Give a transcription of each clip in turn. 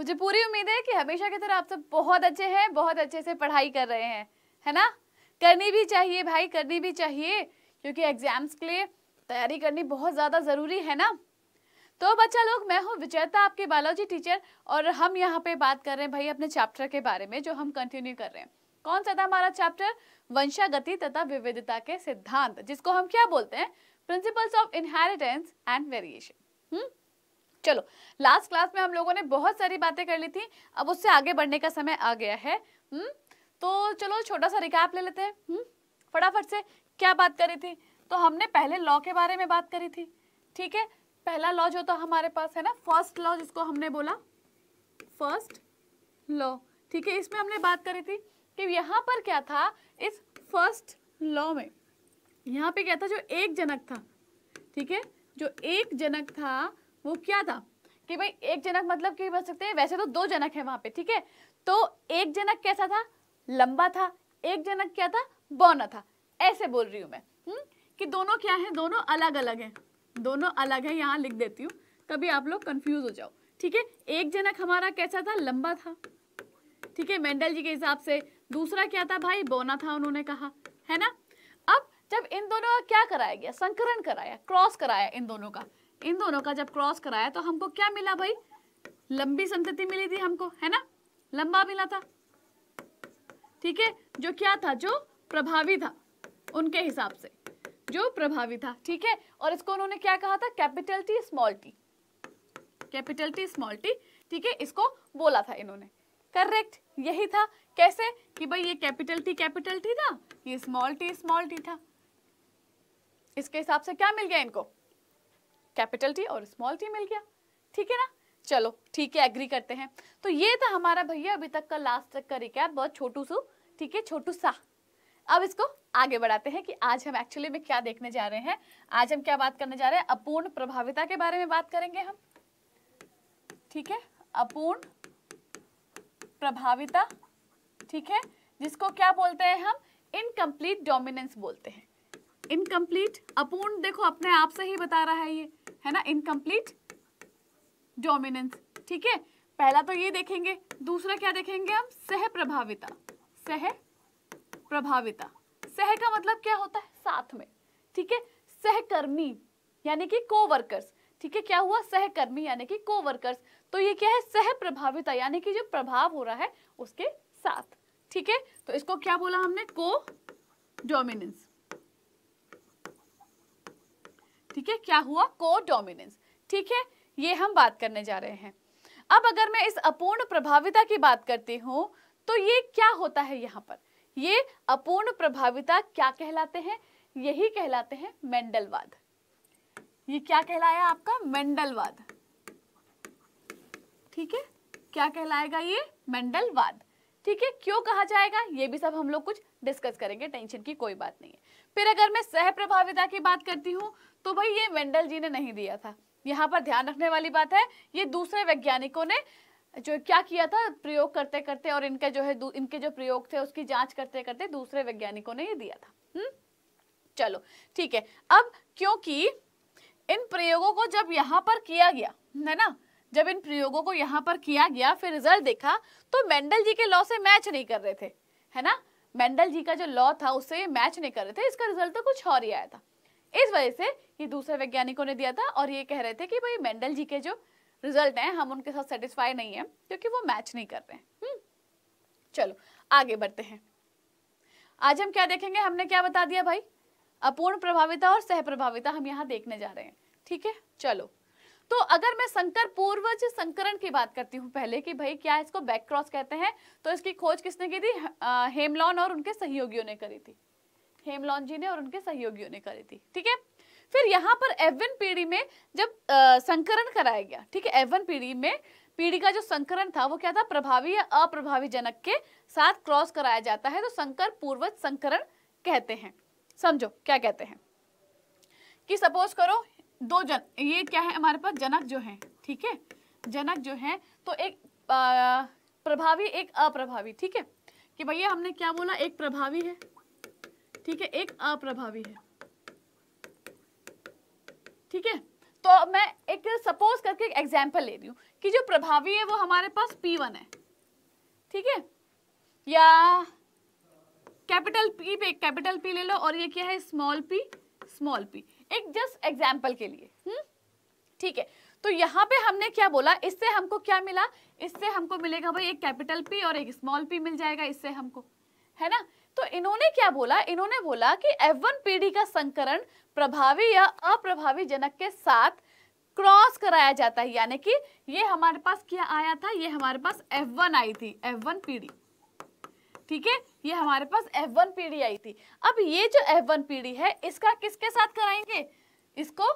मुझे पूरी उम्मीद है कि हमेशा की तरह आप सब बहुत अच्छे हैं बहुत अच्छे से पढ़ाई कर रहे हैं है ना करनी भी चाहिए भाई करनी भी चाहिए क्योंकि एग्जाम्स के लिए तैयारी करनी बहुत ज़्यादा ज़रूरी है ना तो बच्चा लोग मैं हूँ विजेता आपके बायोलॉजी टीचर और हम यहाँ पे बात कर रहे हैं भाई अपने चैप्टर के बारे में जो हम कंटिन्यू कर रहे हैं कौन सा था हमारा चैप्टर वंशागति तथा विविधता के सिद्धांत जिसको हम क्या बोलते हैं principles of inheritance and variation चलो लास्ट क्लास में हम लोगों ने बहुत सारी बातें कर ली थी अब उससे आगे बढ़ने का समय आ गया है हुँ? हम्म, तो चलो छोटा सा रिकैप ले लेते हैं हम्म, फटाफट से क्या बात करी थी तो हमने पहले लॉ के बारे में बात करी थी ठीक है पहला लॉ जो तो हमारे पास है ना फर्स्ट लॉ जिसको हमने बोला फर्स्ट लॉ ठीक है इसमें हमने बात करी थी कि यहाँ पर क्या था इस फर्स्ट लॉ में यहाँ पे क्या था जो एक जनक था ठीक है जो एक जनक था वो क्या था कि भाई एक जनक मतलब क्या बन सकते हैं वैसे तो दो जनक है वहां पे ठीक है तो एक जनक कैसा था लंबा था एक जनक क्या था बौना था ऐसे बोल रही हूँ मैं हुँ? हम्म? कि दोनों क्या है दोनों अलग अलग हैं दोनों अलग है यहाँ लिख देती हूँ कभी आप लोग कंफ्यूज हो जाओ ठीक है एक जनक हमारा कैसा था लंबा था ठीक है मेंडल जी के हिसाब से दूसरा क्या था भाई बोना था उन्होंने कहा है ना अब जब इन दोनों का क्या कराया गया संकरण कराया क्रॉस कराया इन दोनों का इन दोनों का जब क्रॉस कराया तो हमको क्या मिला भाई लंबी संतति मिली थी हमको है ना लंबा मिला था ठीक है जो क्या था जो प्रभावी था उनके हिसाब से जो प्रभावी था ठीक है और इसको उन्होंने क्या कहा था capital T small T capital T small T ठीक है इसको बोला था इन्होंने करेक्ट यही था कैसे कि भाई ये कैपिटल टी कैपिटल टी था ये स्मॉल टी स्मॉल टी था इसके हिसाब से क्या मिल गया इनको कैपिटल टी और स्मॉल टी मिल गया ठीक है ना चलो ठीक है एग्री करते हैं तो ये था हमारा भैया अभी तक का लास्ट तक का रिकैप बहुत छोटू सू ठीक है छोटू सा अब इसको आगे बढ़ाते हैं कि आज हम एक्चुअली में क्या देखने जा रहे हैं आज हम क्या बात करने जा रहे हैं अपूर्ण प्रभाविता के बारे में बात करेंगे हम ठीक है अपूर्ण प्रभाविता ठीक है जिसको क्या बोलते हैं हम इनकम्प्लीट डोमिनेंस बोलते हैं इनकम्प्लीट अपूर्ण देखो अपने आप से ही बता रहा है ये है ना इनकम्प्लीट डोमिनेंस ठीक है पहला तो ये देखेंगे दूसरा क्या देखेंगे हम सह प्रभाविता सह प्रभाविता सह का मतलब क्या होता है साथ में ठीक है सहकर्मी यानी कि कोवर्कर्स ठीक है क्या हुआ सहकर्मी यानी कि कोवर्कर्स तो ये क्या है सह प्रभाविता यानी कि जो प्रभाव हो रहा है उसके साथ ठीक है तो इसको क्या बोला हमने को डोमिनेंस ठीक है क्या हुआ को डोमिनेंस ठीक है ये हम बात करने जा रहे हैं अब अगर मैं इस अपूर्ण प्रभाविता की बात करती हूँ तो ये क्या होता है यहाँ पर ये अपूर्ण प्रभाविता क्या कहलाते हैं यही कहलाते हैं मेंडलवाद ये क्या कहलाया आपका मेंडलवाद ठीक है क्या कहलाएगा ये मेंडलवाद ठीक है क्यों कहा जाएगा ये भी सब हम लोग कुछ डिस्कस करेंगे टेंशन की कोई बात नहीं है फिर अगर मैं सह प्रभाविता की बात करती हूँ तो भाई ये मेंडल जी ने नहीं दिया था यहाँ पर ध्यान रखने वाली बात है ये दूसरे वैज्ञानिकों ने जो क्या किया था प्रयोग करते करते और इनके जो है इनके जो प्रयोग थे उसकी जांच करते करते दूसरे वैज्ञानिकों ने ये दिया था हम्म चलो ठीक है अब क्योंकि इन प्रयोगों को जब यहाँ पर किया गया है ना जब इन प्रयोगों को यहाँ पर किया गया फिर रिजल्ट देखा तो मेंडल जी के लॉ से मैच नहीं कर रहे थे है ना मेंडल जी का जो लॉ था उससे मैच नहीं कर रहे थे इसका रिजल्ट तो कुछ और ही आया था इस वजह से ये दूसरे वैज्ञानिकों ने दिया था और ये कह रहे थे कि भाई मेंडल जी के जो रिजल्ट हैं हम उनके साथ सेटिस्फाई नहीं है क्योंकि वो मैच नहीं कर रहे हैं हम्म, चलो आगे बढ़ते हैं आज हम क्या देखेंगे हमने क्या बता दिया भाई अपूर्ण प्रभाविता और सहप्रभाविता हम यहाँ देखने जा रहे हैं ठीक है चलो तो अगर मैं संकर पूर्वज संकरण की बात करती हूँ पहले कि भाई क्या इसको बैक क्रॉस कहते हैं तो इसकी खोज किसने की थी हेमलॉन और उनके सहयोगियों ने करी थी हेमलॉन जी ने और उनके सहयोगियों ने करी थी ठीक है फिर यहाँ पर एवन पीढ़ी में जब संकरण कराया गया ठीक है एवन पीढ़ी में पीढ़ी का जो संकरण था वो क्या था प्रभावी या अप्रभावी जनक के साथ क्रॉस कराया जाता है तो संकर पूर्वज संकरण कहते हैं समझो क्या कहते हैं कि सपोज करो दो जन ये क्या है हमारे पास जनक जो है ठीक है जनक जो है तो एक आ, प्रभावी एक अप्रभावी ठीक है कि भैया हमने क्या बोला एक प्रभावी है ठीक है एक अप्रभावी है ठीक है तो मैं एक सपोज करके एक एग्जाम्पल ले रही हूँ कि जो प्रभावी है वो हमारे पास पी वन है ठीक है या कैपिटल पी पे कैपिटल पी ले लो और ये क्या है स्मॉल पी स्मॉल पी एक जस्ट एग्जाम्पल के लिए हम्म ठीक है तो यहाँ पे हमने क्या बोला इससे हमको क्या मिला इससे हमको मिलेगा भाई एक कैपिटल पी और एक स्मॉल पी मिल जाएगा इससे हमको है ना तो इन्होंने क्या बोला इन्होंने बोला कि F1 पीढ़ी का संकरण प्रभावी या अप्रभावी जनक के साथ क्रॉस कराया जाता है यानी कि ये हमारे पास क्या आया था ये हमारे पास F1 आई थी F1 पीढ़ी ठीक है ये हमारे पास F1 पीढ़ी आई थी अब ये जो F1 पीढ़ी है इसका किसके साथ कराएंगे इसको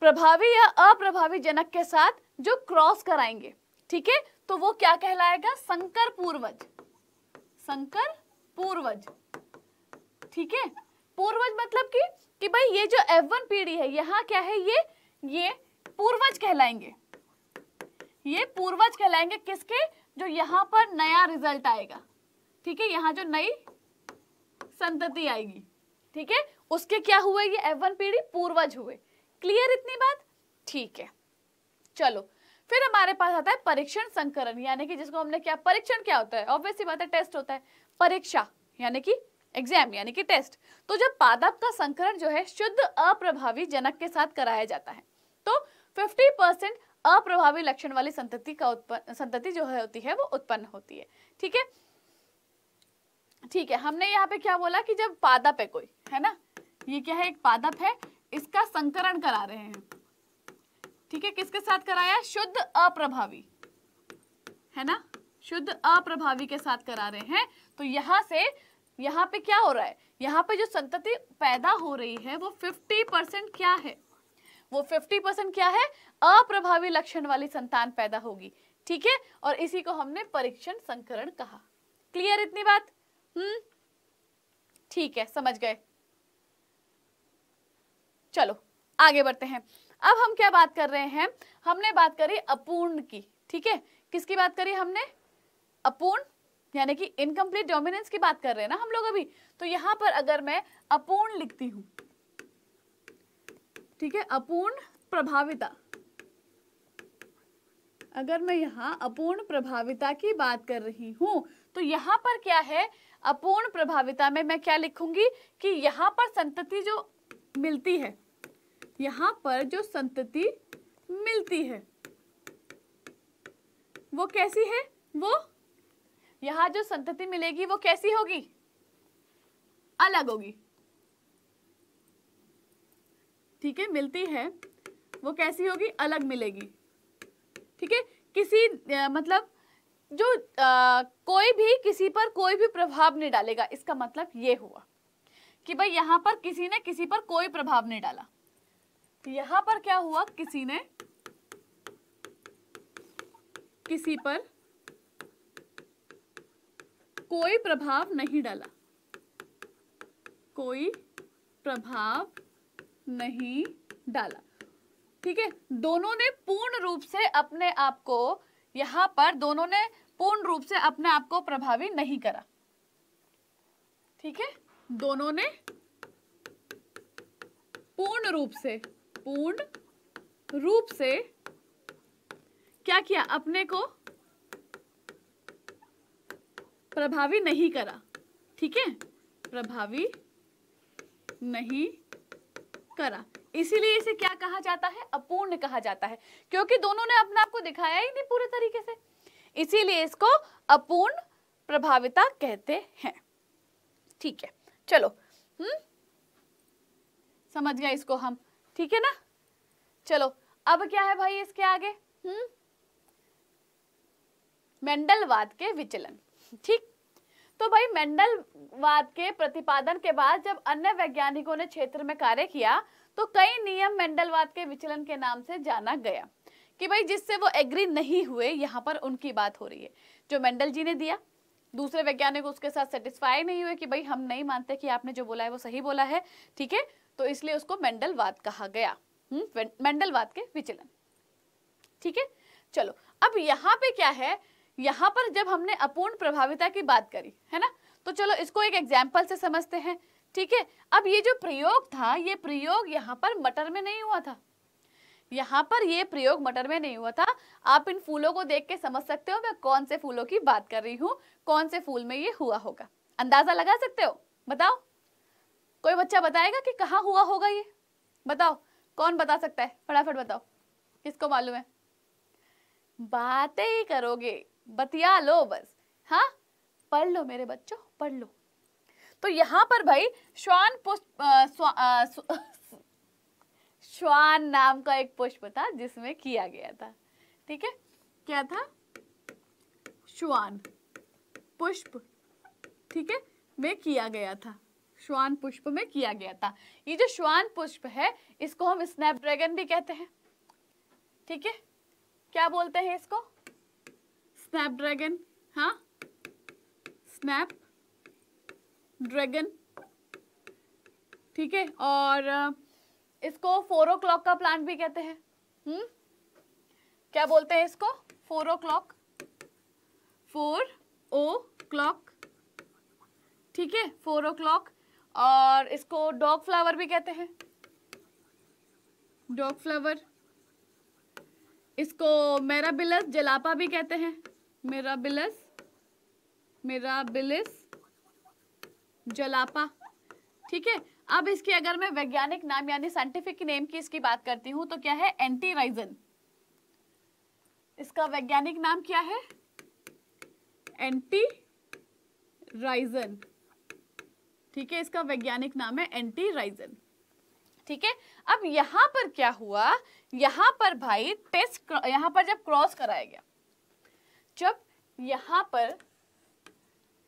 प्रभावी या अप्रभावी जनक के साथ जो क्रॉस कराएंगे ठीक है तो वो क्या कहलाएगा संकर पूर्वज संकर पूर्वज ठीक है पूर्वज मतलब कि कि भाई ये जो एवन पीढ़ी है यहाँ क्या है ये ये पूर्वज कहलाएंगे ये पूर्वज कहलाएंगे किसके जो यहाँ पर नया रिजल्ट आएगा ठीक है यहाँ जो नई संतति आएगी ठीक है उसके क्या हुए ये एवन पीढ़ी पूर्वज हुए क्लियर इतनी बात ठीक है चलो फिर हमारे पास आता है परीक्षण संकरण यानी कि जिसको हमने क्या परीक्षण क्या होता है ऑब्वियसली बात है टेस्ट होता है परीक्षा यानी कि एग्जाम यानी कि टेस्ट तो जब पादप का संकरण जो है शुद्ध अप्रभावी जनक के साथ कराया जाता है तो 50 परसेंट अप्रभावी लक्षण वाली संतति का उत्पन्न संतति जो है होती है वो उत्पन्न होती है ठीक है ठीक है हमने यहाँ पे क्या बोला कि जब पादप है कोई है ना ये क्या है एक पादप है इसका संकरण करा रहे हैं ठीक है किसके साथ कराया शुद्ध अप्रभावी है ना शुद्ध अप्रभावी के साथ करा रहे हैं तो यहाँ से यहाँ पे क्या हो रहा है यहाँ पे जो संतति पैदा हो रही है वो 50 परसेंट क्या है वो 50 परसेंट क्या है अप्रभावी लक्षण वाली संतान पैदा होगी ठीक है और इसी को हमने परीक्षण संकरण कहा क्लियर इतनी बात हम्म ठीक है समझ गए चलो आगे बढ़ते हैं अब हम क्या बात कर रहे हैं हमने बात करी अपूर्ण की ठीक है किसकी बात करी हमने अपूर्ण यानी कि इनकम्प्लीट डोमिनेंस की बात कर रहे हैं ना हम लोग अभी तो यहाँ पर अगर मैं अपूर्ण लिखती हूँ ठीक है अपूर्ण प्रभाविता अगर मैं यहाँ अपूर्ण प्रभाविता की बात कर रही हूं तो यहां पर क्या है अपूर्ण प्रभाविता में मैं क्या लिखूंगी कि यहां पर संतति जो मिलती है यहाँ पर जो संतति मिलती है वो कैसी है वो यहाँ जो संतति मिलेगी वो कैसी होगी अलग होगी ठीक है मिलती है वो कैसी होगी अलग मिलेगी ठीक है किसी आ, मतलब जो आ, कोई भी किसी पर कोई भी प्रभाव नहीं डालेगा इसका मतलब ये हुआ कि भाई यहां पर किसी ने किसी पर कोई प्रभाव नहीं डाला यहाँ पर क्या हुआ किसी ने किसी पर कोई प्रभाव नहीं डाला कोई प्रभाव नहीं डाला ठीक है दोनों ने पूर्ण रूप से अपने आप को यहां पर दोनों ने पूर्ण रूप से अपने आप को प्रभावी नहीं करा ठीक है दोनों ने पूर्ण रूप से पूर्ण रूप से क्या किया अपने को प्रभावी नहीं करा ठीक है प्रभावी नहीं करा इसीलिए इसे क्या कहा जाता है अपूर्ण कहा जाता है क्योंकि दोनों ने अपने आप को दिखाया ही नहीं पूरे तरीके से इसीलिए इसको अपूर्ण प्रभाविता कहते हैं ठीक है चलो हम्म समझ गए इसको हम ठीक है ना चलो अब क्या है भाई इसके आगे हम्म मेंडलवाद के विचलन ठीक तो भाई मेंडलवाद के प्रतिपादन के बाद जब अन्य वैज्ञानिकों ने क्षेत्र में कार्य किया तो कई नियम मेंडलवाद के विचलन के नाम से जाना गया कि भाई जिससे वो एग्री नहीं हुए यहाँ पर उनकी बात हो रही है जो मेंडल जी ने दिया दूसरे वैज्ञानिक उसके साथ सेटिस्फाई नहीं हुए कि भाई हम नहीं मानते कि आपने जो बोला है वो सही बोला है ठीक है तो इसलिए उसको मेंडलवाद कहा गया मेंडलवाद हम्म, के विचलन ठीक है चलो अब यहाँ पे क्या है यहाँ पर जब हमने अपूर्ण प्रभाविता की बात करी है ना तो चलो इसको एक एग्जाम्पल से समझते हैं ठीक है अब ये जो प्रयोग था ये प्रयोग यहाँ पर मटर में नहीं हुआ था यहाँ पर ये प्रयोग मटर में नहीं हुआ था आप इन फूलों को देख के समझ सकते हो मैं कौन से फूलों की बात कर रही हूँ कौन से फूल में ये हुआ होगा अंदाजा लगा सकते हो बताओ कोई बच्चा बताएगा कि कहाँ हुआ होगा ये बताओ कौन बता सकता है फटाफट बताओ किसको मालूम है बातें ही करोगे बतिया लो बस हाँ पढ़ लो मेरे बच्चों पढ़ लो तो यहाँ पर भाई श्वान पुष्प श्वान नाम का एक पुष्प था जिसमें किया गया था ठीक है क्या था श्वान पुष्प ठीक है में किया गया था श्वान पुष्प में किया गया था ये जो श्वान पुष्प है इसको हम स्नैपड्रैगन भी कहते हैं ठीक है क्या बोलते हैं इसको स्नैप ड्रैगन हाँ स्नैप ड्रैगन ठीक है और इसको फोर ओ क्लॉक का प्लांट भी कहते हैं हम्म क्या बोलते हैं इसको four o'clock four o'clock ठीक है फोर ओ क्लॉक और इसको डॉग फ्लावर भी कहते हैं डॉग फ्लावर इसको मेराबिलस जलापा भी कहते हैं मिराबिलस मिराबिलिस जलापा ठीक है अब इसकी अगर मैं वैज्ञानिक नाम यानी साइंटिफिक नेम की इसकी बात करती हूं तो क्या है एंटीराइजन इसका वैज्ञानिक नाम क्या है एंटी राइजन ठीक है इसका वैज्ञानिक नाम है एंटी राइजन ठीक है अब यहां पर क्या हुआ यहां पर भाई टेस्ट यहां पर जब क्रॉस कराया गया जब यहां पर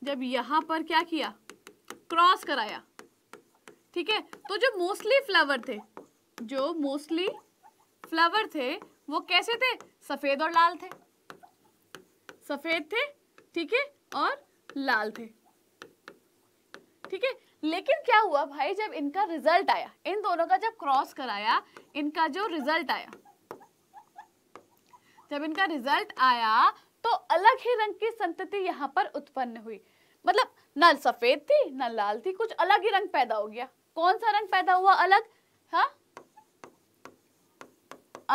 जब यहां पर क्या किया क्रॉस कराया ठीक है तो जो मोस्टली फ्लावर थे जो मोस्टली फ्लावर थे वो कैसे थे सफ़ेद और लाल थे सफ़ेद थे ठीक है और लाल थे ठीक है लेकिन क्या हुआ भाई जब इनका रिजल्ट आया इन दोनों का जब क्रॉस कराया इनका जो रिजल्ट आया जब इनका रिजल्ट आया तो अलग ही रंग की संतति यहाँ पर उत्पन्न हुई मतलब न सफेद थी न लाल थी कुछ अलग ही रंग पैदा हो गया कौन सा रंग पैदा हुआ अलग हा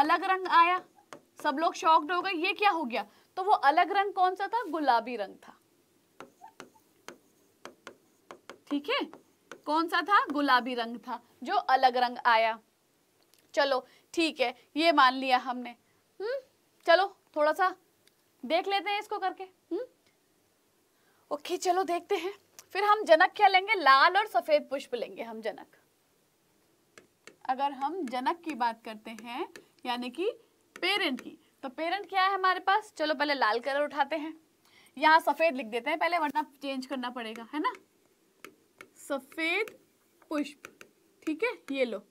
अलग रंग आया सब लोग शॉक्ड हो गए ये क्या हो गया तो वो अलग रंग कौन सा था गुलाबी रंग था ठीक है कौन सा था गुलाबी रंग था जो अलग रंग आया चलो ठीक है ये मान लिया हमने हम्म चलो थोड़ा सा देख लेते हैं इसको करके हुँ? हम्म? ओके चलो देखते हैं फिर हम जनक क्या लेंगे लाल और सफेद पुष्प लेंगे हम जनक अगर हम जनक की बात करते हैं यानी कि पेरेंट की तो पेरेंट क्या है हमारे पास चलो पहले लाल कलर उठाते हैं यहाँ सफेद लिख देते हैं पहले वरना चेंज करना पड़ेगा है ना सफेद पुष्प ठीक है ये लो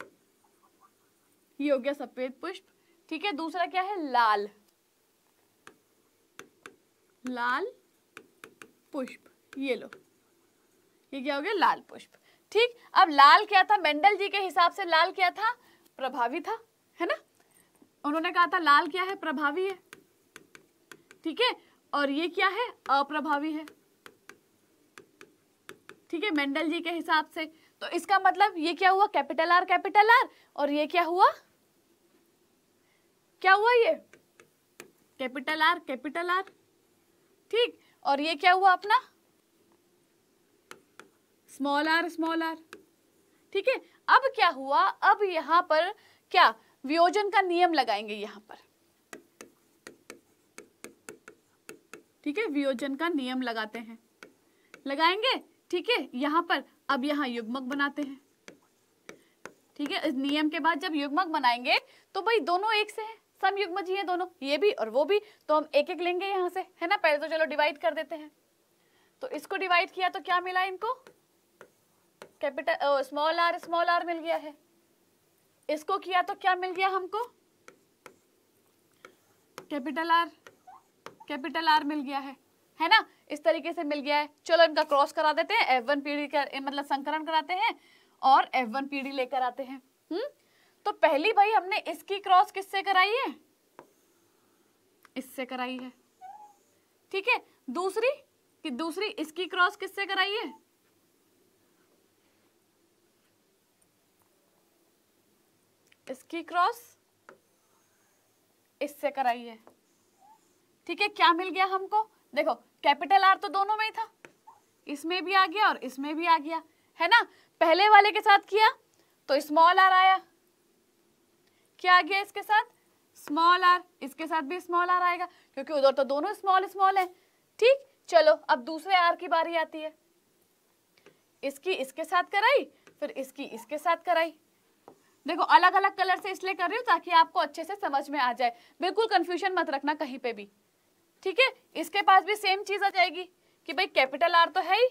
ये हो गया सफेद पुष्प ठीक है दूसरा क्या है लाल लाल पुष्प ये लो ये क्या हो गया लाल पुष्प ठीक अब लाल क्या था मेंडल जी के हिसाब से लाल क्या था प्रभावी था है ना उन्होंने कहा था लाल क्या है प्रभावी है ठीक है और ये क्या है अप्रभावी है ठीक है मेंडल जी के हिसाब से तो इसका मतलब ये क्या हुआ कैपिटल आर कैपिटल आर और ये क्या हुआ क्या हुआ ये कैपिटल आर कैपिटल आर ठीक और ये क्या हुआ अपना स्मॉल आर स्मॉल आर ठीक है अब क्या हुआ अब यहां पर क्या वियोजन का नियम लगाएंगे यहां पर ठीक है वियोजन का नियम लगाते हैं लगाएंगे ठीक है यहां पर अब यहां युग्मक बनाते हैं ठीक है नियम के बाद जब युग्मक बनाएंगे तो भाई दोनों एक से हैं जी हैं दोनों ये भी और वो भी तो हम एक एक लेंगे यहां से है ना पहले तो चलो डिवाइड कर देते हैं तो इसको डिवाइड किया तो क्या मिला इनको capital small R small R मिल गया है इसको किया तो क्या मिल गया हमको कैपिटल आर कैपिटल आर मिल गया है है ना इस तरीके से मिल गया है चलो इनका क्रॉस करा देते हैं एफ वन पीढ़ी का मतलब संकरण कराते हैं और एफ वन पीढ़ी लेकर आते हैं हम्म तो पहली भाई हमने इसकी क्रॉस किससे कराई है इससे कराई है ठीक है दूसरी कि दूसरी इसकी क्रॉस किससे कराई है इसकी क्रॉस इससे कराई है ठीक है क्या मिल गया हमको देखो कैपिटल आर तो दोनों में ही था इसमें भी आ गया और इसमें भी आ गया है ना पहले वाले के साथ किया तो स्मॉल आर आया क्या आ गया इसके साथ स्मॉल आर इसके साथ भी स्मॉल आर आएगा क्योंकि उधर तो दोनों स्मॉल स्मॉल है ठीक चलो अब दूसरे आर की बारी आती है इसकी इसके साथ कराई फिर इसकी इसके साथ कराई देखो अलग अलग कलर से इसलिए कर रही हूँ ताकि आपको अच्छे से समझ में आ जाए बिल्कुल कंफ्यूजन मत रखना कहीं पे भी ठीक है इसके पास भी सेम चीज आ जाएगी कि भाई कैपिटल आर तो है ही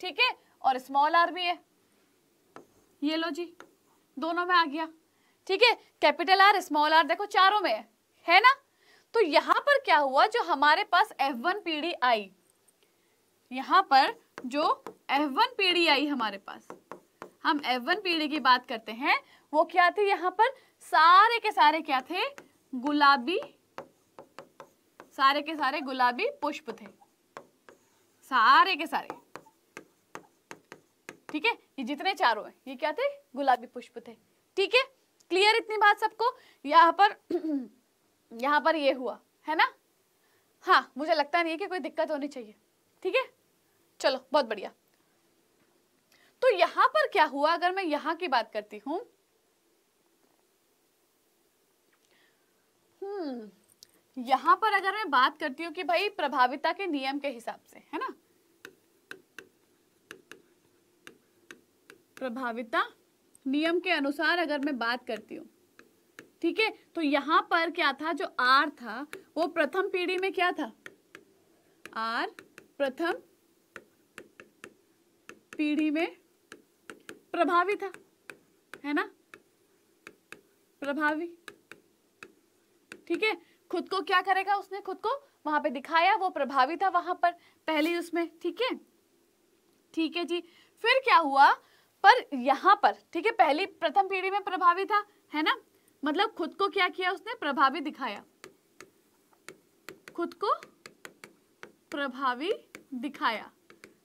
ठीक है और स्मॉल आर भी है ये लो जी दोनों में आ गया ठीक है कैपिटल आर स्मॉल आर देखो चारों में है, ना तो यहां पर क्या हुआ जो हमारे पास एफ वन पीढ़ी आई यहां पर जो एफ वन पीढ़ी आई हमारे पास हम एफ वन पीढ़ी की बात करते हैं वो क्या थे यहां पर सारे के सारे क्या थे गुलाबी सारे के सारे गुलाबी पुष्प थे सारे के सारे ठीक है ये जितने चारों हैं ये क्या थे गुलाबी पुष्प थे ठीक है क्लियर इतनी बात सबको यहाँ पर यहाँ पर ये हुआ है ना हाँ मुझे लगता नहीं है कि कोई दिक्कत होनी चाहिए ठीक है चलो बहुत बढ़िया तो यहां पर क्या हुआ अगर मैं यहां की बात करती हूं हम्म यहां पर अगर मैं बात करती हूं कि भाई प्रभाविता के नियम के हिसाब से है ना प्रभाविता नियम के अनुसार अगर मैं बात करती हूँ ठीक है तो यहाँ पर क्या था जो आर था वो प्रथम पीढ़ी में क्या था आर प्रथम पीढ़ी में प्रभावी था है ना प्रभावी ठीक है खुद को क्या करेगा उसने खुद को वहां पे दिखाया वो प्रभावी था वहां पर पहली उसमें ठीक है ठीक है जी फिर क्या हुआ पर यहाँ पर ठीक है पहली प्रथम पीढ़ी में प्रभावी था है ना मतलब खुद को क्या किया उसने प्रभावी दिखाया खुद को प्रभावी दिखाया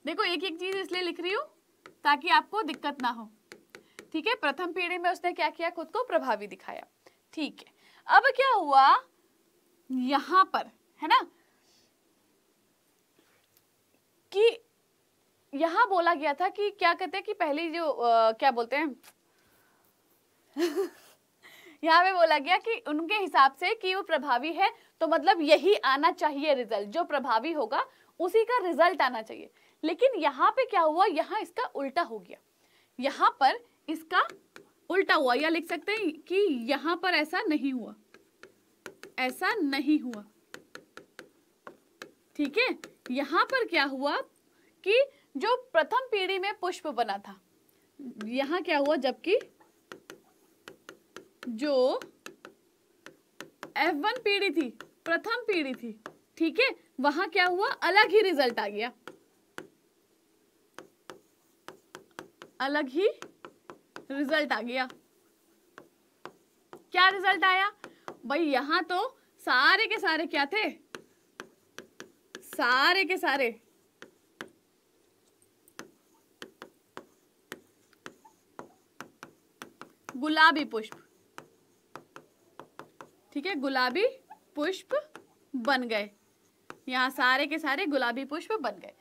देखो एक एक चीज इसलिए लिख रही हूं ताकि आपको दिक्कत ना हो ठीक है प्रथम पीढ़ी में उसने क्या किया खुद को प्रभावी दिखाया ठीक है अब क्या हुआ यहां पर है ना कि यहाँ बोला गया था कि क्या कहते हैं कि पहली जो आ, क्या बोलते हैं यहाँ पे बोला गया कि उनके हिसाब से कि वो प्रभावी है तो मतलब यही आना चाहिए रिजल्ट जो प्रभावी होगा उसी का रिजल्ट आना चाहिए लेकिन यहाँ पे क्या हुआ यहाँ इसका उल्टा हो गया यहाँ पर इसका उल्टा हुआ या लिख सकते हैं कि यहाँ पर ऐसा नहीं हुआ ऐसा नहीं हुआ ठीक है यहाँ पर क्या हुआ कि जो प्रथम पीढ़ी में पुष्प बना था यहाँ क्या हुआ जबकि जो F1 पीढ़ी थी प्रथम पीढ़ी थी ठीक है वहां क्या हुआ अलग ही रिजल्ट आ गया अलग ही रिजल्ट आ गया क्या रिजल्ट आया भाई यहां तो सारे के सारे क्या थे सारे के सारे गुलाबी पुष्प ठीक है गुलाबी पुष्प बन गए यहाँ सारे के सारे गुलाबी पुष्प बन गए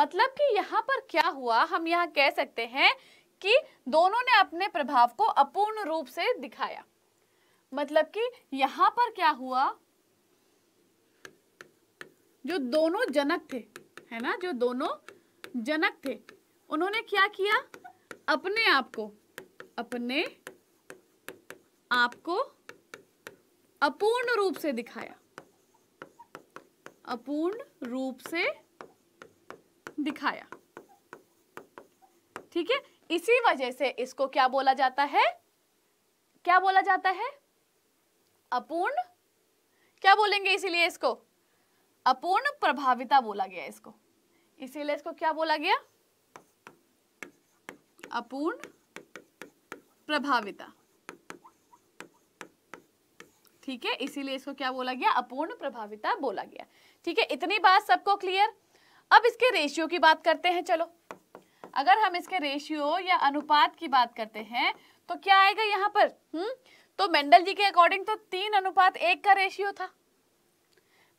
मतलब कि यहाँ पर क्या हुआ हम यहाँ कह सकते हैं कि दोनों ने अपने प्रभाव को अपूर्ण रूप से दिखाया मतलब कि यहाँ पर क्या हुआ जो दोनों जनक थे है ना जो दोनों जनक थे उन्होंने क्या किया अपने आप को अपने आपको अपूर्ण रूप से दिखाया अपूर्ण रूप से दिखाया ठीक है इसी वजह से इसको क्या बोला जाता है क्या बोला जाता है अपूर्ण क्या बोलेंगे इसीलिए इसको अपूर्ण प्रभाविता बोला गया इसको इसीलिए इसको क्या बोला गया अपूर्ण प्रभाविता ठीक है इसीलिए इसको क्या बोला गया अपूर्ण प्रभाविता बोला गया ठीक है इतनी बात सबको क्लियर अब इसके रेशियो की बात करते हैं चलो अगर हम इसके रेशियो या अनुपात की बात करते हैं तो क्या आएगा यहाँ पर हम्म तो मेंडल जी के अकॉर्डिंग तो तीन अनुपात एक का रेशियो था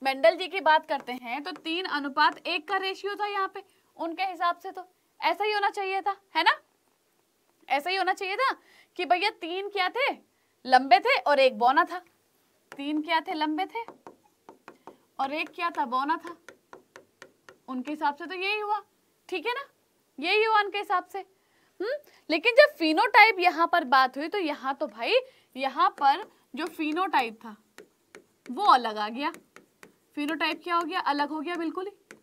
मेंडल जी की बात करते हैं तो तीन अनुपात एक का रेशियो था यहाँ पे उनके हिसाब से तो ऐसा ही होना चाहिए था है ना ऐसा ही होना चाहिए था कि भैया तीन क्या थे लंबे थे और एक बौना था तीन क्या थे लंबे थे और एक क्या था बौना था उनके हिसाब से तो यही हुआ ठीक है ना यही हुआ उनके हिसाब से हम्म लेकिन जब फिनोटाइप यहां पर बात हुई तो यहां तो भाई यहां पर जो फिनोटाइप था वो अलग आ गया फिनोटाइप क्या हो गया अलग हो गया बिल्कुल ही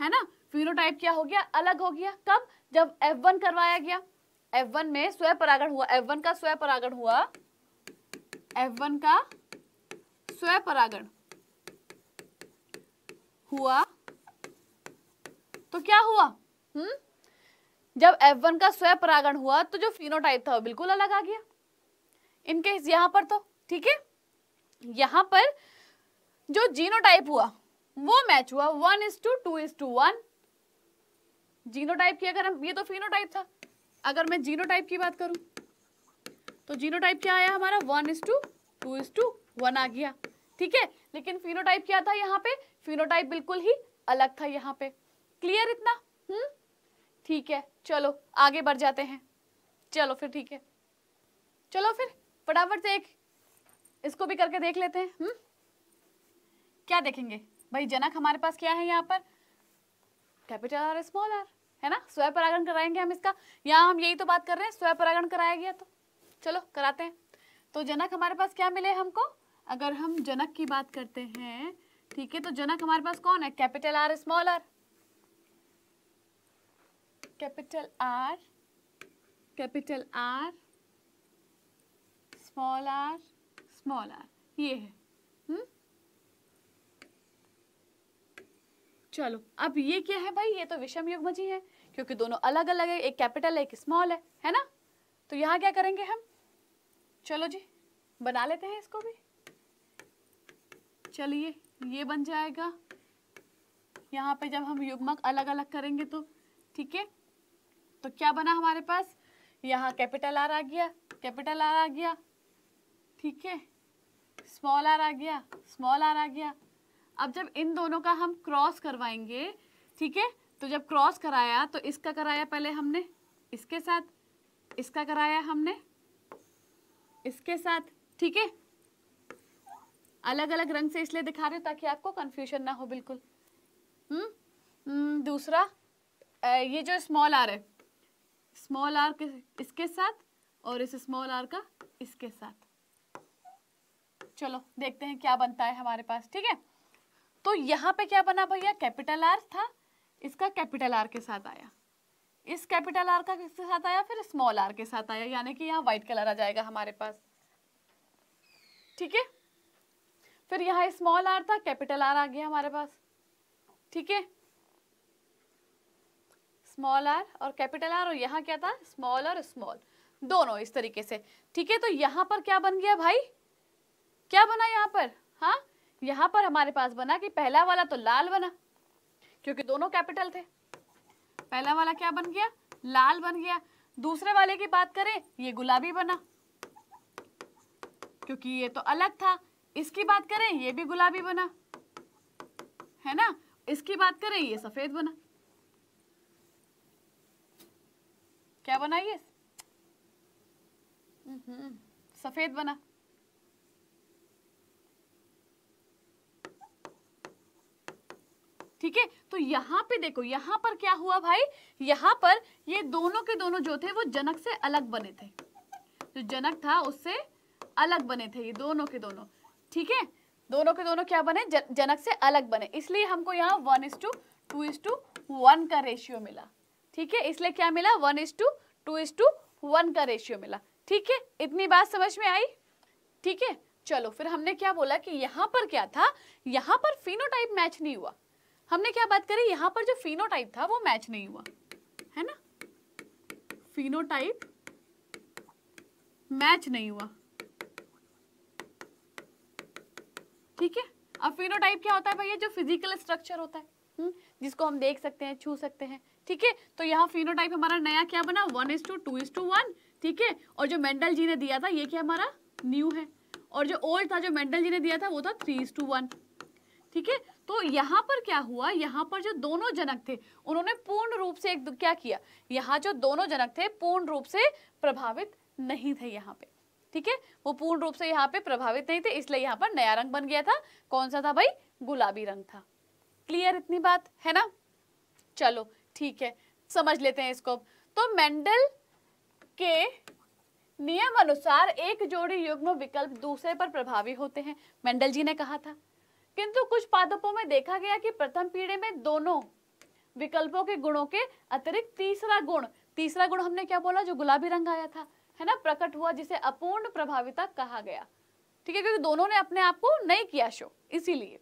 है ना फिनोटाइप क्या हो गया अलग हो गया कब जब F1 करवाया गया F1 में स्वयं परागण हुआ F1 का स्वयं परागण हुआ एफ वन का परागण हुआ तो क्या हुआ हम्म जब एफ वन का परागण हुआ तो जो फिनोटाइप था वो बिल्कुल अलग आ गया इनकेस यहां पर तो ठीक है यहां पर जो जीनोटाइप हुआ वो मैच हुआ one is two two is two one genotype की अगर हम ये तो फिनोटाइप था अगर मैं जीनोटाइप की बात करूं तो जीनोटाइप क्या आया हमारा one is two two is two one आ गया ठीक है लेकिन फिनोटाइप क्या था यहाँ पे फिनोटाइप बिल्कुल ही अलग था यहाँ पे क्लियर इतना हम्म ठीक है चलो आगे बढ़ जाते हैं चलो फिर ठीक है चलो फिर फटाफट से एक इसको भी करके देख लेते हैं हम्म क्या देखेंगे भाई जनक हमारे पास क्या है यहाँ पर कैपिटल आर स्मॉल आर है ना स्वयं परागण कराएंगे हम इसका यहाँ हम यही तो बात कर रहे हैं स्वयं परागण कराया गया तो चलो कराते हैं तो जनक हमारे पास क्या मिले हमको अगर हम जनक की बात करते हैं ठीक है तो जनक हमारे पास कौन है capital R small R capital R capital R small R small R ये है हुँ? हम्म? चलो अब ये क्या है भाई ये तो विषम ही है क्योंकि दोनों अलग अलग है एक कैपिटल है एक स्मॉल है है ना तो यहाँ क्या करेंगे हम चलो जी बना लेते हैं इसको भी चलिए ये बन जाएगा यहाँ पे जब हम युग्मक अलग अलग करेंगे तो ठीक है तो क्या बना हमारे पास यहाँ कैपिटल आर आ गया कैपिटल आर आ गया ठीक है स्मॉल आर आ गया स्मॉल आर आ गया अब जब इन दोनों का हम क्रॉस करवाएंगे ठीक है तो जब क्रॉस कराया तो इसका कराया पहले हमने इसके साथ इसका कराया हमने इसके साथ ठीक है अलग अलग रंग से इसलिए दिखा रहे हो ताकि आपको कंफ्यूजन ना हो बिल्कुल हम्म, हम्म दूसरा ये जो स्मॉल आर है स्मॉल आर इसके साथ और इस स्मॉल आर का इसके साथ चलो देखते हैं क्या बनता है हमारे पास ठीक है तो यहाँ पे क्या बना भैया कैपिटल आर था इसका कैपिटल आर के साथ आया इस कैपिटल आर का किसके साथ आया फिर स्मॉल आर के साथ आया यानी कि यहाँ व्हाइट कलर आ जाएगा हमारे पास ठीक है फिर यहाँ स्मॉल आर था कैपिटल आर आ गया हमारे पास ठीक है स्मॉल आर और कैपिटल आर और यहाँ क्या था स्मॉल और स्मॉल दोनों इस तरीके से ठीक है तो यहाँ पर क्या बन गया भाई क्या बना यहाँ पर हाँ यहाँ पर हमारे पास बना कि पहला वाला तो लाल बना क्योंकि दोनों कैपिटल थे पहला वाला क्या बन गया लाल बन गया दूसरे वाले की बात करें ये गुलाबी बना क्योंकि ये तो अलग था इसकी बात करें ये भी गुलाबी बना है ना इसकी बात करें ये सफेद बना क्या बना ये हम्म। सफेद बना ठीक है तो यहाँ पे देखो यहाँ पर क्या हुआ भाई यहाँ पर ये दोनों के दोनों जो थे वो जनक से अलग बने थे जो जनक था उससे अलग बने थे ये दोनों के दोनों ठीक है दोनों के दोनों क्या बने जनक से अलग बने इसलिए हमको यहाँ one is two two is two one का रेशियो मिला ठीक है इसलिए क्या मिला one is two two is two one का रेशियो मिला ठीक है इतनी बात समझ में आई ठीक है चलो फिर हमने क्या बोला कि यहाँ पर क्या था यहाँ पर फिनोटाइप मैच नहीं हुआ हमने क्या बात करी यहाँ पर जो फिनोटाइप था वो मैच नहीं हुआ है ना फिनोटाइप मैच नहीं हुआ ठीक है अब फिनोटाइप क्या होता है भैया जो फिजिकल स्ट्रक्चर होता है हुँ? हम्म? जिसको हम देख सकते हैं छू सकते हैं ठीक है तो यहाँ फिनोटाइप हमारा नया क्या बना one is two two is two one ठीक है और जो मेंडल जी ने दिया था ये क्या हमारा न्यू है और जो ओल्ड था जो मेंडल जी ने दिया था वो था थ्री इज टू वन ठीक है तो यहाँ पर क्या हुआ यहाँ पर जो दोनों जनक थे उन्होंने पूर्ण रूप से एक क्या किया यहाँ जो दोनों जनक थे पूर्ण रूप से प्रभावित नहीं थे यहाँ पे ठीक है वो पूर्ण रूप से यहाँ पे प्रभावित नहीं थे इसलिए यहाँ पर नया रंग बन गया था कौन सा था भाई गुलाबी रंग था क्लियर इतनी बात है ना चलो ठीक है समझ लेते हैं इसको तो मेंडल के नियम अनुसार एक जोड़ी युग्म विकल्प दूसरे पर प्रभावी होते हैं मेंडल जी ने कहा था किंतु कुछ पादपों में देखा गया कि प्रथम पीढ़ी में दोनों विकल्पों के गुणों के अतिरिक्त तीसरा गुण तीसरा गुण हमने क्या बोला जो गुलाबी रंग आया था है ना प्रकट हुआ जिसे अपूर्ण प्रभाविता कहा गया ठीक है क्योंकि दोनों ने अपने आप को नहीं किया शो इसीलिए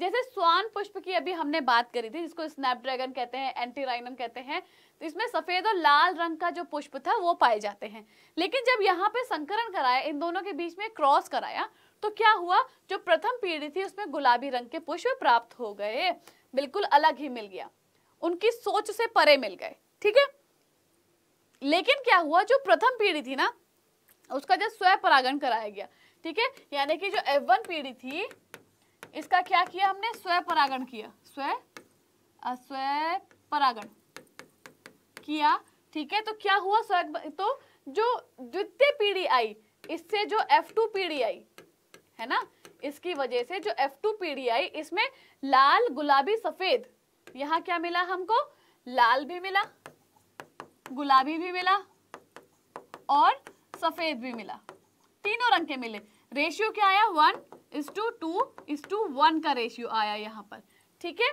जैसे स्वान पुष्प की अभी हमने बात करी थी जिसको स्नैपड्रैगन कहते हैं एंटीराइनम कहते हैं तो इसमें सफेद और लाल रंग का जो पुष्प था वो पाए जाते हैं लेकिन जब यहाँ पे संकरण कराया इन दोनों के बीच में क्रॉस कराया तो क्या हुआ जो प्रथम पीढ़ी थी उसमें गुलाबी रंग के पुष्प प्राप्त हो गए बिल्कुल अलग ही मिल गया उनकी सोच से परे मिल गए ठीक है लेकिन क्या हुआ जो प्रथम पीढ़ी थी ना उसका जो स्वयं परागण कराया गया ठीक है यानी कि जो वन पीढ़ी थी इसका क्या किया हमने स्वयं परागण किया स्वय स्वयं परागण किया ठीक है तो क्या हुआ स्वयं तो जो द्वितीय पीढ़ी आई इससे जो F2 पीढ़ी आई है ना इसकी वजह से जो एफ टू आई इसमें लाल गुलाबी सफेद यहाँ क्या मिला हमको लाल भी मिला गुलाबी भी मिला और सफेद भी मिला तीनों रंग के मिले रेशियो क्या आया one is two two is to one का रेशियो आया यहाँ पर ठीक है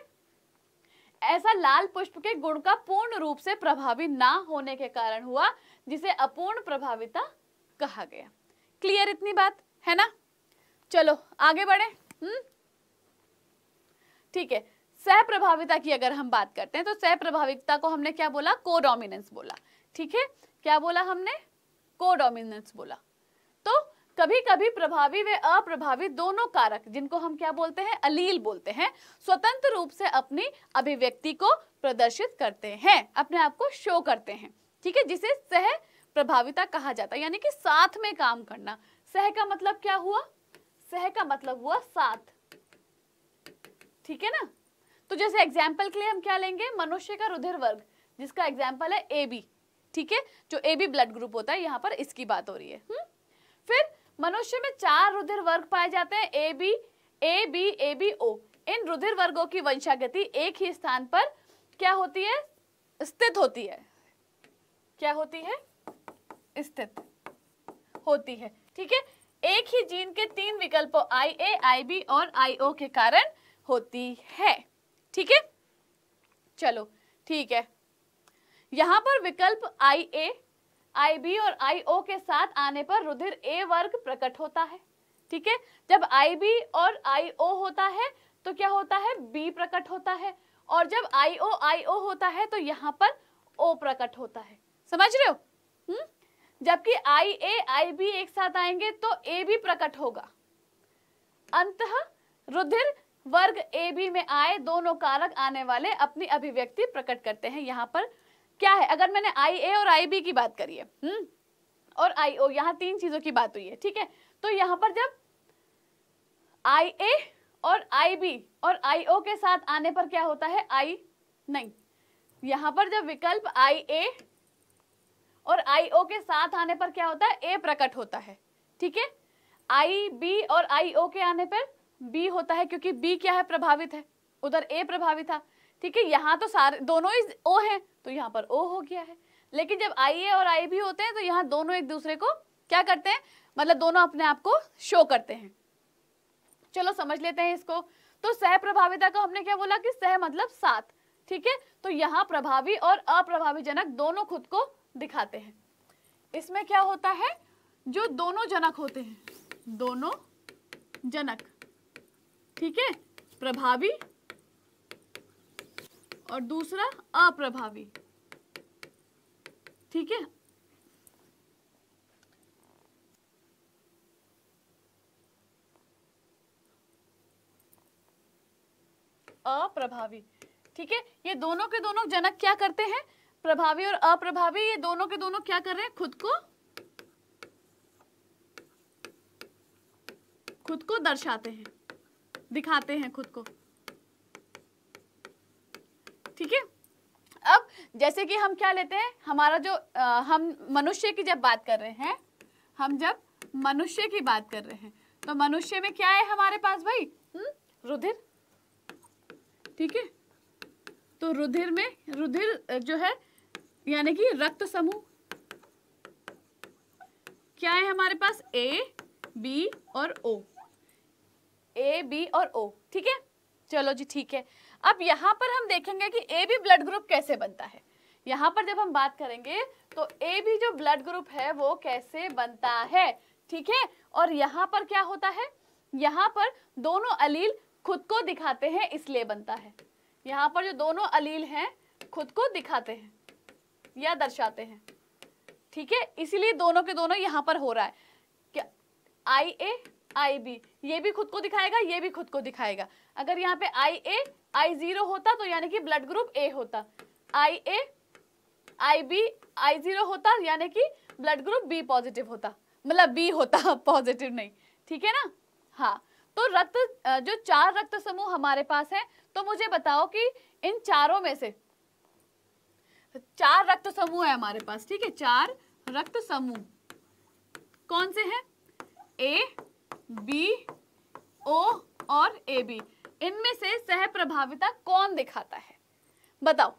ऐसा लाल पुष्प के गुण का पूर्ण रूप से प्रभावी ना होने के कारण हुआ जिसे अपूर्ण प्रभाविता कहा गया क्लियर इतनी बात है ना चलो आगे बढ़े हम्म ठीक है सह प्रभाविता की अगर हम बात करते हैं तो सह प्रभाविता को हमने क्या बोला को डोमिनेंस बोला ठीक है क्या बोला हमने को डोमिनेंस बोला तो कभी कभी प्रभावी व अप्रभावी दोनों कारक जिनको हम क्या बोलते हैं अलील बोलते हैं स्वतंत्र रूप से अपनी अभिव्यक्ति को प्रदर्शित करते हैं अपने आप को शो करते हैं ठीक है जिसे सह प्रभाविता कहा जाता है यानी कि साथ में काम करना सह का मतलब क्या हुआ सह का मतलब हुआ साथ ठीक है ना तो जैसे एग्जाम्पल के लिए हम क्या लेंगे मनुष्य का रुधिर वर्ग जिसका एग्जाम्पल है ए बी ठीक है जो ए बी ब्लड ग्रुप होता है यहाँ पर इसकी बात हो रही है हुँ? हम्म? फिर मनुष्य में चार रुधिर वर्ग पाए जाते हैं A B A B A B O इन रुधिर वर्गों की वंशागति एक ही स्थान पर क्या होती है स्थित होती है क्या होती है स्थित होती है ठीक है एक ही जीन के तीन विकल्पों आई ए आई बी और आई ओ के कारण होती है ठीक है चलो ठीक है यहां पर विकल्प आई ए आई बी और आई ओ के साथ आने पर रुधिर ए वर्ग प्रकट होता है ठीक है जब आई बी और आई ओ होता है तो क्या होता है बी प्रकट होता है और जब आई ओ आई ओ होता है तो यहाँ पर ओ प्रकट होता है समझ रहे हो हुँ? हम्म? जबकि आई ए आई बी एक साथ आएंगे तो ए भी प्रकट होगा अंत रुधिर वर्ग ए बी में आए दोनों कारक आने वाले अपनी अभिव्यक्ति प्रकट करते हैं यहाँ पर क्या है अगर मैंने आई ए और आई बी की बात करी है हुँ? हम्म, और आई ओ यहाँ तीन चीजों की बात हुई है ठीक है तो यहाँ पर जब आई ए और आई बी और आई ओ के साथ आने पर क्या होता है आई नहीं यहाँ पर जब विकल्प आई ए और आई ओ के साथ आने पर क्या होता है ए प्रकट होता है ठीक है आई बी और आई ओ के आने पर बी होता है क्योंकि बी क्या है प्रभावित है उधर ए प्रभावित था ठीक है यहाँ तो सारे दोनों ही ओ हैं तो यहाँ पर ओ हो गया है लेकिन जब आई ए और आई बी होते हैं तो यहाँ दोनों एक दूसरे को क्या करते हैं मतलब दोनों अपने आप को शो करते हैं चलो समझ लेते हैं इसको तो सह प्रभाविता को हमने क्या बोला कि सह मतलब साथ ठीक है तो यहाँ प्रभावी और अप्रभावी जनक दोनों खुद को दिखाते हैं इसमें क्या होता है जो दोनों जनक होते हैं दोनों जनक ठीक है प्रभावी और दूसरा अप्रभावी ठीक है अप्रभावी ठीक है ये दोनों के दोनों जनक क्या करते हैं प्रभावी और अप्रभावी ये दोनों के दोनों क्या कर रहे हैं खुद को खुद को दर्शाते हैं दिखाते हैं खुद को ठीक है अब जैसे कि हम क्या लेते हैं हमारा जो आ, हम मनुष्य की जब बात कर रहे हैं हम जब मनुष्य की बात कर रहे हैं तो मनुष्य में क्या है हमारे पास भाई हुँ? हम्म, रुधिर ठीक है तो रुधिर में रुधिर जो है यानी कि रक्त समूह क्या है हमारे पास ए बी और ओ ए बी और ओ ठीक है चलो जी ठीक है अब यहाँ पर हम देखेंगे कि ए बी ब्लड ग्रुप कैसे बनता है यहाँ पर जब हम बात करेंगे तो ए बी जो ब्लड ग्रुप है वो कैसे बनता है ठीक है और यहाँ पर क्या होता है यहाँ पर दोनों अलील खुद को दिखाते हैं इसलिए बनता है यहाँ पर जो दोनों अलील हैं खुद को दिखाते हैं या दर्शाते हैं ठीक है इसीलिए दोनों के दोनों यहाँ पर हो रहा है क्या आई ए आई बी ये भी खुद को दिखाएगा ये भी खुद को दिखाएगा अगर यहाँ पे आई ए आई जीरो होता तो यानी कि ब्लड ग्रुप ए होता आई ए आई बी आई जीरो होता यानी कि ब्लड ग्रुप बी पॉजिटिव होता मतलब बी होता पॉजिटिव नहीं ठीक है ना हाँ तो रक्त जो चार रक्त समूह हमारे पास है तो मुझे बताओ कि इन चारों में से तो चार रक्त समूह है हमारे पास ठीक है चार रक्त समूह कौन से हैं ए बी ओ और ए बी इनमें से सह प्रभाविता कौन दिखाता है बताओ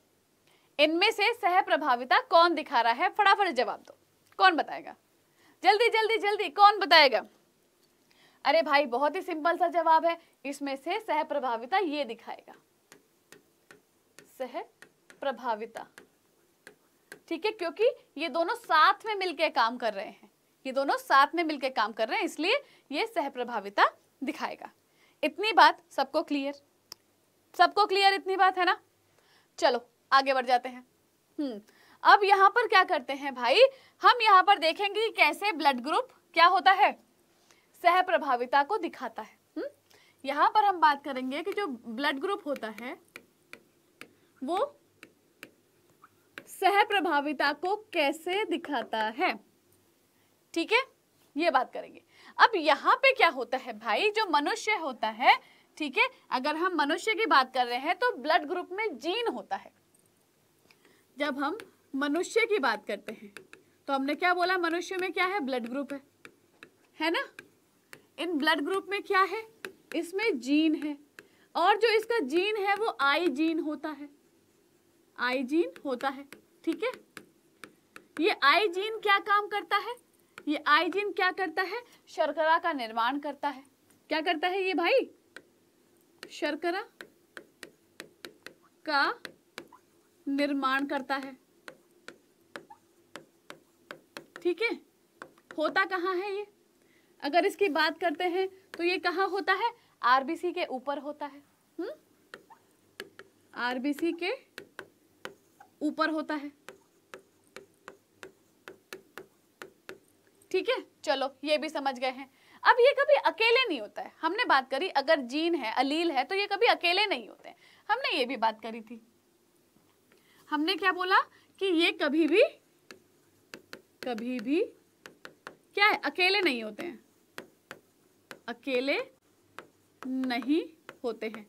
इनमें से सह प्रभाविता कौन दिखा रहा है फटाफट जवाब दो कौन बताएगा जल्दी जल्दी जल्दी कौन बताएगा अरे भाई बहुत ही सिंपल सा जवाब है इसमें से सह प्रभाविता ये दिखाएगा सह प्रभाविता ठीक है क्योंकि ये दोनों साथ में मिलकर काम कर रहे हैं ये दोनों साथ में मिलकर काम कर रहे हैं इसलिए ये सहप्रभाविता दिखाएगा इतनी बात सबको क्लियर सबको क्लियर इतनी बात है ना चलो आगे बढ़ जाते हैं हम्म अब यहाँ पर क्या करते हैं भाई हम यहाँ पर देखेंगे कैसे ब्लड ग्रुप क्या होता है सह प्रभाविता को दिखाता है हम्म यहाँ पर हम बात करेंगे कि जो ब्लड ग्रुप होता है वो सह प्रभाविता को कैसे दिखाता है ठीक है ये बात करेंगे अब यहाँ पे क्या होता है भाई जो मनुष्य होता है ठीक है अगर हम मनुष्य की बात कर रहे हैं तो ब्लड ग्रुप में जीन होता है जब हम मनुष्य की बात करते हैं तो हमने क्या बोला मनुष्य में क्या है ब्लड ग्रुप है है ना इन ब्लड ग्रुप में क्या है इसमें जीन है और जो इसका जीन है वो आई जीन होता है आई जीन होता है ठीक है ये आई जीन क्या काम करता है ये आई जीन क्या करता है शर्करा का निर्माण करता है क्या करता है ये भाई शर्करा का निर्माण करता है ठीक है होता कहाँ है ये अगर इसकी बात करते हैं तो ये कहाँ होता है आरबीसी के ऊपर होता है हम्म आरबीसी के ऊपर होता है ठीक है चलो ये भी समझ गए हैं अब ये कभी अकेले नहीं होता है हमने बात करी अगर जीन है अलील है तो ये कभी अकेले नहीं होते हैं। हमने ये भी बात करी थी हमने क्या बोला कि ये कभी भी कभी भी क्या है अकेले नहीं होते हैं अकेले नहीं होते हैं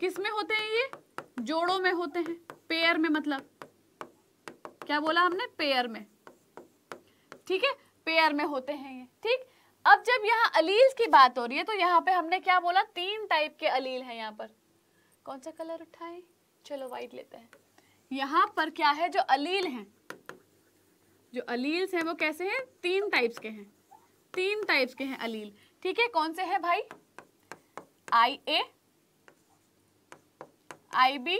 किस में होते हैं ये जोड़ों में होते हैं पेयर में मतलब क्या बोला हमने पेयर में ठीक है पेयर में होते हैं ये ठीक अब जब यहाँ अलील की बात हो रही है तो यहाँ पे हमने क्या बोला तीन टाइप के अलील हैं यहाँ पर कौन सा कलर उठाए चलो वाइट लेते हैं यहाँ पर क्या है जो अलील हैं जो अलील्स हैं वो कैसे हैं तीन टाइप्स के हैं तीन टाइप्स के हैं अलील ठीक है कौन से हैं भाई आई ए आई बी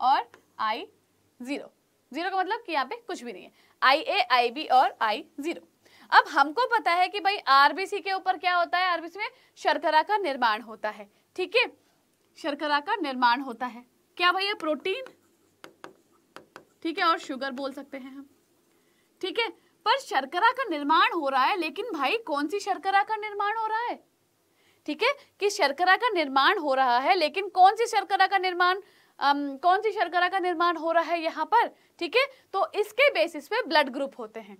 और आई जीरो जीरो का मतलब कि यहाँ पे कुछ भी नहीं है आई ए आई बी और आई जीरो अब हमको पता है कि भाई आरबीसी के ऊपर क्या होता है आरबीसी में शर्करा का निर्माण होता है ठीक है शर्करा का निर्माण होता है क्या भाई ये प्रोटीन ठीक है और शुगर बोल सकते हैं हम ठीक है पर शर्करा का निर्माण हो रहा है लेकिन भाई कौन सी शर्करा का निर्माण हो रहा है ठीक है कि शर्करा का निर्माण हो रहा है लेकिन कौन सी शर्करा का निर्माण अम, कौन सी शर्करा का निर्माण हो रहा है यहाँ पर ठीक है तो इसके बेसिस पे ब्लड ग्रुप होते हैं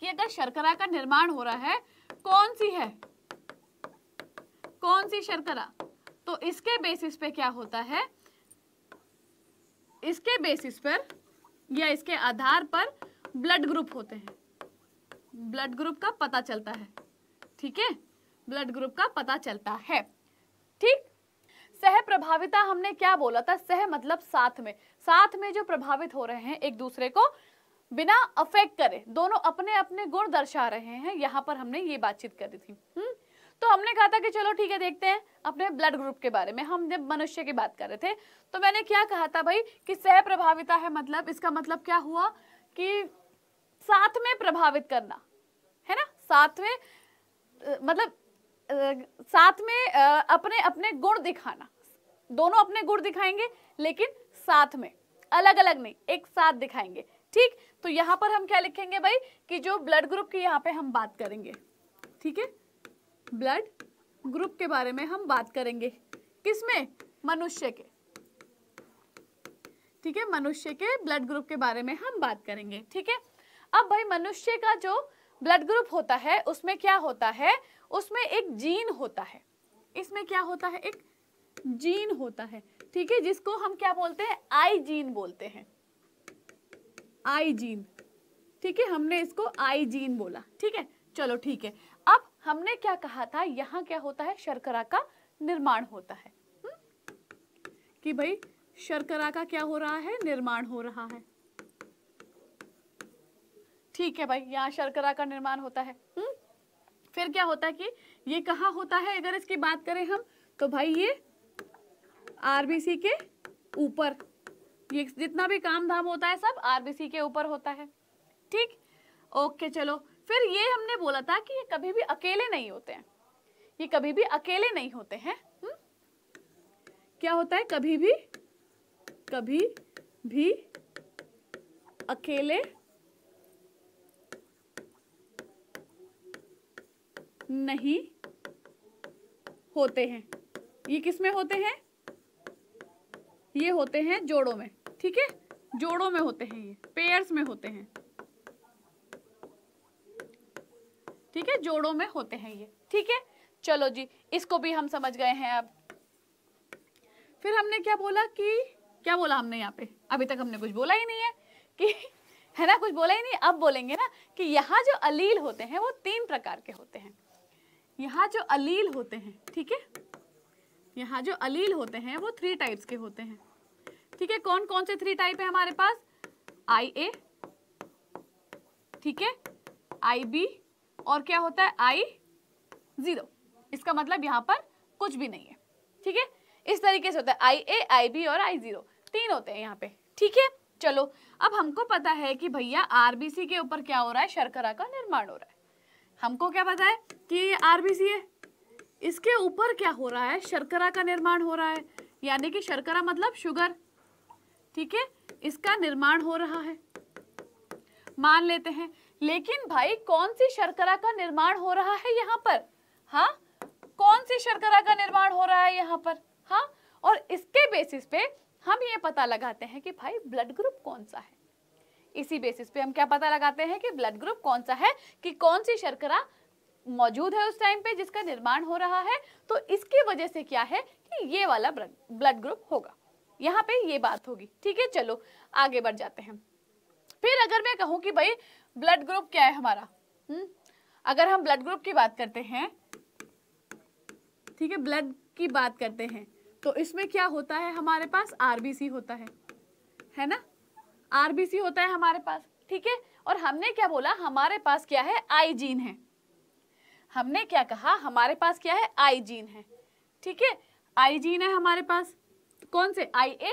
कि अगर शर्करा का निर्माण हो रहा है कौन सी है कौन सी शर्करा तो इसके बेसिस पे क्या होता है इसके बेसिस पर या इसके आधार पर ब्लड ग्रुप होते हैं ब्लड ग्रुप का पता चलता है ठीक है ब्लड ग्रुप का पता चलता है ठीक सह प्रभाविता हमने क्या बोला था सह मतलब साथ में साथ में जो प्रभावित हो रहे हैं एक दूसरे को बिना अफेक्ट करे दोनों अपने अपने गुण दर्शा रहे हैं यहाँ पर हमने ये बातचीत करी थी हुँ? हम्म? तो हमने कहा था कि चलो ठीक है देखते हैं अपने ब्लड ग्रुप के बारे में हम जब मनुष्य की बात कर रहे थे तो मैंने क्या कहा था भाई कि सह प्रभाविता है मतलब इसका मतलब क्या हुआ कि साथ में प्रभावित करना है ना साथ में मतलब साथ में अपने अपने गुण दिखाना दोनों अपने गुण दिखाएंगे लेकिन साथ में अलग अलग नहीं एक साथ दिखाएंगे ठीक तो यहाँ पर हम क्या लिखेंगे भाई कि जो ब्लड ग्रुप की यहाँ पे हम बात करेंगे ठीक है ब्लड ग्रुप के बारे में हम बात करेंगे किसमें मनुष्य के ठीक है मनुष्य के ब्लड ग्रुप के बारे में हम बात करेंगे ठीक है अब भाई मनुष्य का जो ब्लड ग्रुप होता है उसमें क्या होता है उसमें एक जीन होता है इसमें क्या होता है एक जीन होता है ठीक है जिसको हम क्या बोलते हैं आई जीन बोलते हैं आई जीन ठीक है हमने इसको आई जीन बोला ठीक है चलो ठीक है अब हमने क्या कहा था यहाँ क्या होता है शर्करा का निर्माण होता है हुँ? हम्म? कि भाई शर्करा का क्या हो रहा है निर्माण हो रहा है ठीक है भाई यहाँ शर्करा का निर्माण होता है हुँ? हम्म? फिर क्या होता है कि ये कहाँ होता है अगर इसकी बात करें हम तो भाई ये आरबीसी के ऊपर ये जितना भी काम धाम होता है सब आरबीसी के ऊपर होता है ठीक ओके चलो फिर ये हमने बोला था कि ये कभी भी अकेले नहीं होते हैं ये कभी भी अकेले नहीं होते हैं हम्म? क्या होता है कभी भी कभी भी अकेले नहीं होते हैं ये किस में होते हैं ये होते हैं जोड़ों में ठीक है जोड़ों में होते हैं ये पेयर्स में होते हैं ठीक है जोड़ों में होते हैं ये ठीक है चलो जी इसको भी हम समझ गए हैं अब फिर हमने क्या बोला कि क्या बोला हमने यहाँ पे अभी तक हमने कुछ बोला ही नहीं है कि है ना कुछ बोला ही नहीं अब बोलेंगे ना कि यहाँ जो अलील होते हैं वो तीन प्रकार के होते हैं यहाँ जो अलील होते हैं ठीक है यहाँ जो अलील होते हैं वो थ्री टाइप्स के होते हैं ठीक है कौन कौन से थ्री टाइप है हमारे पास आई ए ठीक है आई बी और क्या होता है आई जीरो इसका मतलब यहाँ पर कुछ भी नहीं है ठीक है इस तरीके से होता है आई ए आई बी और आई जीरो तीन होते हैं यहाँ पे ठीक है चलो अब हमको पता है कि भैया आरबीसी के ऊपर क्या हो रहा है शर्करा का निर्माण हो रहा है हमको क्या पता है कि ये आरबीसी है इसके ऊपर क्या हो रहा है शर्करा का निर्माण हो रहा है यानी कि शर्करा मतलब शुगर ठीक है इसका निर्माण हो रहा है मान लेते हैं लेकिन भाई कौन सी शर्करा का निर्माण हो रहा है यहाँ पर हाँ कौन सी शर्करा का निर्माण हो रहा है यहाँ पर हाँ और इसके बेसिस पे हम ये पता लगाते हैं कि भाई ब्लड ग्रुप कौन सा है इसी बेसिस पे हम क्या पता लगाते हैं कि ब्लड ग्रुप कौन सा है कि कौन सी शर्करा मौजूद है उस टाइम पे जिसका निर्माण हो रहा है तो इसकी वजह से क्या है कि ये वाला ब्लड ग्रुप होगा यहाँ पे ये बात होगी ठीक है चलो आगे बढ़ जाते हैं फिर अगर मैं कहूँ कि भाई ब्लड ग्रुप क्या है हमारा हुँ? हम्म, अगर हम ब्लड ग्रुप की बात करते हैं ठीक है ब्लड की बात करते हैं तो इसमें क्या होता है हमारे पास आरबीसी होता है है ना आरबीसी होता है हमारे पास ठीक है और हमने क्या बोला हमारे पास क्या है आई जीन है हमने क्या कहा हमारे पास क्या है आई जीन है ठीक है आई जीन है हमारे पास कौन से आई ए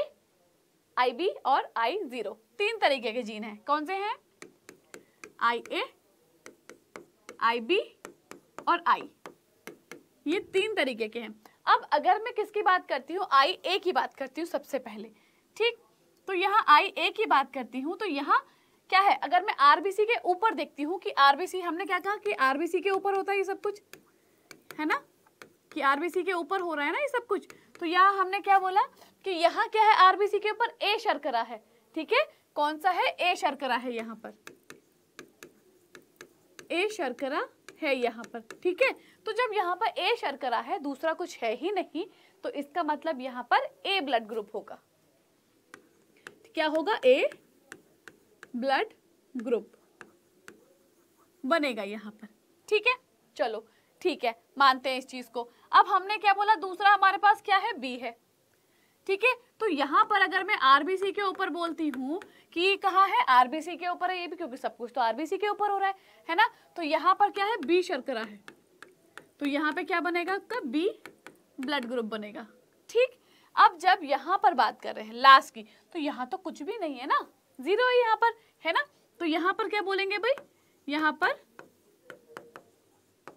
आई बी और आई जीरो तीन तरीके के जीन हैं कौन से हैं आई ए आई बी और आई ये तीन तरीके के हैं अब अगर मैं किसकी बात करती हूँ आई ए की बात करती हूँ सबसे पहले ठीक तो यहाँ आई ए की बात करती हूँ तो यहाँ क्या है अगर मैं आरबीसी के ऊपर देखती हूँ कि आरबीसी हमने क्या कहा कि आरबीसी के ऊपर होता है ये सब कुछ है ना कि आरबीसी के ऊपर हो रहा है ना ये सब कुछ तो यहाँ हमने क्या बोला कि यहाँ क्या है आरबीसी के ऊपर ए शर्करा है ठीक है कौन सा है ए शर्करा है यहाँ पर ए शर्करा है यहाँ पर ठीक है तो जब यहाँ पर ए शर्करा है दूसरा कुछ है ही नहीं तो इसका मतलब यहाँ पर ए ब्लड ग्रुप होगा क्या होगा ए ब्लड ग्रुप बनेगा यहाँ पर ठीक है चलो ठीक है मानते हैं इस चीज को अब हमने क्या बोला दूसरा हमारे पास क्या है बी है ठीक है तो यहाँ पर अगर मैं आरबीसी के ऊपर बोलती हूँ कि कहा है आरबीसी के ऊपर है ये भी क्योंकि सब कुछ तो आरबीसी के ऊपर हो रहा है है ना तो यहाँ पर क्या है बी शर्करा है तो यहाँ पे क्या बनेगा बी ब्लड ग्रुप बनेगा ठीक अब जब यहाँ पर बात कर रहे हैं लास्ट की तो यहाँ तो कुछ भी नहीं है ना जीरो है यहाँ पर है ना तो यहाँ पर क्या बोलेंगे भाई यहाँ पर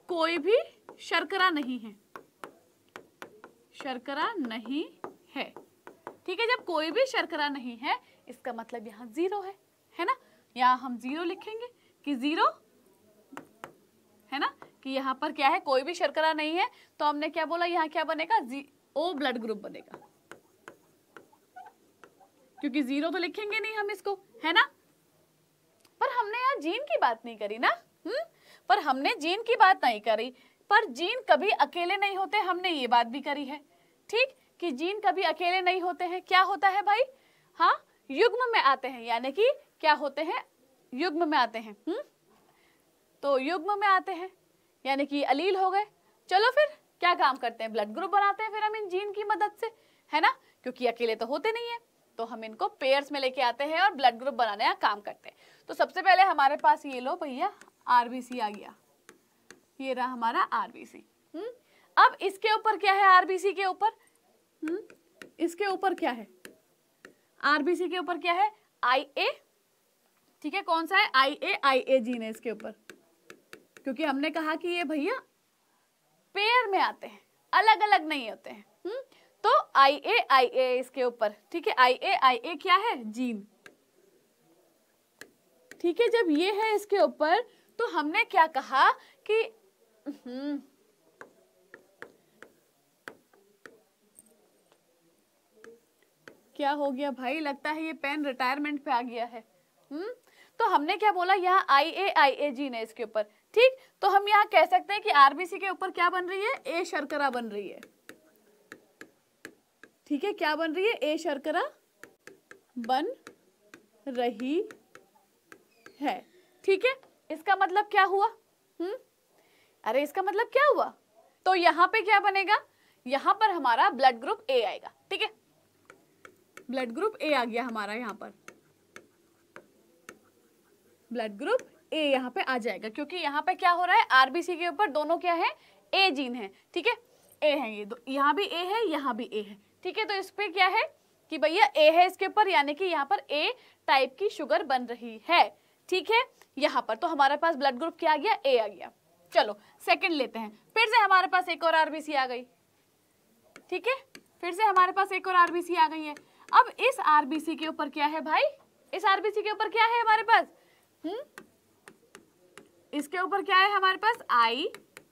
कोई भी शर्करा नहीं है शर्करा नहीं है ठीक है जब कोई भी शर्करा नहीं है इसका मतलब यहाँ जीरो है है ना यहाँ हम जीरो लिखेंगे कि जीरो है ना कि यहाँ पर क्या है कोई भी शर्करा नहीं है तो हमने क्या बोला यहाँ क्या बनेगा जी ओ ब्लड ग्रुप बनेगा क्योंकि जीरो तो लिखेंगे नहीं हम इसको है ना पर हमने यहाँ जीन की बात नहीं करी ना हम्म पर हमने जीन की बात नहीं करी पर जीन कभी अकेले नहीं होते हमने ये बात भी करी है ठीक कि जीन कभी अकेले नहीं होते हैं क्या होता है भाई हाँ युग्म में आते हैं यानी कि क्या होते हैं युग्म में आते हैं हम्म तो युग्म में आते हैं यानी कि अलील हो गए चलो फिर क्या काम करते हैं ब्लड ग्रुप बनाते हैं फिर हम इन जीन की मदद से है ना क्योंकि अकेले तो होते नहीं है तो हम इनको पेयर्स में लेके आते हैं और ब्लड ग्रुप बनाने का काम करते हैं तो सबसे पहले हमारे पास ये लो भैया आरबीसी आ गया ये रहा हमारा आरबीसी हम्म? अब इसके ऊपर क्या है आरबीसी के ऊपर हम्म? इसके ऊपर क्या है आरबीसी के ऊपर क्या है आई ए ठीक है कौन सा है आई ए आई ए जीन है इसके ऊपर क्योंकि हमने कहा कि ये भैया पेयर में आते हैं अलग अलग नहीं होते हैं हुँ? हम्म? तो आई ए आई ए इसके ऊपर ठीक है आई ए आई ए क्या है जीन ठीक है जब ये है इसके ऊपर तो हमने क्या कहा कि हम्म, क्या हो गया भाई लगता है ये पेन रिटायरमेंट पे आ गया है हम्म तो हमने क्या बोला यहाँ आई ए आई ए जीन है इसके ऊपर ठीक तो हम यहाँ कह सकते हैं कि आरबीसी के ऊपर क्या बन रही है ए शर्करा बन रही है ठीक है क्या बन रही है ए शर्करा बन रही है ठीक है इसका मतलब क्या हुआ हम्म अरे इसका मतलब क्या हुआ तो यहां पे क्या बनेगा यहां पर हमारा ब्लड ग्रुप ए आएगा ठीक है ब्लड ग्रुप ए आ गया हमारा यहां पर ब्लड ग्रुप ए यहाँ पे आ जाएगा क्योंकि यहाँ पे क्या हो रहा है आरबीसी के ऊपर दोनों क्या है ए जीन है ठीक है ए है ये दो यहाँ भी ए है यहाँ भी ए है ठीक है तो इस पर क्या है कि भैया ए है इसके ऊपर यानी कि यहाँ पर ए टाइप की शुगर बन रही है ठीक है यहाँ पर तो हमारे पास ब्लड ग्रुप क्या आ गया ए आ गया चलो सेकंड लेते हैं फिर से हमारे पास एक और आरबीसी आ गई ठीक है फिर से हमारे पास एक और आरबीसी आ गई है अब इस आरबीसी के ऊपर क्या है भाई इस आरबीसी के ऊपर क्या है हमारे पास हम्म इसके ऊपर क्या है हमारे पास आई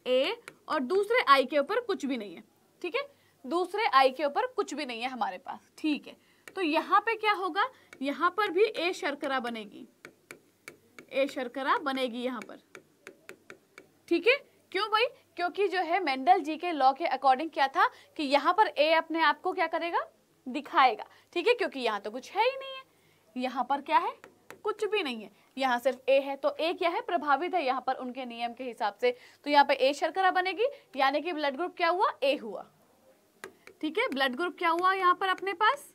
ए और दूसरे आई के ऊपर कुछ भी नहीं है ठीक है दूसरे आई के ऊपर कुछ भी नहीं है हमारे पास ठीक है तो यहाँ पे क्या होगा यहाँ पर भी ए शर्करा बनेगी ए शर्करा बनेगी यहाँ पर ठीक है क्यों भाई क्योंकि जो है मेंडल जी के लॉ के अकॉर्डिंग क्या था कि यहाँ पर ए अपने आप को क्या करेगा दिखाएगा ठीक है क्योंकि यहाँ तो कुछ है ही नहीं है यहाँ पर क्या है कुछ भी नहीं है यहाँ सिर्फ ए है तो ए क्या है प्रभावित है यहाँ पर उनके नियम के हिसाब से तो यहाँ पर ए शर्करा बनेगी यानी कि ब्लड ग्रुप क्या हुआ ए हुआ ठीक है ब्लड ग्रुप क्या हुआ यहाँ पर अपने पास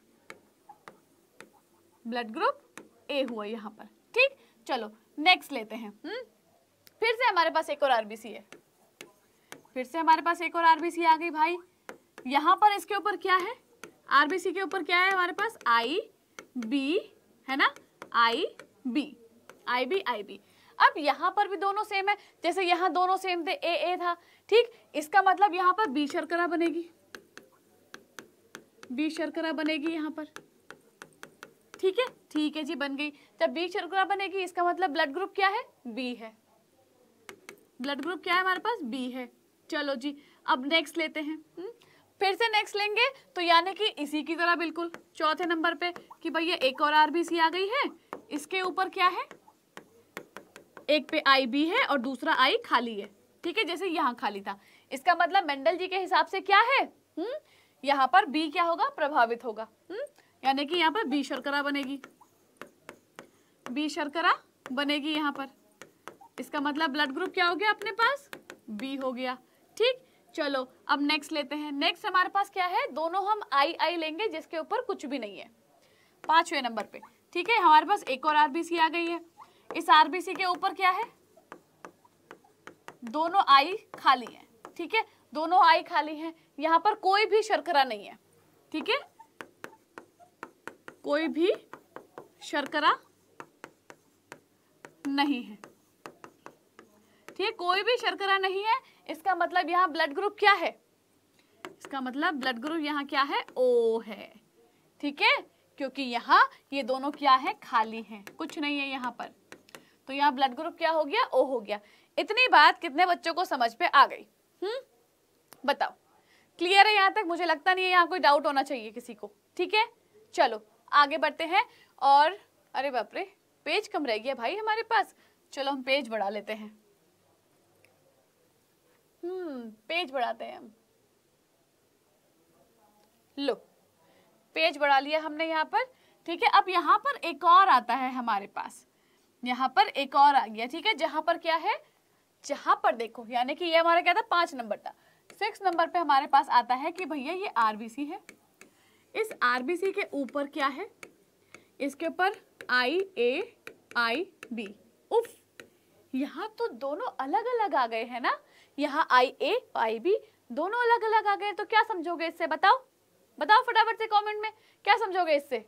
ब्लड ग्रुप ए हुआ यहाँ पर ठीक चलो नेक्स्ट लेते हैं हम्म फिर से हमारे पास एक और आरबीसी है फिर से हमारे पास एक और आरबीसी आ गई भाई यहाँ पर इसके ऊपर क्या है आरबीसी के ऊपर क्या है हमारे पास आई बी है ना I B I B I B अब यहाँ पर भी दोनों सेम है जैसे यहाँ दोनों सेम थे ए ए था ठीक इसका मतलब यहाँ पर बी शर्करा बनेगी बी शर्करा बनेगी यहाँ पर ठीक है ठीक है जी बन गई जब बी शर्करा बनेगी इसका मतलब ब्लड ग्रुप क्या है बी है ब्लड ग्रुप क्या है हमारे पास बी है चलो जी अब नेक्स्ट लेते हैं हम्म? फिर से नेक्स्ट लेंगे तो यानी कि इसी की तरह बिल्कुल चौथे नंबर पे कि भैया एक और आर बी सी आ गई है इसके ऊपर क्या है एक पे आई बी है और दूसरा आई खाली है ठीक है जैसे यहाँ खाली था इसका मतलब मेंडल जी के हिसाब से क्या है हम्म यहाँ पर बी क्या होगा प्रभावित होगा हम्म यानी कि यहाँ पर बी शर्करा बनेगी बी शर्करा बनेगी यहाँ पर इसका मतलब ब्लड ग्रुप क्या हो गया अपने पास बी हो गया ठीक चलो अब नेक्स्ट लेते हैं नेक्स्ट हमारे पास क्या है दोनों हम आई आई लेंगे जिसके ऊपर कुछ भी नहीं है पांचवें नंबर पे ठीक है हमारे पास एक और आरबीसी आ गई है इस आरबीसी के ऊपर क्या है दोनों आई खाली है ठीक है दोनों आई खाली है यहां पर कोई भी शर्करा नहीं है ठीक है कोई भी शर्करा नहीं है ठीक कोई भी शर्करा नहीं है इसका मतलब यहाँ ब्लड ग्रुप क्या है इसका मतलब ब्लड ग्रुप यहाँ क्या है ओ है ठीक है क्योंकि यहां ये दोनों क्या है खाली हैं कुछ नहीं है यहां पर तो यहाँ ब्लड ग्रुप क्या हो गया ओ हो गया इतनी बात कितने बच्चों को समझ पे आ गई हम्म बताओ क्लियर है यहाँ तक मुझे लगता नहीं है यहाँ कोई डाउट होना चाहिए किसी को ठीक है चलो आगे बढ़ते हैं और अरे बापरे पेज कम रह गया भाई हमारे पास चलो हम पेज बढ़ा लेते हैं हम्म पेज बढ़ाते हैं हम लो पेज बढ़ा लिया हमने यहाँ पर ठीक है अब यहाँ पर एक और आता है हमारे पास यहाँ पर एक और आ गया ठीक है जहां पर क्या है जहां पर देखो यानी कि ये हमारा क्या था पांच नंबर था सिक्स नंबर पे हमारे पास आता है कि भैया ये आरबीसी है इस आरबीसी के ऊपर क्या है इसके ऊपर आई ए आई बी उफ यहाँ तो दोनों अलग अलग आ गए हैं ना यहाँ आई ए आई बी दोनों अलग अलग आ गए तो क्या समझोगे इससे बताओ बताओ फटाफट से कमेंट में क्या समझोगे इससे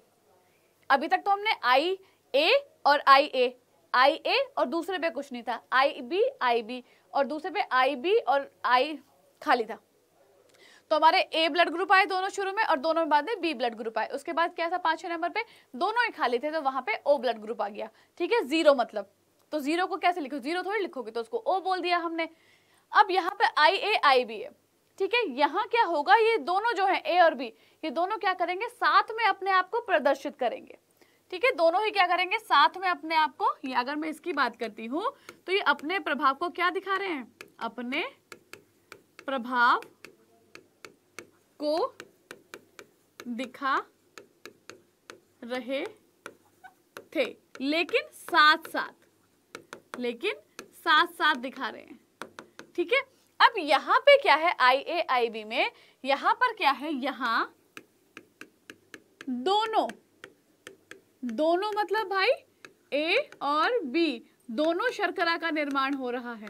अभी तक तो हमने आई ए और आई ए आई ए और दूसरे पे कुछ नहीं था आई बी आई बी और दूसरे पे आई बी और आई खाली था तो हमारे ए ब्लड ग्रुप आए दोनों शुरू में और दोनों में बाद में बी ब्लड ग्रुप आए उसके बाद क्या था पांचवें नंबर पे दोनों ही खाली थे तो वहां पे ओ ब्लड ग्रुप आ गया ठीक है जीरो मतलब तो जीरो को कैसे लिखो जीरो थोड़ी लिखोगे तो उसको ओ बोल दिया हमने अब यहाँ पे आई ए आई बी है ठीक है यहाँ क्या होगा ये दोनों जो है ए और बी ये दोनों क्या करेंगे साथ में अपने आप को प्रदर्शित करेंगे ठीक है दोनों ही क्या करेंगे साथ में अपने आप को ये अगर मैं इसकी बात करती हूं तो ये अपने प्रभाव को क्या दिखा रहे हैं अपने प्रभाव को दिखा रहे थे लेकिन साथ साथ लेकिन साथ साथ दिखा रहे हैं ठीक है अब यहां पे क्या है आई ए आई बी में यहां पर क्या है यहां दोनों दोनों मतलब भाई ए और बी दोनों शर्करा का निर्माण हो रहा है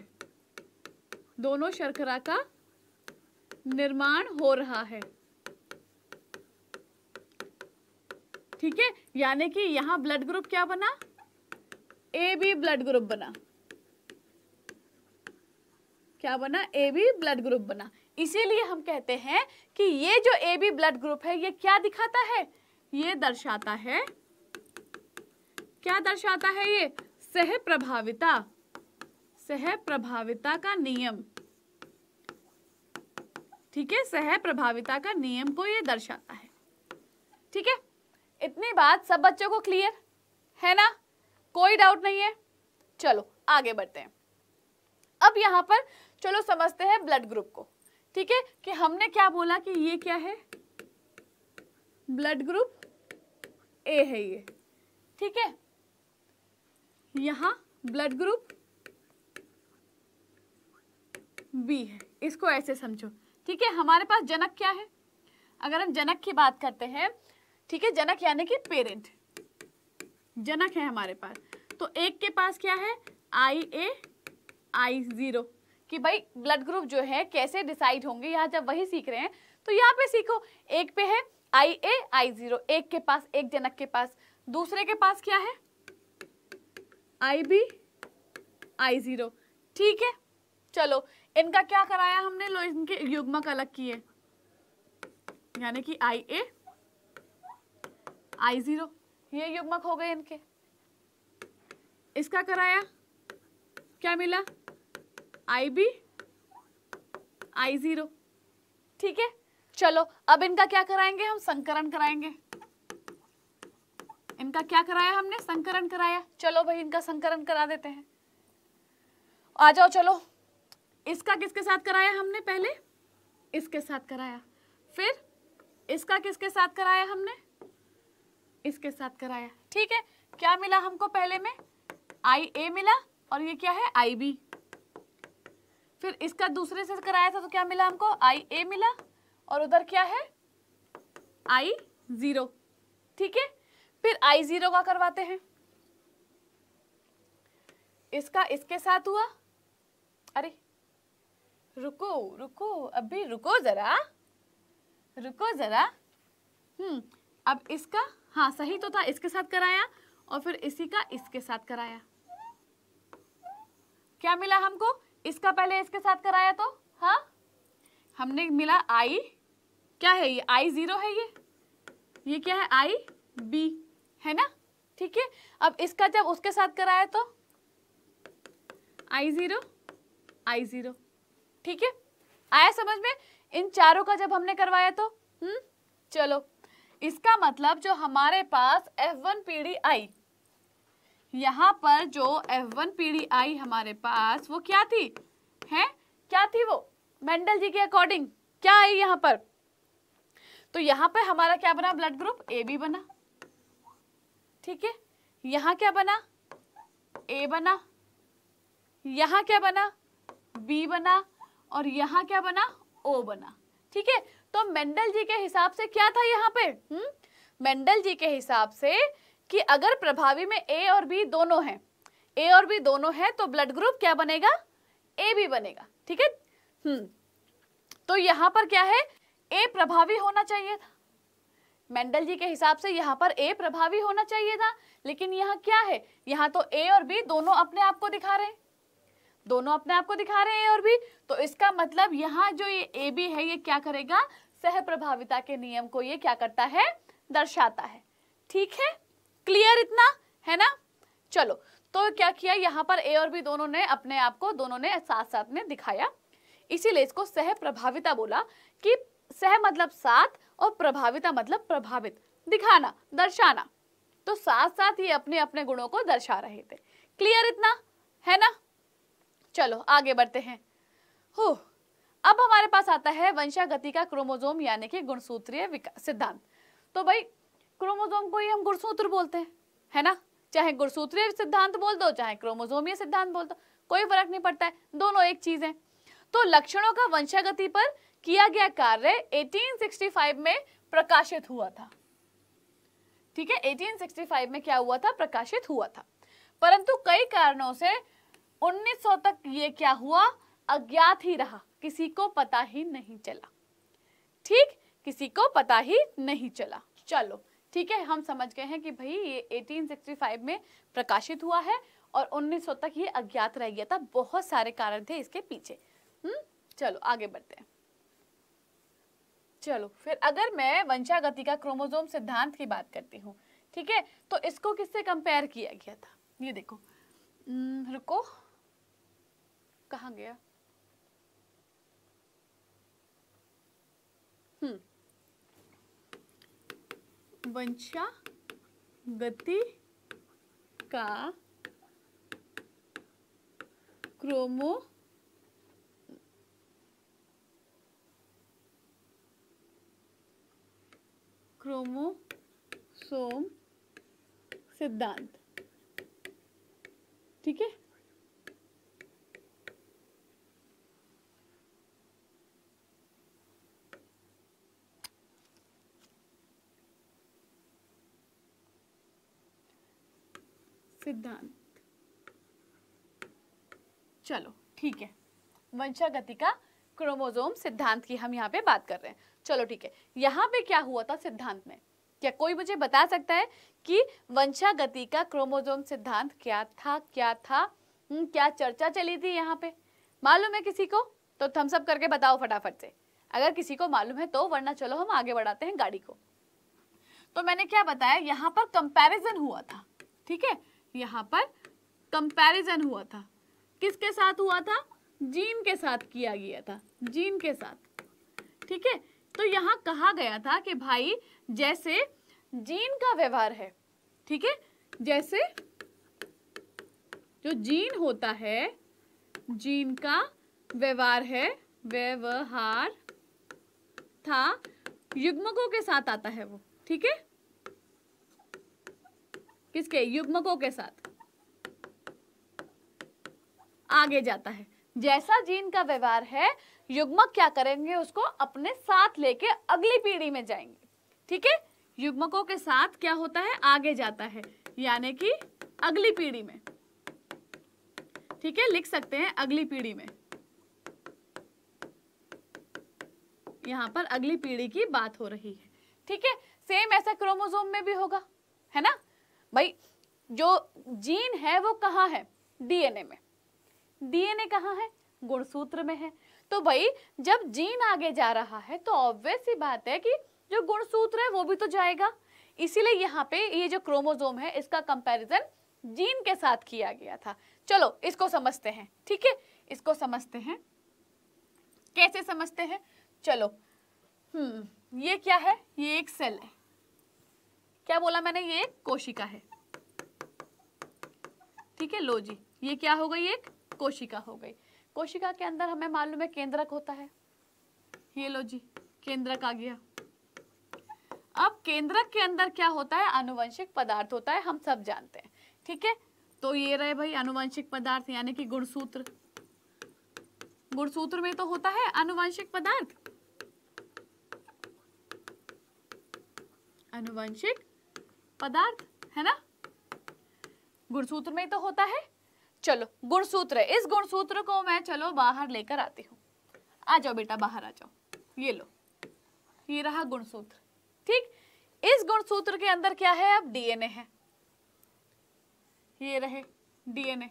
दोनों शर्करा का निर्माण हो रहा है ठीक है यानी कि यहां ब्लड ग्रुप क्या बना ए बी ब्लड ग्रुप बना क्या बना ए बी ब्लड ग्रुप बना इसीलिए हम कहते हैं कि ये जो ए बी ब्लड ग्रुप है ये क्या दिखाता है ये दर्शाता है क्या दर्शाता है ये सह प्रभाविता सह प्रभाविता का नियम ठीक है सह प्रभाविता का नियम को ये दर्शाता है ठीक है इतनी बात सब बच्चों को क्लियर है ना कोई डाउट नहीं है चलो आगे बढ़ते हैं अब यहां पर चलो समझते हैं ब्लड ग्रुप को ठीक है कि हमने क्या बोला कि ये क्या है ब्लड ग्रुप ए है ये ठीक है यहाँ ब्लड ग्रुप बी है इसको ऐसे समझो ठीक है हमारे पास जनक क्या है अगर हम जनक की बात करते हैं ठीक है जनक यानी कि पेरेंट जनक है हमारे पास तो एक के पास क्या है आई ए आई जीरो कि भाई ब्लड ग्रुप जो है कैसे डिसाइड होंगे यहाँ जब वही सीख रहे हैं तो यहाँ पे सीखो एक पे है आई ए आई जीरो एक के पास एक जनक के पास दूसरे के पास क्या है आई बी आई ज़ीरो ठीक है चलो इनका क्या कराया हमने लो इनके युग्मक अलग किए यानी कि आई ए आई ज़ीरो ये युग्मक हो गए इनके इसका कराया क्या मिला आई बी आई ज़ीरो ठीक है चलो अब इनका क्या कराएंगे हम संकरण कराएंगे इनका क्या कराया हमने संकरण कराया चलो भाई इनका संकरण करा देते हैं आ जाओ चलो इसका किसके साथ कराया हमने पहले इसके साथ कराया फिर इसका किसके साथ कराया हमने इसके साथ कराया ठीक है क्या मिला हमको पहले में आई ए मिला और ये क्या है आई बी फिर इसका दूसरे से कराया था तो क्या मिला हमको आई ए मिला और उधर क्या है आई जीरो ठीक है फिर आई जीरो का करवाते हैं इसका इसके साथ हुआ अरे रुको रुको अभी रुको जरा रुको जरा हम्म अब इसका हाँ सही तो था इसके साथ कराया और फिर इसी का इसके साथ कराया क्या मिला हमको इसका पहले इसके साथ कराया तो हाँ हमने मिला आई क्या है ये आई जीरो है ये ये क्या है आई बी ठीक है अब इसका जब उसके साथ कराया तो आई जीरो आई जीरो ठीक है आया समझ में इन चारों का जब हमने करवाया तो हम्म चलो इसका मतलब जो हमारे पास एफ वन पीढ़ी आई पर जो एफ वन पीढ़ी आई हमारे पास वो क्या थी है क्या थी वो मेंडल जी के अकॉर्डिंग क्या आई यहां पर तो यहां पर हमारा क्या बना ब्लड ग्रुप ए बी बना ठीक है यहाँ क्या बना ए बना यहाँ क्या बना बी बना और यहाँ क्या बना ओ बना ठीक है तो मेंडल जी के हिसाब से क्या था यहाँ पे हम्म मेंडल जी के हिसाब से कि अगर प्रभावी में ए और बी दोनों हैं ए और बी दोनों हैं तो ब्लड ग्रुप क्या बनेगा ए भी बनेगा ठीक है हम्म तो यहाँ पर क्या है ए प्रभावी होना चाहिए था मेंडल जी के हिसाब से यहाँ पर ए प्रभावी होना चाहिए था लेकिन यहाँ क्या है यहाँ तो ए और बी दोनों अपने आप को दिखा रहे हैं दोनों अपने आप को दिखा रहे हैं ए और बी तो इसका मतलब यहाँ जो ये ए बी है ये क्या करेगा सह प्रभाविता के नियम को ये क्या करता है दर्शाता है ठीक है क्लियर इतना है ना चलो तो क्या किया यहाँ पर ए और बी दोनों ने अपने आप को दोनों ने साथ साथ में दिखाया इसीलिए इसको सह प्रभाविता बोला कि सह मतलब साथ और प्रभाविता मतलब प्रभावित दिखाना दर्शाना तो साथ साथ ये अपने अपने गुणों को दर्शा रहे थे क्लियर इतना है ना चलो आगे बढ़ते हैं हो अब हमारे पास आता है वंशागति का क्रोमोजोम यानी कि गुणसूत्रीय सिद्धांत तो भाई क्रोमोजोम को ही हम गुणसूत्र बोलते हैं है ना चाहे गुणसूत्रीय सिद्धांत बोल दो चाहे क्रोमोजोमीय सिद्धांत बोल दो कोई फर्क नहीं पड़ता है दोनों एक चीज है तो लक्षणों का वंशागति पर किया गया कार्य 1865 में प्रकाशित हुआ था ठीक है 1865 में क्या हुआ था प्रकाशित हुआ था परंतु कई कारणों से 1900 तक ये क्या हुआ अज्ञात ही रहा किसी को पता ही नहीं चला ठीक किसी को पता ही नहीं चला चलो ठीक है हम समझ गए हैं कि भाई ये 1865 में प्रकाशित हुआ है और 1900 तक ये अज्ञात रह गया था बहुत सारे कारण थे इसके पीछे हम्म चलो आगे बढ़ते हैं चलो फिर अगर मैं वंशागति का क्रोमोजोम सिद्धांत की बात करती हूँ ठीक है तो इसको किससे कंपेयर किया गया था ये देखो रुको कहा गया हम्म। वंशा गति का क्रोमो क्रोमोसोम सिद्धांत ठीक है सिद्धांत चलो ठीक है वंशागति का क्रोमोजोम सिद्धांत की हम यहाँ पे बात कर रहे हैं चलो ठीक है यहाँ पे क्या हुआ था सिद्धांत में क्या कोई मुझे बता सकता है कि वंशागति का क्रोमोजोम सिद्धांत क्या था क्या था हुँ? हम्म, क्या चर्चा चली थी यहाँ पे मालूम है किसी को तो थम्सअप करके बताओ फटाफट से अगर किसी को मालूम है तो वरना चलो हम आगे बढ़ाते हैं गाड़ी को तो मैंने क्या बताया यहाँ पर कंपेरिजन हुआ था ठीक है यहाँ पर कंपेरिजन हुआ था किसके साथ हुआ था जीन के साथ किया गया था जीन के साथ ठीक है तो यहाँ कहा गया था कि भाई जैसे जीन का व्यवहार है ठीक है जैसे जो जीन होता है जीन का व्यवहार है व्यवहार था युग्मकों के साथ आता है वो ठीक है किसके युग्मकों के साथ आगे जाता है जैसा जीन का व्यवहार है युग्मक क्या करेंगे उसको अपने साथ लेके अगली पीढ़ी में जाएंगे ठीक है युग्मकों के साथ क्या होता है आगे जाता है यानी कि अगली पीढ़ी में ठीक है लिख सकते हैं अगली पीढ़ी में यहां पर अगली पीढ़ी की बात हो रही है ठीक है सेम ऐसा क्रोमोसोम में भी होगा है ना भाई जो जीन है वो कहा है डीएनए में डीएनए कहाँ है गुणसूत्र में है तो भाई जब जीन आगे जा रहा है तो ऑब्वियस ही बात है कि जो गुणसूत्र है वो भी तो जाएगा इसीलिए यहाँ पे ये जो क्रोमोजोम है इसका कंपैरिजन जीन के साथ किया गया था चलो इसको समझते हैं ठीक है इसको समझते हैं कैसे समझते हैं चलो हम्म ये क्या है ये एक सेल है क्या बोला मैंने ये एक कोशिका है ठीक है लो जी ये क्या हो गई एक कोशिका हो गई कोशिका के अंदर हमें मालूम है केंद्रक होता है ये लो जी केंद्रक आ गया अब केंद्रक के अंदर क्या होता है अनुवंशिक पदार्थ होता है हम सब जानते हैं ठीक है तो ये रहे भाई अनुवंशिक पदार्थ यानी कि गुणसूत्र गुणसूत्र में तो होता है अनुवंशिक पदार्थ अनुवंशिक पदार्थ है ना गुणसूत्र में तो होता है चलो गुणसूत्र इस गुणसूत्र को मैं चलो बाहर लेकर आती हूँ आ जाओ बेटा बाहर आ जाओ ये लो ये रहा गुणसूत्र ठीक इस गुणसूत्र के अंदर क्या है अब डीएनए है ये रहे डीएनए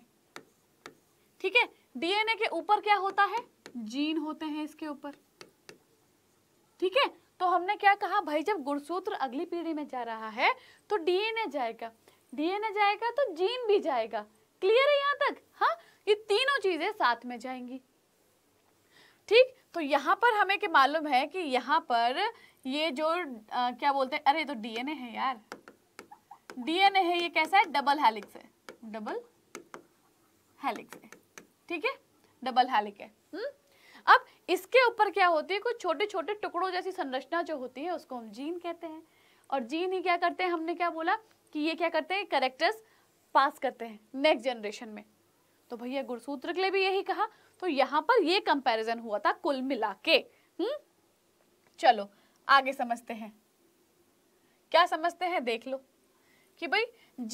ठीक है डीएनए के ऊपर क्या होता है जीन होते हैं इसके ऊपर ठीक है तो हमने क्या कहा भाई जब गुणसूत्र अगली पीढ़ी में जा रहा है तो डीएनए जाएगा डीएनए जाएगा तो जीन भी जाएगा क्लियर है यहाँ तक हाँ ये तीनों चीजें साथ में जाएंगी ठीक तो यहाँ पर हमें क्या मालूम है कि यहाँ पर ये जो आ, क्या बोलते हैं अरे तो डीएनए है यार डीएनए है ये कैसा है डबल हेलिक्स है डबल हेलिक्स है ठीक है डबल हेलिक है हुँ? हम्म, अब इसके ऊपर क्या होती है कुछ छोटे छोटे टुकड़ों जैसी संरचना जो होती है उसको हम जीन कहते हैं और जीन ही क्या करते हैं हमने क्या बोला कि ये क्या करते हैं करेक्टर्स पास करते हैं नेक्स्ट जनरेशन में तो भैया गुणसूत्र के लिए भी यही कहा तो यहाँ पर ये कंपैरिजन हुआ था कुल मिला के हम्म चलो आगे समझते हैं क्या समझते हैं देख लो कि भाई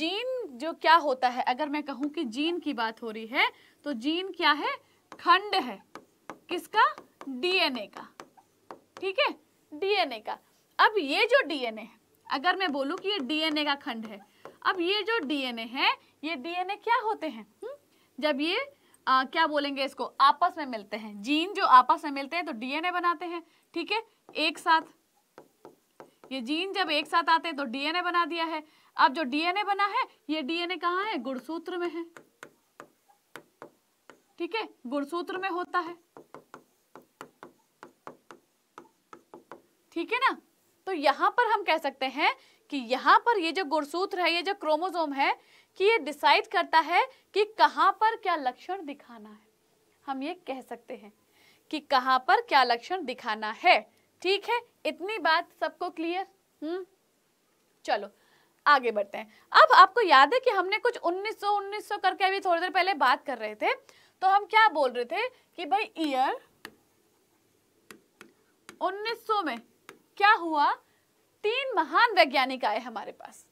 जीन जो क्या होता है अगर मैं कहूं कि जीन की बात हो रही है तो जीन क्या है खंड है किसका डीएनए का ठीक है डीएनए का अब ये जो डीएनए है अगर मैं बोलूं कि ये डीएनए का खंड है अब ये जो डीएनए है ये डीएनए क्या होते हैं हम्म? जब ये आ, क्या बोलेंगे इसको आपस में मिलते हैं जीन जो आपस में मिलते हैं तो डीएनए बनाते हैं ठीक है एक साथ ये जीन जब एक साथ आते हैं तो डीएनए बना दिया है अब जो डीएनए बना है ये डीएनए कहाँ है गुणसूत्र में है ठीक है गुणसूत्र में होता है ठीक है ना तो यहां पर हम कह सकते हैं कि यहाँ पर ये जो गुणसूत्र है ये जो क्रोमोजोम है कि ये डिसाइड करता है कि कहाँ पर क्या लक्षण दिखाना है हम ये कह सकते हैं कि कहाँ पर क्या लक्षण दिखाना है ठीक है इतनी बात सबको क्लियर हम्म चलो आगे बढ़ते हैं अब आपको याद है कि हमने कुछ 1900 1900 करके अभी थोड़ी देर पहले बात कर रहे थे तो हम क्या बोल रहे थे कि भाई ईयर 1900 में क्या हुआ तीन महान वैज्ञानिक आए हमारे पास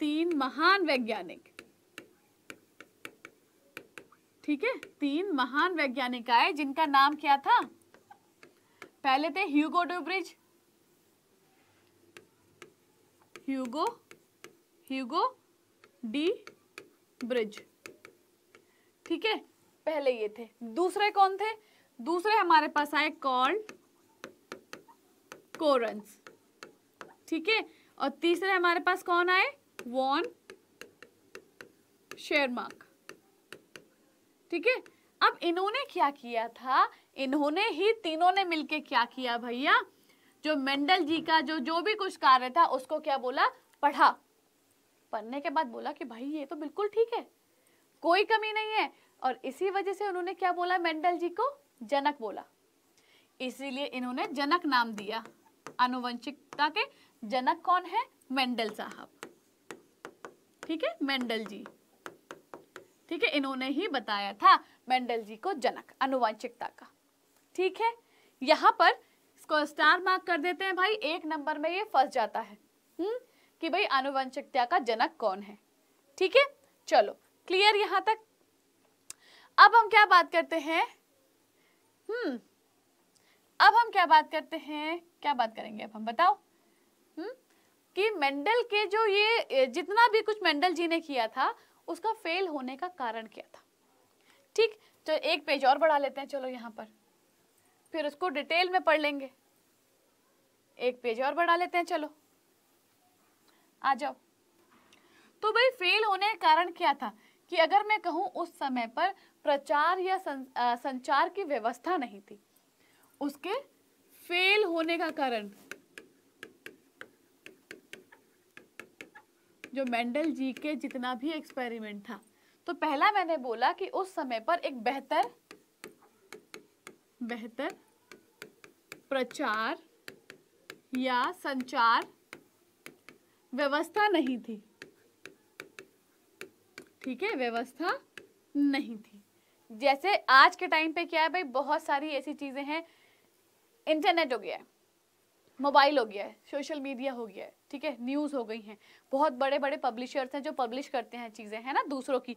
तीन महान वैज्ञानिक ठीक है तीन महान वैज्ञानिक आए जिनका नाम क्या था पहले थे ह्यूगो ड्यूब्रिज ह्यूगो ह्यूगो डी ब्रिज ठीक है पहले ये थे दूसरे कौन थे दूसरे हमारे पास आए कॉल्ड कोरन्स ठीक है और तीसरे हमारे पास कौन आए वॉन शेयर मार्क ठीक है अब इन्होंने क्या किया था इन्होंने ही तीनों ने मिलके क्या किया भैया जो मेंडल जी का जो जो भी कुछ कार्य था उसको क्या बोला पढ़ा पढ़ने के बाद बोला कि भाई ये तो बिल्कुल ठीक है कोई कमी नहीं है और इसी वजह से उन्होंने क्या बोला मेंडल जी को जनक बोला इसीलिए इन्होंने जनक नाम दिया अनुवंशिकता के जनक कौन है मेंडल साहब ठीक है मेंडल जी ठीक है इन्होंने ही बताया था मेंडल जी को जनक अनुवांशिकता का ठीक है यहां पर इसको स्टार मार्क कर देते हैं भाई एक नंबर में ये फंस जाता है हम्म कि भाई अनुवंशिकता का जनक कौन है ठीक है चलो क्लियर यहाँ तक अब हम क्या बात करते हैं हम्म अब हम क्या बात करते हैं क्या बात करेंगे अब हम बताओ हम्म, कि मेंडल के जो ये जितना भी कुछ मेंडल जी ने किया था उसका फेल होने का कारण क्या था ठीक तो एक पेज और बढ़ा लेते हैं चलो यहाँ पर फिर उसको डिटेल में पढ़ लेंगे एक पेज और बढ़ा लेते हैं चलो आ जाओ तो भाई फेल होने का कारण क्या था कि अगर मैं कहूँ उस समय पर प्रचार या सं, आ, संचार की व्यवस्था नहीं थी उसके फेल होने का कारण जो मेंडल जी के जितना भी एक्सपेरिमेंट था तो पहला मैंने बोला कि उस समय पर एक बेहतर बेहतर प्रचार या संचार व्यवस्था नहीं थी ठीक है व्यवस्था नहीं थी जैसे आज के टाइम पे क्या है भाई बहुत सारी ऐसी चीज़ें हैं इंटरनेट हो गया है मोबाइल हो गया है सोशल मीडिया हो गया है ठीक है न्यूज़ हो गई हैं बहुत बड़े बड़े पब्लिशर्स हैं जो पब्लिश करते हैं चीज़ें है ना दूसरों की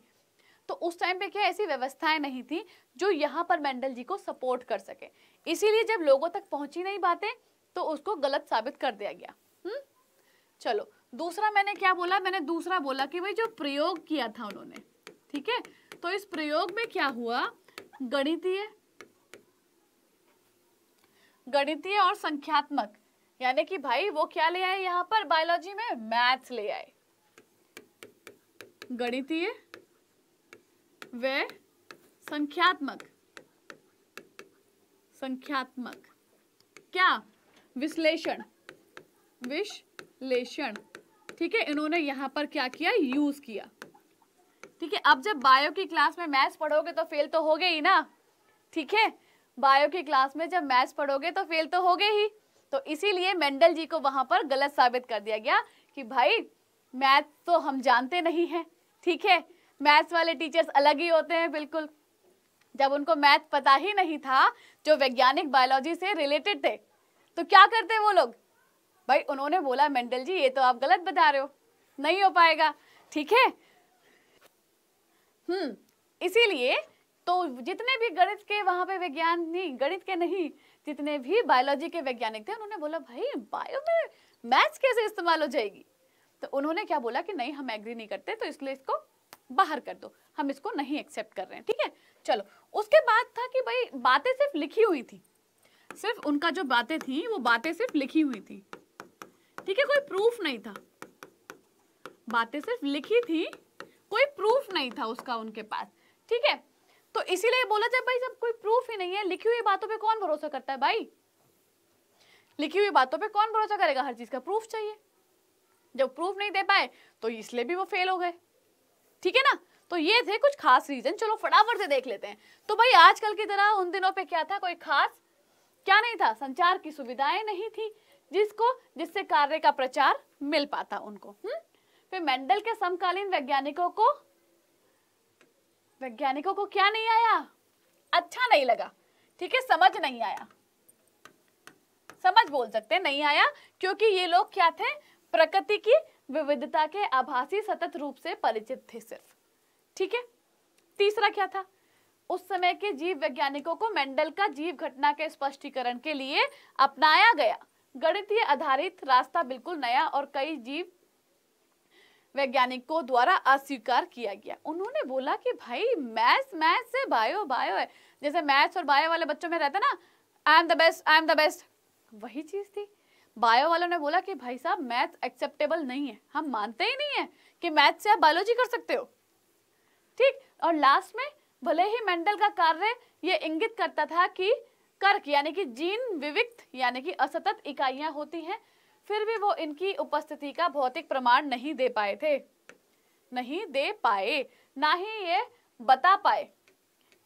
तो उस टाइम पे क्या ऐसी व्यवस्थाएं नहीं थी जो यहाँ पर मेंडल जी को सपोर्ट कर सके इसीलिए जब लोगों तक पहुंची नहीं बातें तो उसको गलत साबित कर दिया गया हम्म चलो दूसरा मैंने क्या बोला मैंने दूसरा बोला कि भाई जो प्रयोग किया था उन्होंने ठीक है तो इस प्रयोग में क्या हुआ गणितीय गणितीय और संख्यात्मक यानी कि भाई वो क्या ले आए यहाँ पर बायोलॉजी में मैथ्स ले आए गणितीय वे संख्यात्मक संख्यात्मक क्या विश्लेषण विश्लेषण ठीक है इन्होंने यहाँ पर क्या किया यूज किया ठीक है अब जब बायो की क्लास में मैथ्स पढ़ोगे तो फेल तो हो गए ही ना ठीक है बायो की क्लास में जब मैथ्स पढ़ोगे तो फेल तो हो गए ही तो इसीलिए मेंडल जी को वहां पर गलत साबित कर दिया गया कि भाई मैथ तो हम जानते नहीं हैं ठीक है मैथ्स वाले टीचर्स अलग ही होते हैं बिल्कुल जब उनको मैथ पता ही नहीं था जो वैज्ञानिक बायोलॉजी से रिलेटेड थे तो क्या करते वो लोग भाई उन्होंने बोला मेंडल जी ये तो आप गलत बता रहे हो नहीं हो पाएगा ठीक है हम्म इसीलिए तो जितने भी गणित के वहां पे विज्ञान नहीं गणित के नहीं जितने भी बायोलॉजी के वैज्ञानिक थे उन्होंने बोला भाई बायो में मैथ्स कैसे इस्तेमाल हो जाएगी तो उन्होंने क्या बोला कि नहीं हम एग्री नहीं करते तो इसलिए इसको बाहर कर दो हम इसको नहीं एक्सेप्ट कर रहे हैं ठीक है चलो उसके बाद था कि भाई बातें सिर्फ लिखी हुई थी सिर्फ उनका जो बातें थी वो बातें सिर्फ लिखी हुई थी ठीक है कोई प्रूफ नहीं था बातें सिर्फ लिखी थी कोई प्रूफ नहीं था उसका उनके पास ठीक है तो इसीलिए बोला जाए भाई जब कोई प्रूफ ही नहीं है लिखी हुई बातों पे कौन भरोसा करता है भाई लिखी हुई बातों पे कौन भरोसा करेगा हर चीज का प्रूफ चाहिए जब प्रूफ नहीं दे पाए तो इसलिए भी वो फेल हो गए ठीक है ना तो ये थे कुछ खास रीजन चलो फटाफट से देख लेते हैं तो भाई आजकल की तरह उन दिनों पे क्या था कोई खास क्या नहीं था संचार की सुविधाएं नहीं थी जिसको जिससे कार्य का प्रचार मिल पाता उनको हम्म फिर मेंडल के समकालीन वैज्ञानिकों को वैज्ञानिकों को क्या नहीं आया अच्छा नहीं लगा ठीक है समझ नहीं आया समझ बोल सकते नहीं आया क्योंकि ये लोग क्या थे प्रकृति की विविधता के आभासी सतत रूप से परिचित थे सिर्फ ठीक है तीसरा क्या था उस समय के जीव वैज्ञानिकों को मेंडल का जीव घटना के स्पष्टीकरण के लिए अपनाया गया गणितीय आधारित रास्ता बिल्कुल नया और कई जीव वैज्ञानिकों द्वारा अस्वीकार किया गया उन्होंने बोला कि भाई मैथ्स मैथ्स से बायो बायो है जैसे मैथ्स और बायो वाले बच्चों में रहता ना I am the best I am the best वही चीज़ थी बायो वालों ने बोला कि भाई साहब मैथ एक्सेप्टेबल नहीं है हम मानते ही नहीं है कि मैथ से आप बायोलॉजी कर सकते हो ठीक और लास्ट में भले ही मेंडल का कार्य ये इंगित करता था कि कर्क यानी कि जीन विविक्त यानी कि असतत इकाइयां होती हैं फिर भी वो इनकी उपस्थिति का भौतिक प्रमाण नहीं दे पाए थे नहीं दे पाए ना ही ये बता पाए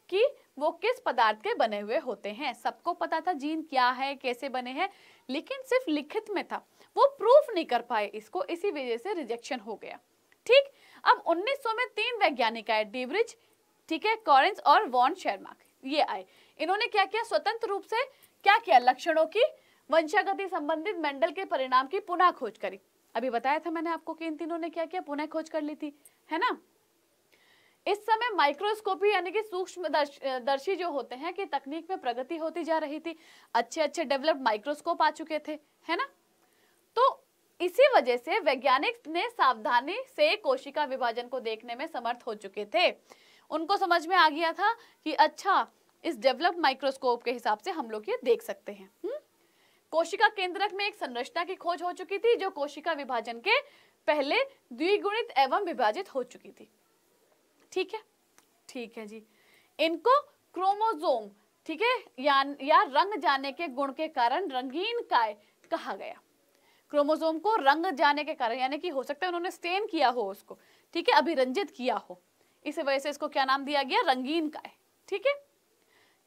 कि वो किस पदार्थ के बने हुए होते हैं सबको पता था जीन क्या है कैसे बने हैं लेकिन सिर्फ लिखित में था वो प्रूफ नहीं कर पाए इसको इसी वजह से रिजेक्शन हो गया ठीक अब 1900 में तीन वैज्ञानिक आए डेवरिज ठीक है कॉरेंस और वॉन शर्मा ये आए इन्होंने क्या किया स्वतंत्र रूप से क्या किया लक्षणों की वंशागति संबंधित मंडल के परिणाम की पुनः खोज करी अभी बताया था मैंने आपको कि इन तीनों ने क्या किया पुनः खोज कर ली थी है ना इस समय माइक्रोस्कोपी यानी कि सूक्ष्म दर्श, दर्शी जो होते हैं कि तकनीक में प्रगति होती जा रही थी अच्छे अच्छे डेवलप्ड माइक्रोस्कोप आ चुके थे है ना तो इसी वजह से वैज्ञानिक ने सावधानी से कोशिका विभाजन को देखने में समर्थ हो चुके थे उनको समझ में आ गया था कि अच्छा इस डेवलप माइक्रोस्कोप के हिसाब से हम लोग ये देख सकते हैं कोशिका केंद्रक में एक संरचना की खोज हो चुकी थी जो कोशिका विभाजन के पहले द्विगुणित एवं विभाजित हो चुकी थी ठीक है ठीक है जी इनको क्रोमोजोम ठीक है या, या रंग जाने के गुण के कारण रंगीन काय कहा गया क्रोमोजोम को रंग जाने के कारण यानी कि हो सकता है उन्होंने स्टेन किया हो उसको ठीक है अभिरंजित किया हो इस वजह से इसको क्या नाम दिया गया रंगीन काय ठीक है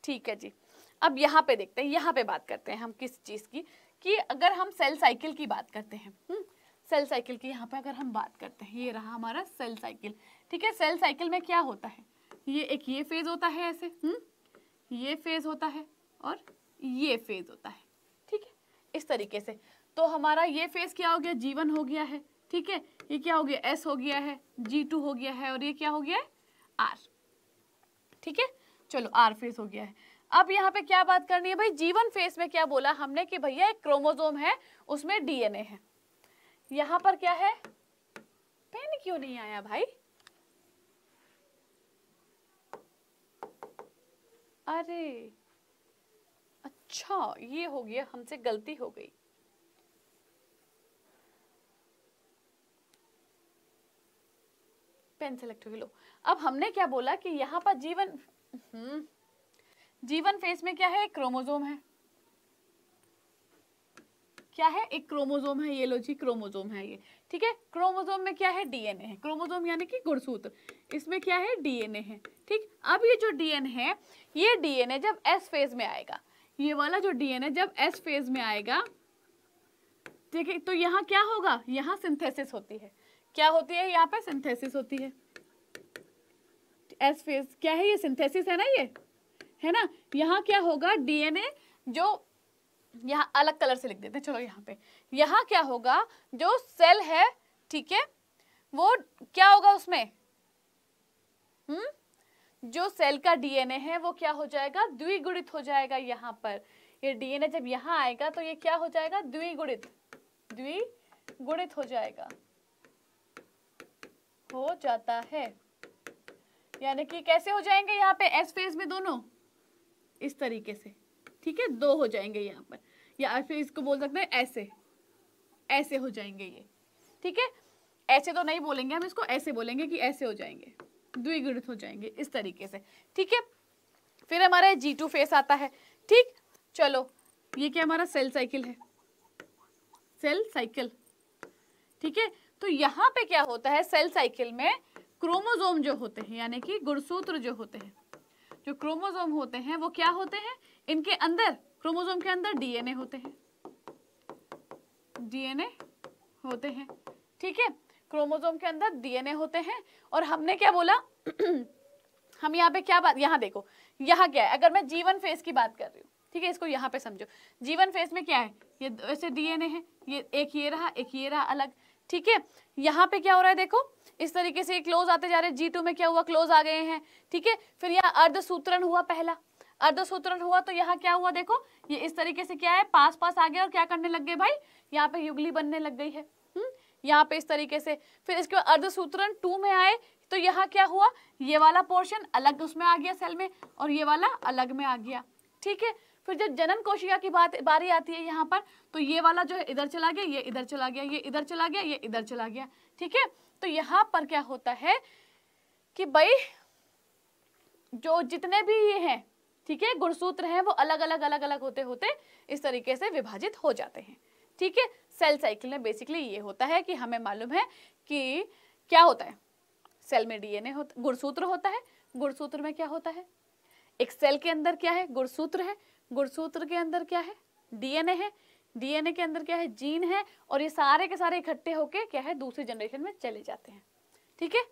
ठीक है जी अब यहाँ पे देखते हैं यहाँ पे बात करते हैं हम किस चीज़ की कि अगर हम सेल साइकिल की बात करते हैं हम्म, सेल साइकिल की यहाँ पे अगर हम बात करते हैं ये रहा हमारा सेल साइकिल ठीक है सेल साइकिल में क्या होता है ये एक ये फेज होता है ऐसे हम्म ये फेज होता है और ये फेज होता है ठीक है इस तरीके से तो हमारा ये फेज क्या हो गया जीवन हो गया है ठीक है ये क्या हो गया एस हो गया है जी टू हो गया है और ये क्या हो गया है आर ठीक है चलो आर फेज हो गया है अब यहाँ पे क्या बात करनी है भाई जीवन फेस में क्या बोला हमने कि भैया एक क्रोमोजोम है उसमें डीएनए है यहाँ पर क्या है पेन क्यों नहीं आया भाई अरे अच्छा ये हो गया हमसे गलती हो गई पेन सेलेक्ट हुई लो अब हमने क्या बोला कि यहाँ पर जीवन हम्म, जीवन फेस में क्या है एक क्रोमोजोम है क्या है एक क्रोमोजोम है ये लो जी क्रोमोजोम है ये ठीक है क्रोमोजोम में क्या है डीएनए है क्रोमोजोम यानी कि गुणसूत्र इसमें क्या है डीएनए है ठीक अब ये जो डीएनए है ये डीएनए जब एस फेज में आएगा ये वाला जो डीएनए जब एस फेज में आएगा ठीक है तो यहाँ क्या होगा यहाँ सिंथेसिस होती है क्या होती है यहाँ पे सिंथेसिस होती है एस फेज क्या है ये सिंथेसिस है ना ये है ना यहाँ क्या होगा डीएनए जो यहाँ अलग कलर से लिख देते हैं चलो यहाँ पे यहाँ क्या होगा जो सेल है ठीक है वो क्या होगा उसमें हम्म जो सेल का डीएनए है वो क्या हो जाएगा द्विगुणित हो जाएगा यहाँ पर ये डीएनए जब यहाँ आएगा तो ये क्या हो जाएगा द्विगुणित द्विगुणित हो जाएगा हो जाता है यानी कि कैसे हो जाएंगे यहाँ पे एस फेज में दोनों इस तरीके से ठीक है दो हो जाएंगे यहाँ पर या फिर इसको बोल सकते हैं ऐसे ऐसे हो जाएंगे ये ठीक है ऐसे तो नहीं बोलेंगे हम इसको ऐसे बोलेंगे कि ऐसे हो जाएंगे द्विगुणित हो जाएंगे इस तरीके से ठीक है फिर हमारा जी टू फेस आता है ठीक चलो ये क्या हमारा सेल साइकिल है सेल साइकिल ठीक है तो यहाँ पे क्या होता है सेल साइकिल में क्रोमोजोम जो होते हैं यानी कि गुणसूत्र जो होते हैं जो क्रोमोजोम होते हैं वो क्या होते हैं इनके अंदर क्रोमोजोम के अंदर डीएनए होते हैं डीएनए होते हैं ठीक है क्रोमोजोम के अंदर डीएनए होते हैं और हमने क्या बोला हम यहाँ पे क्या बात यहाँ देखो यहाँ क्या है अगर मैं जीवन फेज की बात कर रही हूँ ठीक है इसको यहाँ पे समझो जीवन फेज में क्या है ये ऐसे डीएनए है ये एक ये रहा एक ये रहा अलग ठीक है यहाँ पे क्या हो रहा है देखो इस तरीके से क्लोज आते जा रहे हैं जी टू में क्या हुआ क्लोज आ गए हैं ठीक है फिर यहाँ अर्धसूत्रण हुआ पहला अर्धसूत्रण हुआ तो यहाँ क्या हुआ देखो ये इस तरीके से क्या है पास पास आ गया और क्या करने लग गए भाई यहाँ पे युगली बनने लग गई है हम्म? यहाँ पे इस तरीके से फिर इसके बाद अर्धसूत्रण टू में आए तो यहाँ क्या हुआ ये वाला पोर्शन अलग उसमें आ गया सेल में और ये वाला अलग में आ गया ठीक है फिर जब जनन कोशिका की बात बारी आती है यहाँ पर तो ये वाला जो है इधर चला गया ये इधर चला गया ये इधर चला गया ये इधर चला गया ठीक है तो यहाँ पर क्या होता है कि भाई जो जितने भी ये हैं ठीक है गुणसूत्र हैं वो अलग अलग अलग अलग होते होते इस तरीके से विभाजित हो जाते हैं ठीक है सेल साइकिल में बेसिकली ये होता है कि हमें मालूम है कि क्या होता है सेल में डीएनए होता गुणसूत्र होता है गुणसूत्र में क्या होता है एक सेल के अंदर क्या है गुणसूत्र है गुणसूत्र के अंदर क्या है डीएनए है डीएनए के अंदर क्या है जीन है और ये सारे के सारे इकट्ठे होके क्या है दूसरी जनरेशन में चले जाते हैं ठीक है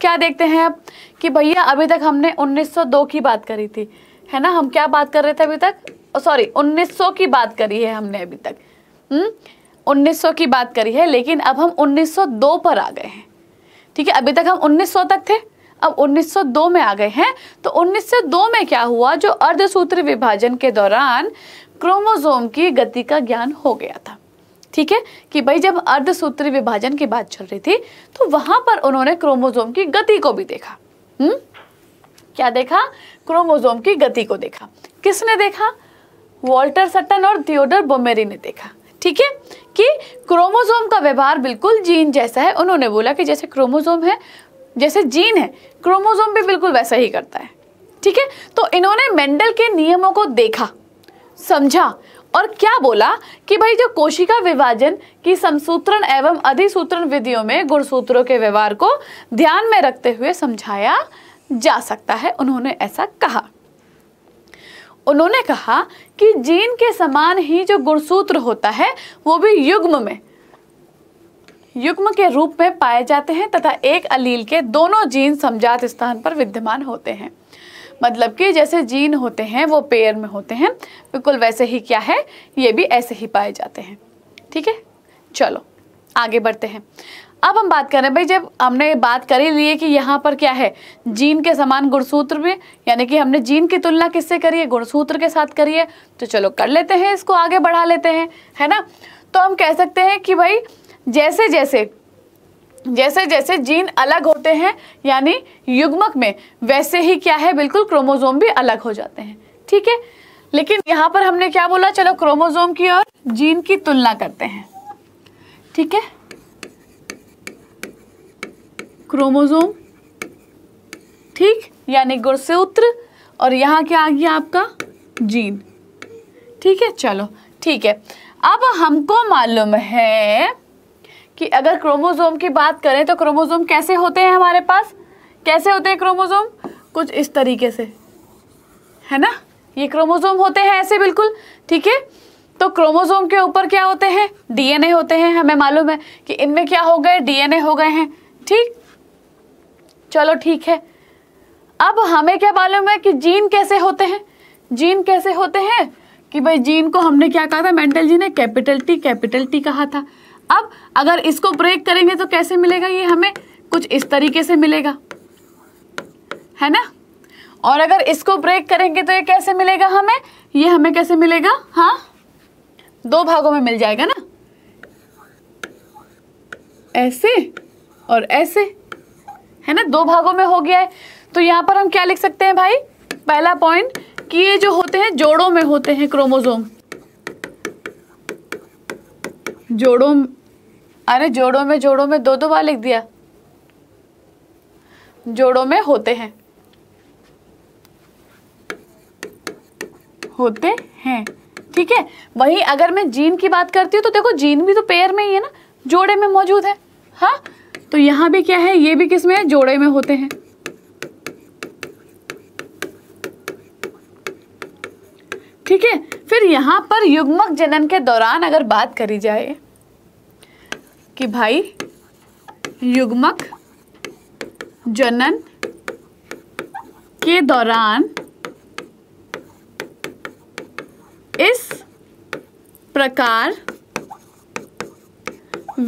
क्या देखते हैं अब कि भैया अभी तक हमने 1902 की बात करी थी है ना हम क्या बात कर रहे थे अभी तक सॉरी 1900 की बात करी है हमने अभी तक हम्म 1900 की बात करी है लेकिन अब हम 1902 पर आ गए हैं ठीक है अभी तक हम 1900 तक थे अब 1902 में आ गए हैं तो 1902 में क्या हुआ जो अर्धसूत्र विभाजन के दौरान क्रोमोसोम की गति का ज्ञान हो गया था ठीक है कि भाई जब अर्धसूत्र विभाजन की बात चल रही थी तो वहां पर उन्होंने क्रोमोसोम की गति को भी देखा हम्म क्या देखा क्रोमोसोम की गति को देखा किसने देखा वॉल्टर सटन और थियोडर बोमेरी ने देखा ठीक है कि क्रोमोसोम का व्यवहार बिल्कुल जीन जैसा है उन्होंने बोला कि जैसे क्रोमोसोम है जैसे जीन है क्रोमोजोम भी बिल्कुल वैसा ही करता है ठीक है तो इन्होंने मेंडल के नियमों को देखा समझा और क्या बोला कि भाई जो कोशिका विभाजन की समसूत्रण एवं अधिसूत्रण विधियों में गुणसूत्रों के व्यवहार को ध्यान में रखते हुए समझाया जा सकता है उन्होंने ऐसा कहा उन्होंने कहा कि जीन के समान ही जो गुणसूत्र होता है वो भी युग्म में युग्म के रूप में पाए जाते हैं तथा एक अलील के दोनों जीन समझात स्थान पर विद्यमान होते हैं मतलब कि जैसे जीन होते हैं वो पेयर में होते हैं बिल्कुल वैसे ही क्या है ये भी ऐसे ही पाए जाते हैं ठीक है चलो आगे बढ़ते हैं अब हम बात करें भाई जब हमने बात कर ही ली है कि यहाँ पर क्या है जीन के समान गुणसूत्र में यानी कि हमने जीन की तुलना किससे करी है गुणसूत्र के साथ करी है तो चलो कर लेते हैं इसको आगे बढ़ा लेते हैं है ना तो हम कह सकते हैं कि भाई जैसे जैसे जैसे जैसे जीन अलग होते हैं यानी युग्मक में वैसे ही क्या है बिल्कुल क्रोमोजोम भी अलग हो जाते हैं ठीक है लेकिन यहां पर हमने क्या बोला चलो क्रोमोजोम की और जीन की तुलना करते हैं ठीक है क्रोमोजोम ठीक यानी गुणसूत्र और यहां क्या आ गया आपका जीन ठीक है चलो ठीक है अब हमको मालूम है कि अगर क्रोमोजोम की बात करें तो क्रोमोजोम कैसे होते हैं हमारे पास कैसे होते हैं क्रोमोजोम कुछ इस तरीके से है ना ये क्रोमोजोम होते हैं ऐसे बिल्कुल ठीक है तो क्रोमोजोम के ऊपर क्या होते हैं डीएनए होते हैं हमें मालूम है कि इनमें क्या हो गए डीएनए हो गए हैं ठीक चलो ठीक है अब हमें क्या मालूम है कि जीन कैसे होते हैं जीन कैसे होते हैं कि भाई जीन को हमने क्या कहा था मेंटल जी ने कैपिटल टी कैपिटल टी कहा था अब अगर इसको ब्रेक करेंगे तो कैसे मिलेगा ये हमें कुछ इस तरीके से मिलेगा है ना और अगर इसको ब्रेक करेंगे तो ये कैसे मिलेगा हमें ये हमें कैसे मिलेगा हाँ दो भागों में मिल जाएगा ना ऐसे और ऐसे है ना दो भागों में हो गया है तो यहाँ पर हम क्या लिख सकते हैं भाई पहला पॉइंट कि ये जो होते हैं जोड़ों में होते हैं क्रोमोजोम जोड़ों अरे जोड़ों में जोड़ों में दो दो बार लिख दिया जोड़ों में होते हैं होते हैं ठीक है वही अगर मैं जीन की बात करती हूँ तो देखो जीन भी तो पेयर में ही है ना जोड़े में मौजूद है हाँ तो यहाँ भी क्या है ये भी किस में है जोड़े में होते हैं ठीक है फिर यहाँ पर युग्मक जनन के दौरान अगर बात करी जाए कि भाई युग्मक जनन के दौरान इस प्रकार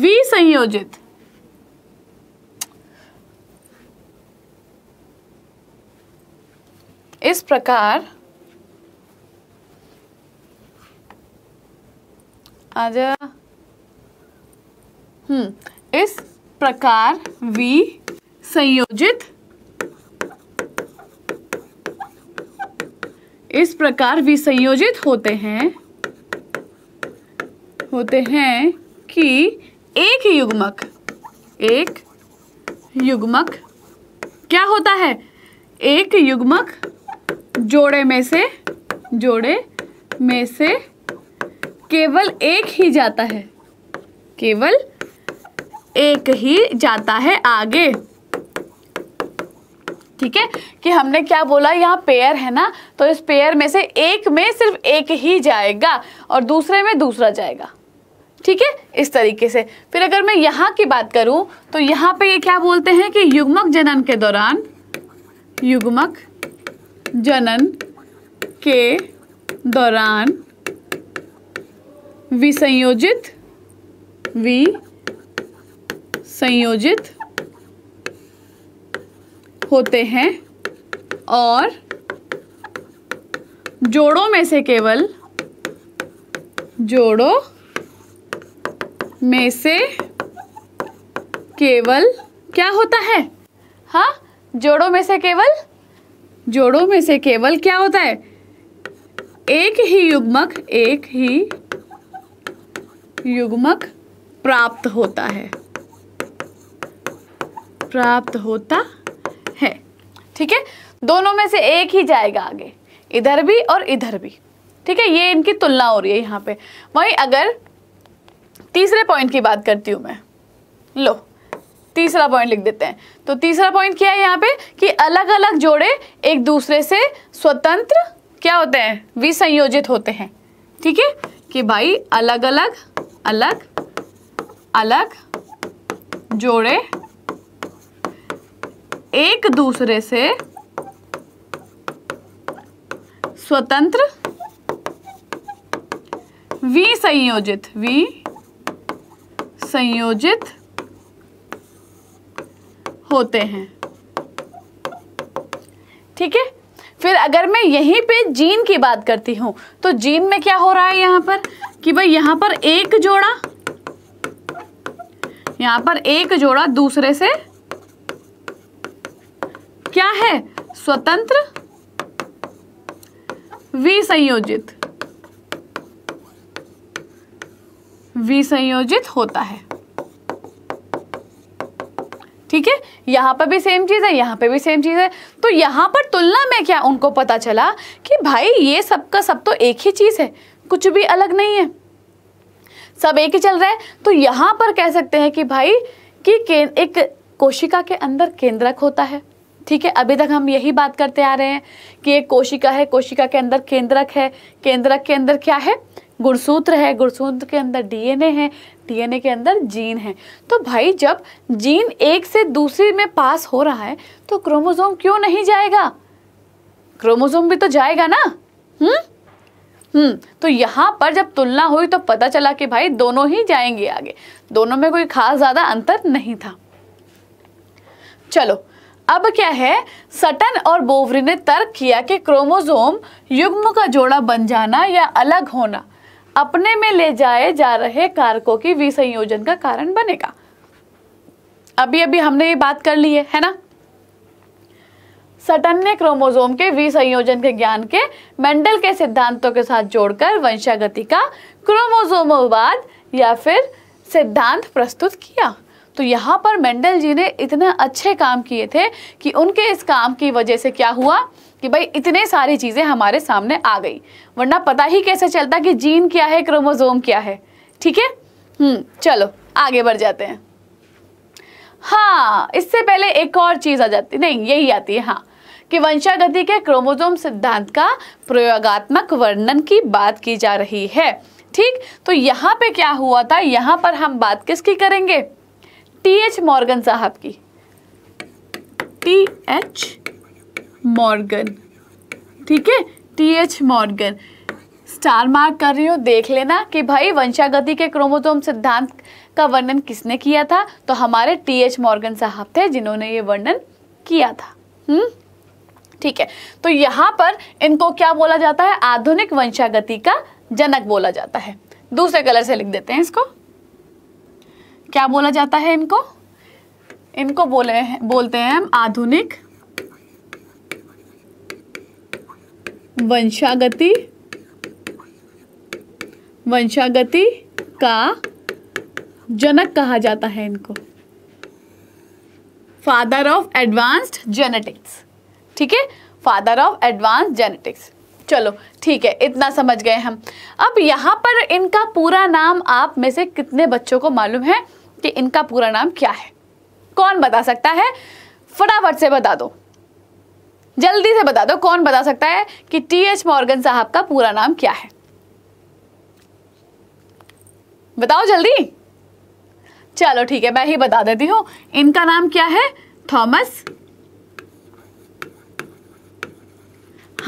विसंयोजित इस प्रकार आजा हम्म इस प्रकार वी संयोजित इस प्रकार संयोजित होते हैं होते हैं कि एक युग्मक एक युग्मक क्या होता है एक युग्मक जोड़े में से जोड़े में से केवल एक ही जाता है केवल एक ही जाता है आगे ठीक है कि हमने क्या बोला यहाँ पेयर है ना तो इस पेयर में से एक में सिर्फ एक ही जाएगा और दूसरे में दूसरा जाएगा ठीक है इस तरीके से फिर अगर मैं यहाँ की बात करूँ तो यहाँ पे ये क्या बोलते हैं कि युग्मक जनन के दौरान युग्मक जनन के दौरान विसंयोजित वी संयोजित होते हैं और जोड़ों में से केवल जोड़ों में से केवल क्या होता है हाँ जोड़ों में से केवल जोड़ों में से केवल क्या होता है एक ही युग्मक एक ही युग्मक प्राप्त होता है प्राप्त होता है ठीक है दोनों में से एक ही जाएगा आगे इधर भी और इधर भी ठीक है ये इनकी तुलना हो रही है यहाँ पे वहीं अगर तीसरे पॉइंट की बात करती हूँ मैं लो तीसरा पॉइंट लिख देते हैं तो तीसरा पॉइंट क्या है यहाँ पे कि अलग अलग जोड़े एक दूसरे से स्वतंत्र क्या होते हैं विसंयोजित होते हैं ठीक है कि भाई अलग अलग अलग अलग जोड़े एक दूसरे से स्वतंत्र वी संयोजित वी संयोजित होते हैं ठीक है फिर अगर मैं यहीं पे जीन की बात करती हूँ तो जीन में क्या हो रहा है यहाँ पर कि भाई यहाँ पर एक जोड़ा यहाँ पर एक जोड़ा दूसरे से क्या है स्वतंत्र विसंयोजित विसंयोजित होता है ठीक है यहाँ पर भी सेम चीज़ है यहाँ पे भी सेम चीज़ है तो यहाँ पर तुलना में क्या उनको पता चला कि भाई ये सब का सब तो एक ही चीज़ है कुछ भी अलग नहीं है सब एक ही चल रहा है तो यहाँ पर कह सकते हैं कि भाई कि एक कोशिका के अंदर केंद्रक होता है ठीक है अभी तक हम यही बात करते आ रहे हैं कि एक कोशिका है कोशिका के अंदर केंद्रक है केंद्रक के अंदर क्या है गुणसूत्र है गुणसूत्र के अंदर डीएनए है डीएनए के अंदर जीन है तो भाई जब जीन एक से दूसरे में पास हो रहा है तो क्रोमोजोम क्यों नहीं जाएगा क्रोमोजोम भी तो जाएगा ना हम्म हम्म तो यहाँ पर जब तुलना हुई तो पता चला कि भाई दोनों ही जाएंगे आगे दोनों में कोई खास ज़्यादा अंतर नहीं था चलो अब क्या है सटन और बोवरी ने तर्क किया कि क्रोमोसोम युग्म का जोड़ा बन जाना या अलग होना अपने में ले जाए जा रहे कारकों की विसंयोजन का कारण बनेगा अभी अभी हमने ये बात कर ली है है ना सटन्य ने क्रोमोजोम के विसंयोजन के ज्ञान के मेंडल के सिद्धांतों के साथ जोड़कर वंशागति का क्रोमोजोमवाद या फिर सिद्धांत प्रस्तुत किया तो यहाँ पर मेंडल जी ने इतने अच्छे काम किए थे कि उनके इस काम की वजह से क्या हुआ कि भाई इतने सारी चीज़ें हमारे सामने आ गई वरना पता ही कैसे चलता कि जीन क्या है क्रोमोजोम क्या है ठीक है हम्म, चलो आगे बढ़ जाते हैं हाँ इससे पहले एक और चीज़ आ जाती नहीं यही आती है हाँ कि वंशागति के क्रोमोजोम सिद्धांत का प्रयोगात्मक वर्णन की बात की जा रही है ठीक तो यहाँ पे क्या हुआ था यहाँ पर हम बात किसकी करेंगे टी एच मॉर्गन साहब की टी एच मॉर्गन ठीक है T H Morgan star mark कर रही हूँ देख लेना कि भाई वंशागति के क्रोमोसोम सिद्धांत का वर्णन किसने किया था तो हमारे टी एच मॉर्गन साहब थे जिन्होंने ये वर्णन किया था हम्म ठीक है तो यहाँ पर इनको क्या बोला जाता है आधुनिक वंशागति का जनक बोला जाता है दूसरे कलर से लिख देते हैं इसको क्या बोला जाता है इनको इनको बोले बोलते हैं हम आधुनिक वंशागति वंशागति का जनक कहा जाता है इनको फादर ऑफ एडवांस्ड जेनेटिक्स ठीक है फादर ऑफ एडवांस जेनेटिक्स चलो ठीक है इतना समझ गए हम अब यहां पर इनका पूरा नाम आप में से कितने बच्चों को मालूम है कि इनका पूरा नाम क्या है कौन बता सकता है फटाफट से बता दो जल्दी से बता दो कौन बता सकता है कि टी एच मॉर्गन साहब का पूरा नाम क्या है बताओ जल्दी चलो ठीक है मैं ही बता देती हूं इनका नाम क्या है थॉमस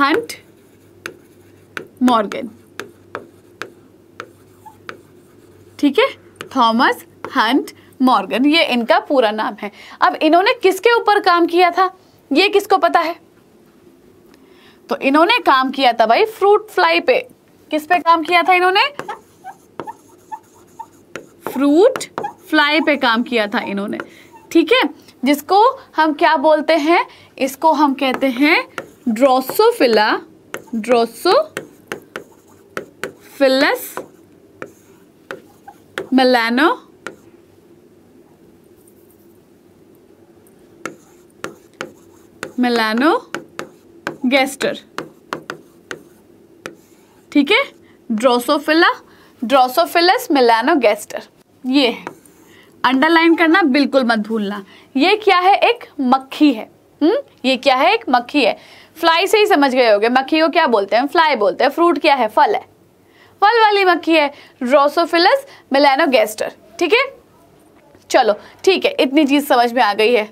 हंट मॉर्गन ठीक है थॉमस हंट मॉर्गन ये इनका पूरा नाम है अब इन्होंने किसके ऊपर काम किया था ये किसको पता है तो इन्होंने काम किया था भाई फ्रूट फ्लाई पे किस पे काम किया था इन्होंने फ्रूट फ्लाई पे काम किया था इन्होंने ठीक है जिसको हम क्या बोलते हैं इसको हम कहते हैं Drosophila Drosophilus melano melanogaster ठीक है ड्रोसोफिला ड्रोसोफिलस मिलानोगेस्टर ये अंडरलाइन करना बिल्कुल मत भूलना ये क्या है एक मक्खी है हम्म ये क्या है एक मक्खी है फ्लाई से ही समझ गए होगे मक्खी को क्या बोलते हैं फ्लाई बोलते हैं फ्रूट क्या है फल है फल वाली मक्खी है ड्रोसोफिलस मिलानोगेस्टर ठीक है चलो ठीक है इतनी चीज़ समझ में आ गई है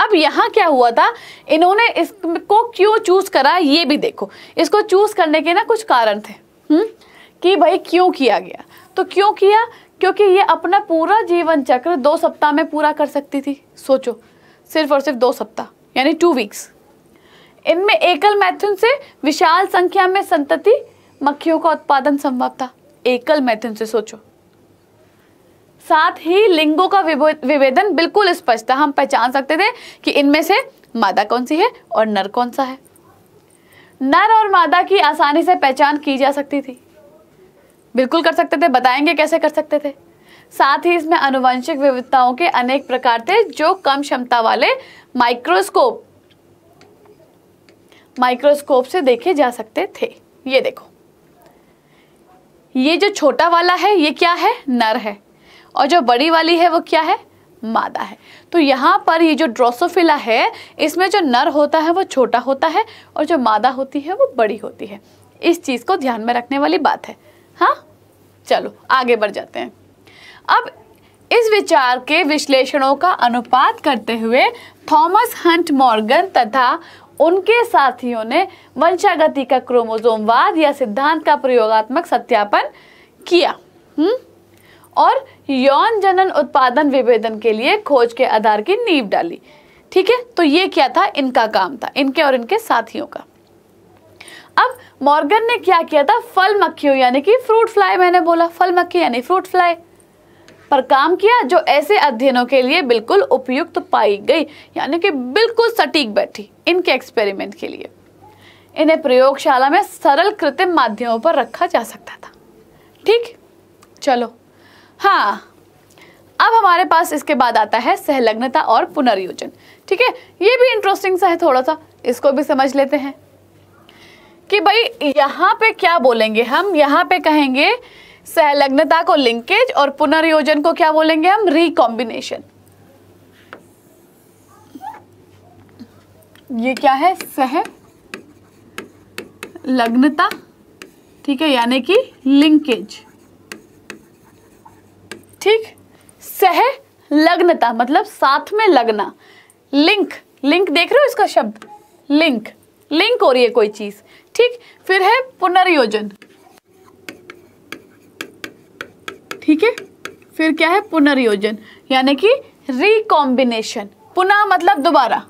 अब यहाँ क्या हुआ था इन्होंने इसको क्यों चूज करा ये भी देखो इसको चूज करने के ना कुछ कारण थे हुँ? हम्म? कि भाई क्यों किया गया तो क्यों किया क्योंकि ये अपना पूरा जीवन चक्र दो सप्ताह में पूरा कर सकती थी सोचो सिर्फ और सिर्फ दो सप्ताह यानी टू वीक्स इनमें एकल मैथुन से विशाल संख्या में संतति मक्खियों का उत्पादन संभव था एकल मैथुन से सोचो साथ ही लिंगों का विभेदन बिल्कुल स्पष्ट था हम पहचान सकते थे कि इनमें से मादा कौन सी है और नर कौन सा है नर और मादा की आसानी से पहचान की जा सकती थी बिल्कुल कर सकते थे बताएंगे कैसे कर सकते थे साथ ही इसमें अनुवंशिक विविधताओं के अनेक प्रकार थे जो कम क्षमता वाले माइक्रोस्कोप माइक्रोस्कोप से देखे जा सकते थे ये देखो ये जो छोटा वाला है ये क्या है नर है और जो बड़ी वाली है वो क्या है मादा है तो यहाँ पर ये जो ड्रोसोफिला है इसमें जो नर होता है वो छोटा होता है और जो मादा होती है वो बड़ी होती है इस चीज़ को ध्यान में रखने वाली बात है हाँ चलो आगे बढ़ जाते हैं अब इस विचार के विश्लेषणों का अनुपात करते हुए थॉमस हंट मॉर्गन तथा उनके साथियों ने वंशागति का क्रोमोजोमवाद या सिद्धांत का प्रयोगात्मक सत्यापन किया हम्म और यौन जनन उत्पादन विभेदन के लिए खोज के आधार की नींव डाली ठीक है तो ये क्या था इनका काम था इनके और इनके साथियों का अब मॉर्गन ने क्या किया था फल मक्खियों यानी कि फ्रूट फ्लाई मैंने बोला फल मक्खी यानी फ्रूट फ्लाई पर काम किया जो ऐसे अध्ययनों के लिए बिल्कुल उपयुक्त पाई गई यानी कि बिल्कुल सटीक बैठी इनके एक्सपेरिमेंट के लिए इन्हें प्रयोगशाला में सरल कृत्रिम माध्यमों पर रखा जा सकता था ठीक चलो हाँ अब हमारे पास इसके बाद आता है सहलग्नता और पुनर्योजन ठीक है ये भी इंटरेस्टिंग सा है थोड़ा सा इसको भी समझ लेते हैं कि भाई यहाँ पे क्या बोलेंगे हम यहाँ पे कहेंगे सहलग्नता को लिंकेज और पुनर्योजन को क्या बोलेंगे हम रिकॉम्बिनेशन ये क्या है सह लग्नता ठीक है यानी कि लिंकेज ठीक सह लग्नता मतलब साथ में लगना लिंक लिंक देख रहे हो इसका शब्द लिंक लिंक हो रही है कोई चीज ठीक फिर है पुनर्योजन ठीक है फिर क्या है पुनर्योजन यानी कि रिकॉम्बिनेशन पुनः मतलब दोबारा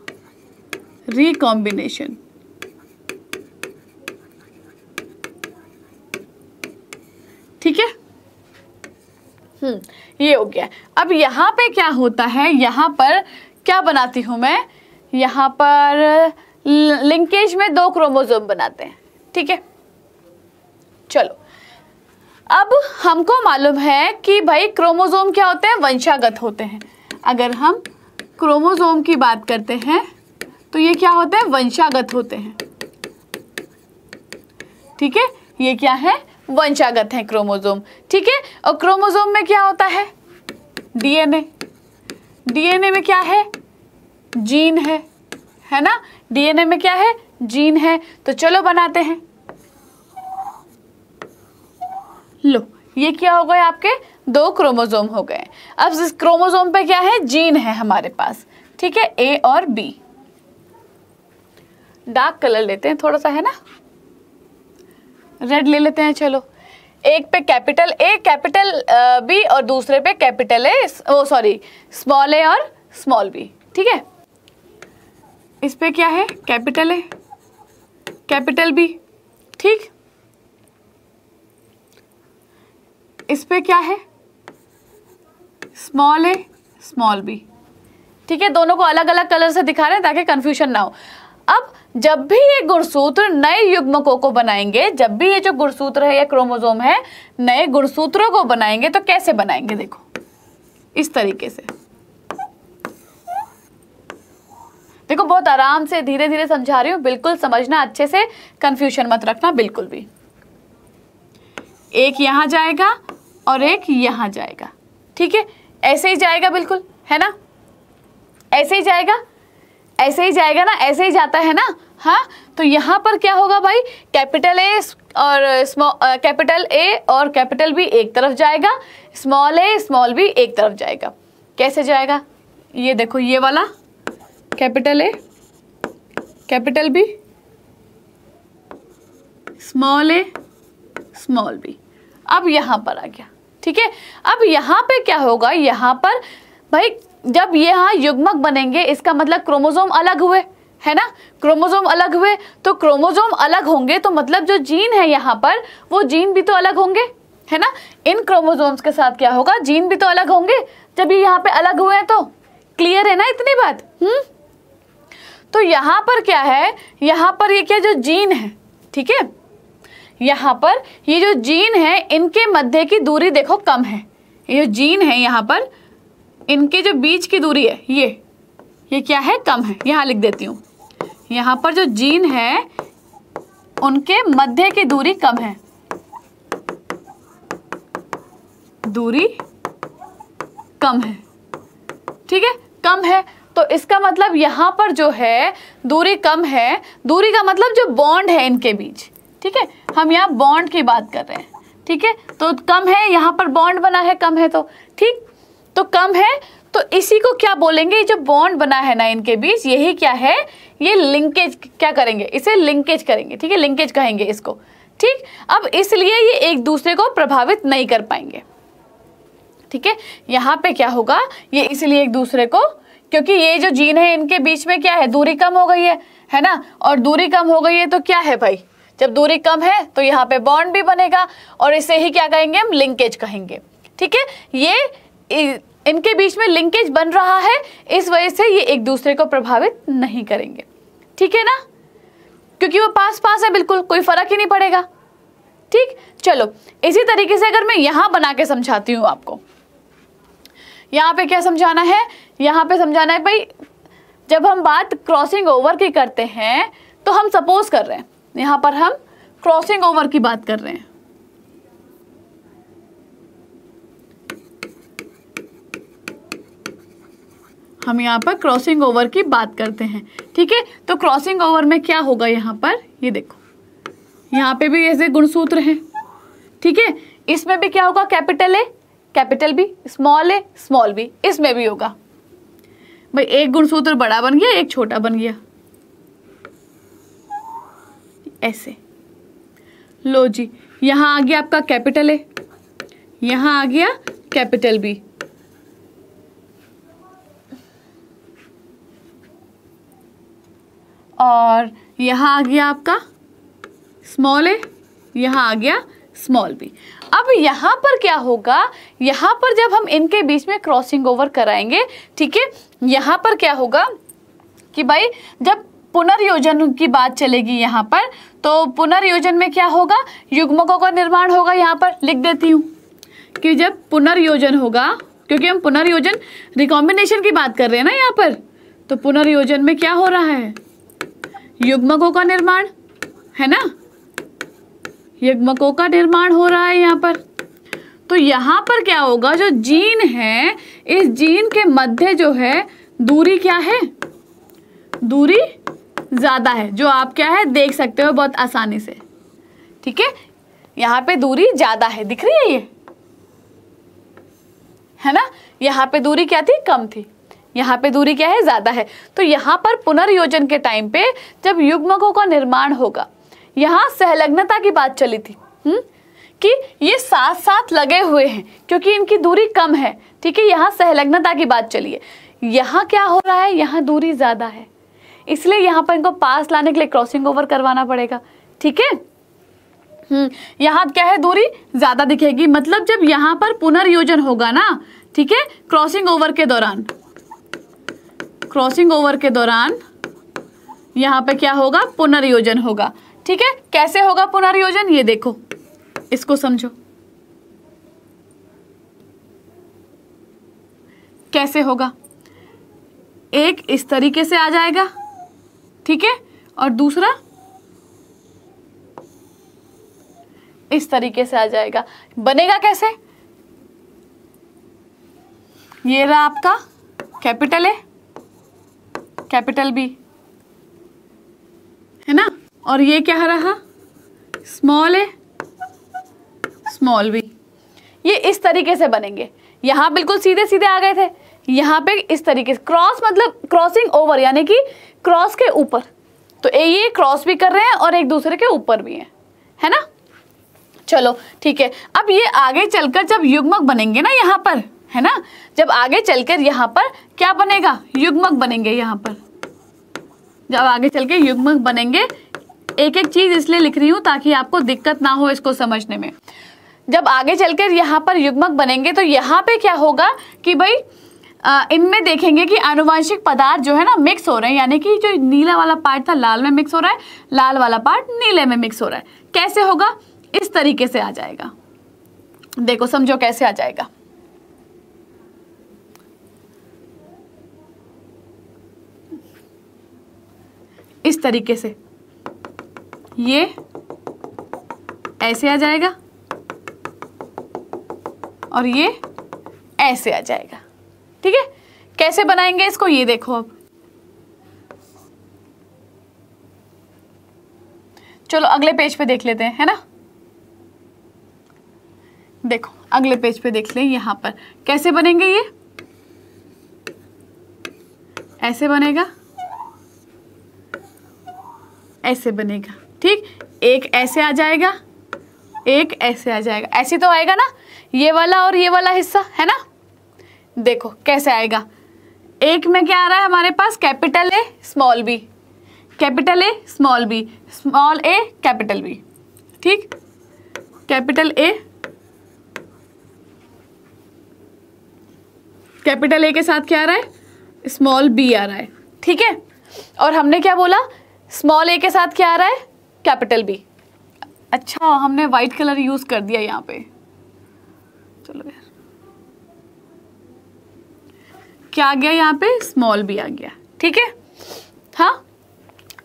रिकॉम्बिनेशन ठीक है हम्म। ये हो गया अब यहाँ पे क्या होता है यहाँ पर क्या बनाती हूँ मैं यहाँ पर लिंकेज में दो क्रोमोजोम बनाते हैं ठीक है चलो अब हमको मालूम है कि भाई क्रोमोजोम क्या होते हैं वंशागत होते हैं अगर हम क्रोमोजोम की बात करते हैं तो ये क्या होते हैं वंशागत होते हैं ठीक है ये क्या है वंशागत है क्रोमोजोम ठीक है और क्रोमोजोम में क्या होता है डीएनए डीएनए में क्या है जीन है है ना डीएनए में क्या है जीन है तो चलो बनाते हैं लो ये क्या हो गए आपके दो क्रोमोजोम हो गए अब इस क्रोमोजोम पे क्या है जीन है हमारे पास ठीक है ए और बी डार्क कलर लेते हैं थोड़ा सा है ना रेड ले लेते हैं चलो एक पे कैपिटल ए कैपिटल बी और दूसरे पे capital A oh sorry small A और स्मॉल बी ठीक है इस पे क्या है कैपिटल ए कैपिटल बी ठीक इस पे क्या है स्मॉल ए स्मॉल बी ठीक है दोनों को अलग अलग कलर से दिखा रहे हैं ताकि कंफ्यूजन ना हो अब जब भी ये गुणसूत्र नए युग्मकों को बनाएंगे जब भी ये जो गुणसूत्र है या क्रोमोजोम है नए गुणसूत्रों को बनाएंगे तो कैसे बनाएंगे देखो इस तरीके से देखो बहुत आराम से धीरे धीरे समझा रही हूं बिल्कुल समझना अच्छे से कंफ्यूजन मत रखना बिल्कुल भी एक यहां जाएगा और एक यहां जाएगा ठीक है ऐसे ही जाएगा बिल्कुल है ना ऐसे ही जाएगा ऐसे ही जाएगा ना ऐसे ही जाता है ना हाँ तो यहाँ पर क्या होगा भाई कैपिटल ए और कैपिटल ए और कैपिटल बी एक तरफ जाएगा स्मॉल ए स्मॉल बी एक तरफ जाएगा कैसे जाएगा ये देखो ये वाला capital A capital B small A small B अब यहाँ पर आ गया ठीक है अब यहाँ पे क्या होगा यहाँ पर भाई जब यहाँ युग्मक बनेंगे इसका मतलब क्रोमोसोम अलग हुए है ना क्रोमोजोम अलग हुए तो क्रोमोजोम अलग होंगे तो मतलब जो जीन है यहाँ पर वो जीन भी तो अलग होंगे है ना इन क्रोमोजोम्स के साथ क्या होगा जीन भी तो अलग होंगे जब ये यहाँ पे अलग हुए हैं तो क्लियर है ना इतनी बात हम्म तो यहाँ पर क्या है यहाँ पर ये क्या जो जीन है ठीक है यहाँ पर ये जो जीन है इनके मध्य की दूरी देखो कम है ये जीन है यहाँ पर इनके जो बीच की दूरी है ये ये क्या है कम है यहाँ लिख देती हूँ यहाँ पर जो जीन है उनके मध्य की दूरी कम है दूरी कम है ठीक है कम है तो इसका मतलब यहाँ पर जो है दूरी कम है दूरी का मतलब जो बॉन्ड है इनके बीच ठीक है हम यहाँ बॉन्ड की बात कर रहे हैं ठीक है तो कम है यहाँ पर बॉन्ड बना है कम है तो ठीक तो कम है तो इसी को क्या बोलेंगे जो बॉन्ड बना है ना इनके बीच यही क्या है ये लिंकेज क्या करेंगे इसे लिंकेज करेंगे ठीक है लिंकेज कहेंगे इसको ठीक अब इसलिए ये एक दूसरे को प्रभावित नहीं कर पाएंगे ठीक है यहाँ पे क्या होगा ये इसलिए एक दूसरे को क्योंकि ये जो जीन है इनके बीच में क्या है दूरी कम हो गई है है ना और दूरी कम हो गई है तो क्या है भाई जब दूरी कम है तो यहाँ पे बॉन्ड भी बनेगा और इसे ही क्या कहेंगे हम लिंकेज कहेंगे ठीक है ये इनके बीच में लिंकेज बन रहा है इस वजह से ये एक दूसरे को प्रभावित नहीं करेंगे ठीक है ना क्योंकि वो पास पास है बिल्कुल कोई फर्क ही नहीं पड़ेगा ठीक चलो इसी तरीके से अगर मैं यहां बना के समझाती हूं आपको यहां पे क्या समझाना है यहां पे समझाना है भाई जब हम बात क्रॉसिंग ओवर की करते हैं तो हम सपोज कर रहे हैं यहां पर हम क्रॉसिंग ओवर की बात कर रहे हैं हम यहाँ पर क्रॉसिंग ओवर की बात करते हैं ठीक है तो क्रॉसिंग ओवर में क्या होगा यहाँ पर ये देखो यहाँ पे भी ऐसे गुणसूत्र हैं ठीक है इसमें भी क्या होगा capital A capital B small A small B इसमें भी होगा भाई एक गुणसूत्र बड़ा बन गया एक छोटा बन गया ऐसे लो जी यहाँ आ गया आपका कैपिटल ए यहाँ आ गया कैपिटल बी और यहाँ आ गया आपका स्मॉल ए यहाँ आ गया स्मॉल बी अब यहाँ पर क्या होगा यहाँ पर जब हम इनके बीच में क्रॉसिंग ओवर कराएंगे ठीक है यहाँ पर क्या होगा कि भाई जब पुनर्योजन की बात चलेगी यहाँ पर तो पुनर्योजन में क्या होगा युग्मकों का निर्माण होगा यहाँ पर लिख देती हूँ कि जब पुनर्योजन होगा क्योंकि हम पुनर्योजन रिकॉम्बिनेशन की बात कर रहे हैं ना यहाँ पर तो पुनर्योजन में क्या हो रहा है युग्मकों का निर्माण है ना युग्मकों का निर्माण हो रहा है यहाँ पर तो यहाँ पर क्या होगा जो जीन है इस जीन के मध्य जो है दूरी क्या है दूरी ज़्यादा है जो आप क्या है देख सकते हो बहुत आसानी से ठीक है यहाँ पे दूरी ज़्यादा है दिख रही है ये है ना यहाँ पे दूरी क्या थी कम थी यहाँ पे दूरी क्या है ज़्यादा है तो यहाँ पर पुनर्योजन के टाइम पे जब युग्मकों का निर्माण होगा यहाँ सहलग्नता की बात चली थी हुँ? हम्म, कि ये साथ साथ लगे हुए हैं क्योंकि इनकी दूरी कम है ठीक है यहाँ सहलग्नता की बात चलिए यहाँ क्या हो रहा है यहाँ दूरी ज़्यादा है इसलिए यहाँ पर इनको पास लाने के लिए क्रॉसिंग ओवर करवाना पड़ेगा ठीक है हम्म यहाँ क्या है दूरी ज़्यादा दिखेगी मतलब जब यहाँ पर पुनर्योजन होगा ना ठीक है क्रॉसिंग ओवर के दौरान क्रॉसिंग ओवर के दौरान यहाँ पे क्या होगा पुनर्योजन होगा ठीक है कैसे होगा पुनर्योजन ये देखो इसको समझो कैसे होगा एक इस तरीके से आ जाएगा ठीक है और दूसरा इस तरीके से आ जाएगा बनेगा कैसे ये रहा आपका कैपिटल है कैपिटल बी है ना और ये क्या रहा स्मॉल ए स्मॉल बी ये इस तरीके से बनेंगे यहाँ बिल्कुल सीधे सीधे आ गए थे यहाँ पे इस तरीके से क्रॉस मतलब क्रॉसिंग ओवर यानी कि क्रॉस के ऊपर तो ये क्रॉस भी कर रहे हैं और एक दूसरे के ऊपर भी हैं है ना चलो ठीक है अब ये आगे चलकर जब युग्मक बनेंगे ना यहाँ पर है ना जब आगे चलकर यहाँ पर क्या बनेगा युग्मक बनेंगे यहाँ पर जब आगे चल के युग्मक बनेंगे एक एक चीज इसलिए लिख रही हूँ ताकि आपको दिक्कत ना हो इसको समझने में जब आगे चलकर यहाँ पर युग्मक बनेंगे तो यहाँ पे क्या होगा कि भाई इनमें देखेंगे कि अनुवांशिक पदार्थ जो है ना मिक्स हो रहे हैं यानी कि जो नीला वाला पार्ट था लाल में मिक्स हो रहा है लाल वाला पार्ट नीले में मिक्स हो रहा है कैसे होगा इस तरीके से आ जाएगा देखो समझो कैसे आ जाएगा इस तरीके से ये ऐसे आ जाएगा और ये ऐसे आ जाएगा ठीक है कैसे बनाएंगे इसको ये देखो अब चलो अगले पेज पे देख लेते हैं है ना देखो अगले पेज पे देख लें यहां पर कैसे बनेंगे ये ऐसे बनेगा ऐसे बनेगा ठीक एक ऐसे आ जाएगा एक ऐसे आ जाएगा ऐसे तो आएगा ना ये वाला और ये वाला हिस्सा है ना देखो कैसे आएगा एक में क्या आ रहा है हमारे पास capital A small B capital A small B small A capital B ठीक कैपिटल ए कैपिटल ए के साथ क्या आ रहा है स्मॉल बी आ रहा है ठीक है और हमने क्या बोला स्मॉल ए के साथ क्या आ रहा है कैपिटल बी अच्छा हमने वाइट कलर यूज कर दिया यहाँ पे चलो यार क्या आ गया यहाँ पे स्मॉल बी आ गया ठीक है हाँ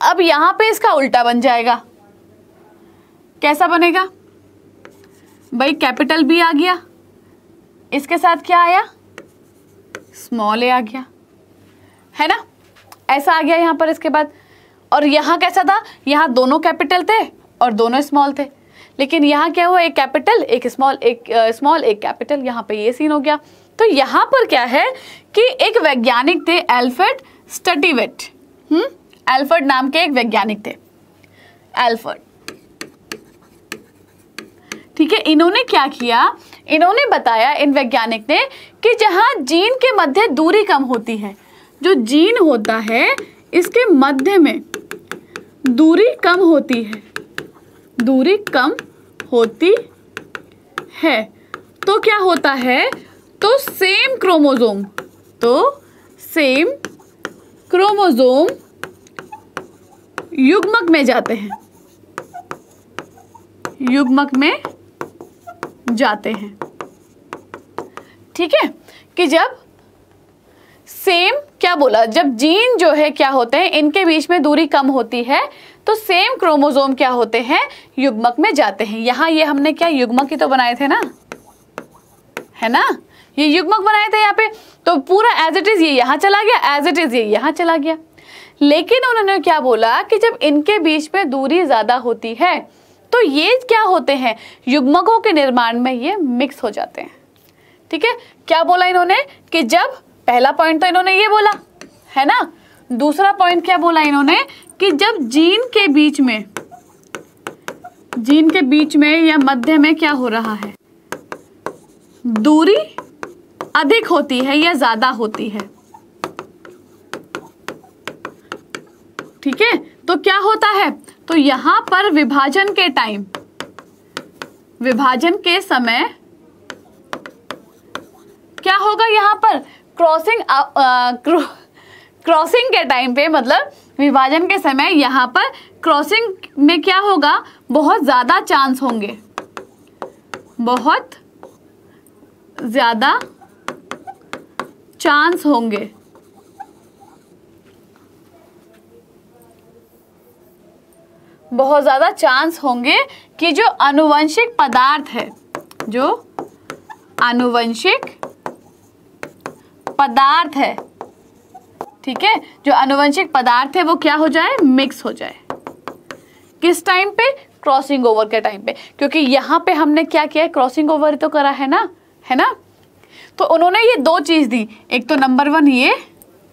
अब यहाँ पे इसका उल्टा बन जाएगा कैसा बनेगा भाई कैपिटल बी आ गया इसके साथ क्या आया स्मॉल ए आ गया है ना ऐसा आ गया यहाँ पर इसके बाद और यहाँ कैसा था यहाँ दोनों कैपिटल थे और दोनों स्मॉल थे लेकिन यहाँ क्या हुआ एक कैपिटल एक स्मॉल एक स्मॉल एक कैपिटल यहाँ पे ये सीन हो गया तो यहाँ पर क्या है कि एक वैज्ञानिक थे एल्फर्ड स्टडीवेट हम्म एल्फर्ड नाम के एक वैज्ञानिक थे एल्फर्ड ठीक है इन्होंने क्या किया इन्होंने बताया इन वैज्ञानिक ने कि जहाँ जीन के मध्य दूरी कम होती है जो जीन होता है इसके मध्य में दूरी कम होती है दूरी कम होती है तो क्या होता है तो सेम क्रोमोजोम तो सेम क्रोमोजोम युग्मक में जाते हैं युग्मक में जाते हैं ठीक है कि जब सेम क्या बोला जब जीन जो है क्या होते हैं इनके बीच में दूरी कम होती है तो सेम क्रोमोजोम क्या होते हैं युग्मक में जाते हैं यहां ये हमने क्या युग्मक ही तो बनाए थे ना है ना ये युग्मक बनाए थे यहाँ पे तो पूरा एज इट इज ये यहां चला गया एज इट इज ये यहाँ चला गया लेकिन उन्होंने क्या बोला कि जब इनके बीच में दूरी ज्यादा होती है तो ये क्या होते हैं युग्मकों के निर्माण में ये मिक्स हो जाते हैं ठीक है क्या बोला इन्होंने कि जब पहला पॉइंट तो इन्होंने ये बोला है ना दूसरा पॉइंट क्या बोला इन्होंने कि जब जीन के बीच में जीन के बीच में या मध्य में क्या हो रहा है दूरी अधिक होती है या ज्यादा होती है ठीक है तो क्या होता है तो यहां पर विभाजन के टाइम विभाजन के समय क्या होगा यहां पर क्रॉसिंग क्रॉसिंग uh, uh, के टाइम पे मतलब विभाजन के समय यहाँ पर क्रॉसिंग में क्या होगा बहुत ज़्यादा चांस होंगे बहुत ज़्यादा चांस होंगे बहुत ज़्यादा चांस होंगे कि जो अनुवंशिक पदार्थ है जो अनुवंशिक पदार्थ है ठीक है जो अनुवंशिक पदार्थ है वो क्या हो जाए मिक्स हो जाए किस टाइम पे क्रॉसिंग ओवर के टाइम पे क्योंकि यहां पे हमने क्या किया है क्रॉसिंग ओवर तो करा है ना है ना तो उन्होंने ये दो चीज़ दी एक तो नंबर वन ये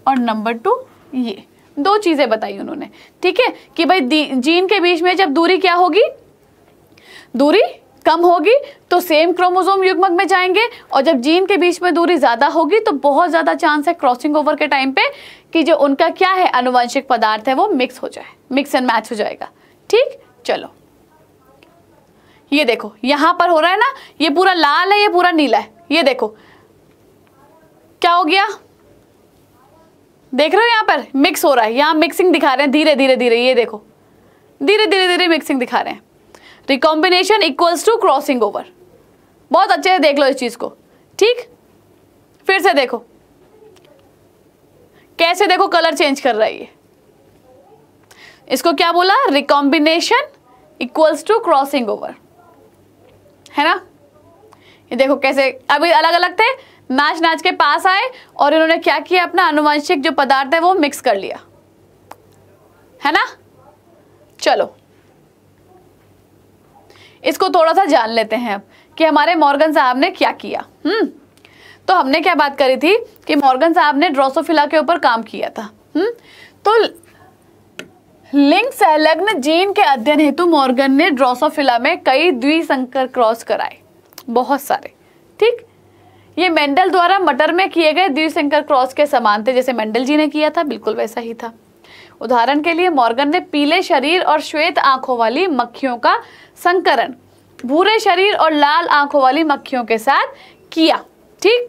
और नंबर टू ये दो चीज़ें बताई उन्होंने ठीक है कि भाई जीन के बीच में जब दूरी क्या होगी दूरी कम होगी तो सेम क्रोमोजोम युग्मक में जाएंगे और जब जीन के बीच में दूरी ज़्यादा होगी तो बहुत ज़्यादा चांस है क्रॉसिंग ओवर के टाइम पे कि जो उनका क्या है अनुवंशिक पदार्थ है वो मिक्स हो जाए मिक्स एंड मैच हो जाएगा ठीक चलो ये देखो यहां पर हो रहा है ना ये पूरा लाल है ये पूरा नीला है ये देखो क्या हो गया देख रहे हो यहां पर मिक्स हो रहा है यहां मिक्सिंग दिखा रहे हैं धीरे धीरे धीरे ये देखो धीरे धीरे धीरे मिक्सिंग दिखा रहे हैं recombination equals to crossing over बहुत अच्छे से देख लो इस चीज़ को ठीक फिर से देखो कैसे देखो कलर चेंज कर रहा है ये इसको क्या बोला recombination equals to crossing over है ना ये देखो कैसे अभी अलग अलग थे नाच नाच के पास आए और इन्होंने क्या किया अपना अनुवांशिक जो पदार्थ है वो मिक्स कर लिया है ना चलो इसको थोड़ा सा जान लेते हैं अब कि हमारे मॉर्गन साहब ने क्या किया हम्म तो हमने क्या बात करी थी कि मॉर्गन साहब ने ड्रोसोफिला के ऊपर काम किया था हम्म तो लिंग संलग्न जीन के अध्ययन हेतु मॉर्गन ने ड्रोसोफिला में कई द्विशंकर क्रॉस कराए बहुत सारे ठीक ये मेंडल द्वारा मटर में किए गए द्विशंकर क्रॉस के समान थे जैसे मेंडल जी ने किया था बिल्कुल वैसा ही था उदाहरण के लिए मॉर्गन ने पीले शरीर और श्वेत आंखों वाली मक्खियों का संकरण भूरे शरीर और लाल आंखों वाली मक्खियों के साथ किया ठीक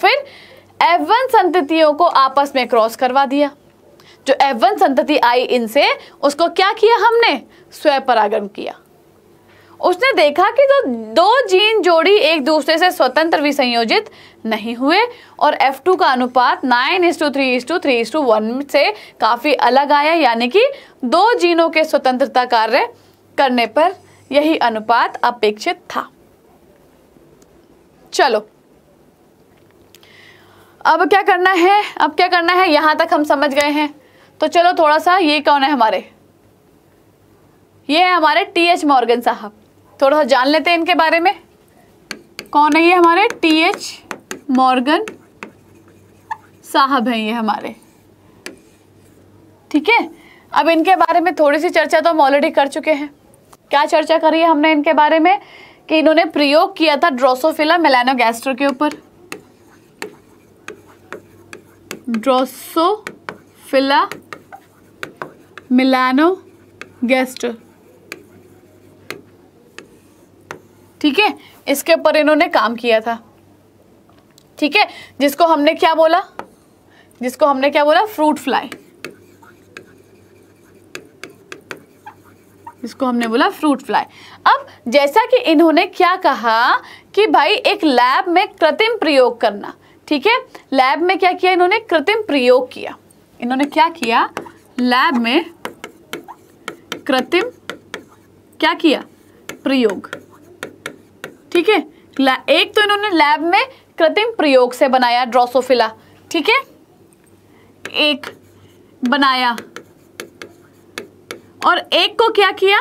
फिर एवन संततियों को आपस में क्रॉस करवा दिया जो एवन संतति आई इनसे उसको क्या किया हमने परागण किया उसने देखा कि तो दो जीन जोड़ी एक दूसरे से स्वतंत्र विसंयोजित नहीं हुए और F2 का अनुपात nine is to three is to three is to one से काफ़ी अलग आया यानी कि दो जीनों के स्वतंत्रता कार्य करने पर यही अनुपात अपेक्षित था चलो अब क्या करना है अब क्या करना है यहाँ तक हम समझ गए हैं तो चलो थोड़ा सा ये कौन है हमारे ये है हमारे टी एच मॉर्गन साहब थोड़ा सा जान लेते हैं इनके बारे में कौन है ये हमारे टी एच मॉर्गन साहब हैं ये हमारे ठीक है अब इनके बारे में थोड़ी सी चर्चा तो हम ऑलरेडी कर चुके हैं क्या चर्चा करी है हमने इनके बारे में कि इन्होंने प्रयोग किया था ड्रोसोफिला मेलानोगैस्टर के ऊपर ड्रोसोफिला मिलानो गैस्टर ठीक है इसके ऊपर इन्होंने काम किया था ठीक है जिसको हमने क्या बोला जिसको हमने क्या बोला फ्रूट फ्लाई जिसको हमने बोला फ्रूट फ्लाई अब जैसा कि इन्होंने क्या कहा कि भाई एक लैब में कृत्रिम प्रयोग करना ठीक है लैब में क्या किया इन्होंने कृत्रिम प्रयोग किया इन्होंने क्या किया लैब में कृत्रिम क्या किया प्रयोग ठीक है एक तो इन्होंने लैब में कृत्रिम प्रयोग से बनाया ड्रोसोफिला ठीक है एक बनाया और एक को क्या किया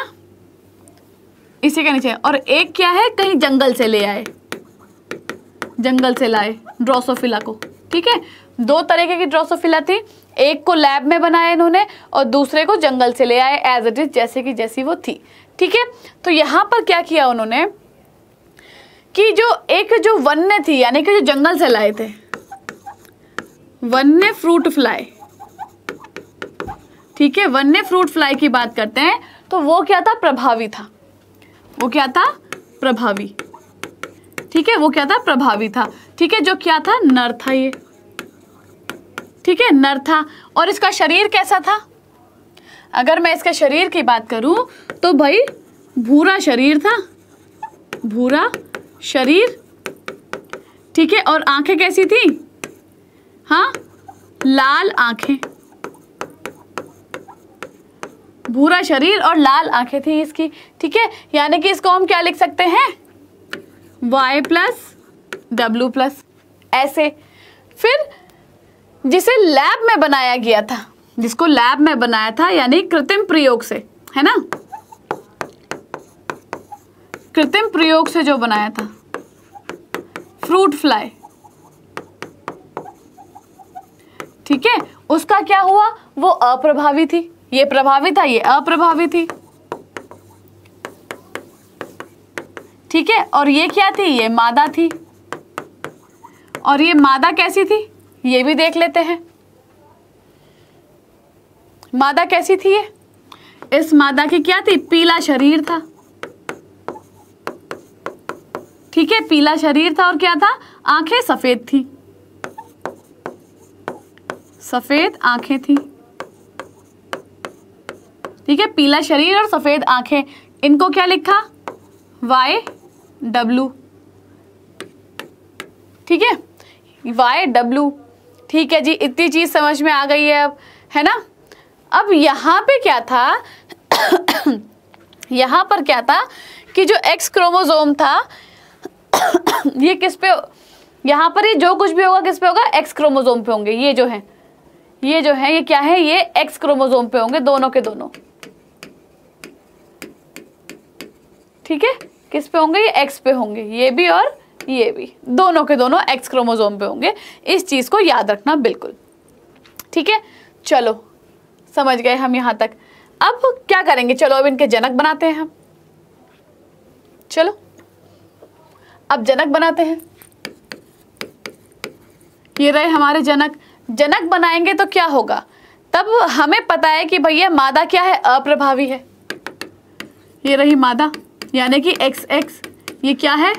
इसी के नीचे और एक क्या है कहीं जंगल से ले आए जंगल से लाए ड्रोसोफिला को ठीक है दो तरीके की ड्रोसोफिला थी एक को लैब में बनाया इन्होंने और दूसरे को जंगल से ले आए एज इट इज जैसे कि जैसी वो थी ठीक है तो यहां पर क्या किया उन्होंने कि जो एक जो वन्य थी यानी कि जो जंगल से लाए थे वन्य फ्रूट फ्लाई ठीक है वन्य फ्रूट फ्लाई की बात करते हैं तो वो क्या था प्रभावी था वो क्या था प्रभावी ठीक है वो क्या था प्रभावी था ठीक है जो क्या था नर था ये ठीक है नर था और इसका शरीर कैसा था अगर मैं इसके शरीर की बात करूं तो भाई भूरा शरीर था भूरा शरीर ठीक है और आंखें कैसी थी हाँ लाल आंखें भूरा शरीर और लाल आंखें थी इसकी ठीक है यानी कि इसको हम क्या लिख सकते हैं y प्लस डब्ल्यू प्लस ऐसे फिर जिसे लैब में बनाया गया था जिसको लैब में बनाया था यानी कृत्रिम प्रयोग से है ना कृत्रिम प्रयोग से जो बनाया था फ्रूट फ्लाई ठीक है उसका क्या हुआ वो अप्रभावी थी ये प्रभावी था ये अप्रभावी थी ठीक है और ये क्या थी ये मादा थी और ये मादा कैसी थी ये भी देख लेते हैं मादा कैसी थी ये इस मादा की क्या थी पीला शरीर था देखिए पीला शरीर था और क्या था आंखें सफेद थी सफेद आंखें थी ठीक है पीला शरीर और सफेद आंखें इनको क्या लिखा वाई डब्लू ठीक है वाई डब्लू ठीक है जी इतनी चीज समझ में आ गई है अब है ना अब यहां पे क्या था यहां पर क्या था कि जो एक्स क्रोमोजोम था ये किस पे यहाँ पर ये जो कुछ भी होगा किस पे होगा एक्स क्रोमोजोम पे होंगे ये जो है ये जो है ये क्या है ये एक्स क्रोमोजोम पे होंगे दोनों के दोनों ठीक है किस पे होंगे ये एक्स पे होंगे ये भी और ये भी दोनों के दोनों एक्स क्रोमोजोम पे होंगे इस चीज़ को याद रखना बिल्कुल ठीक है चलो समझ गए हम यहां तक अब क्या करेंगे चलो अब इनके जनक बनाते हैं हम चलो अब जनक बनाते हैं ये रहे हमारे जनक जनक बनाएंगे तो क्या होगा तब हमें पता है कि भैया मादा क्या है अप्रभावी है ये रही मादा यानी कि एक्स एक्स ये क्या है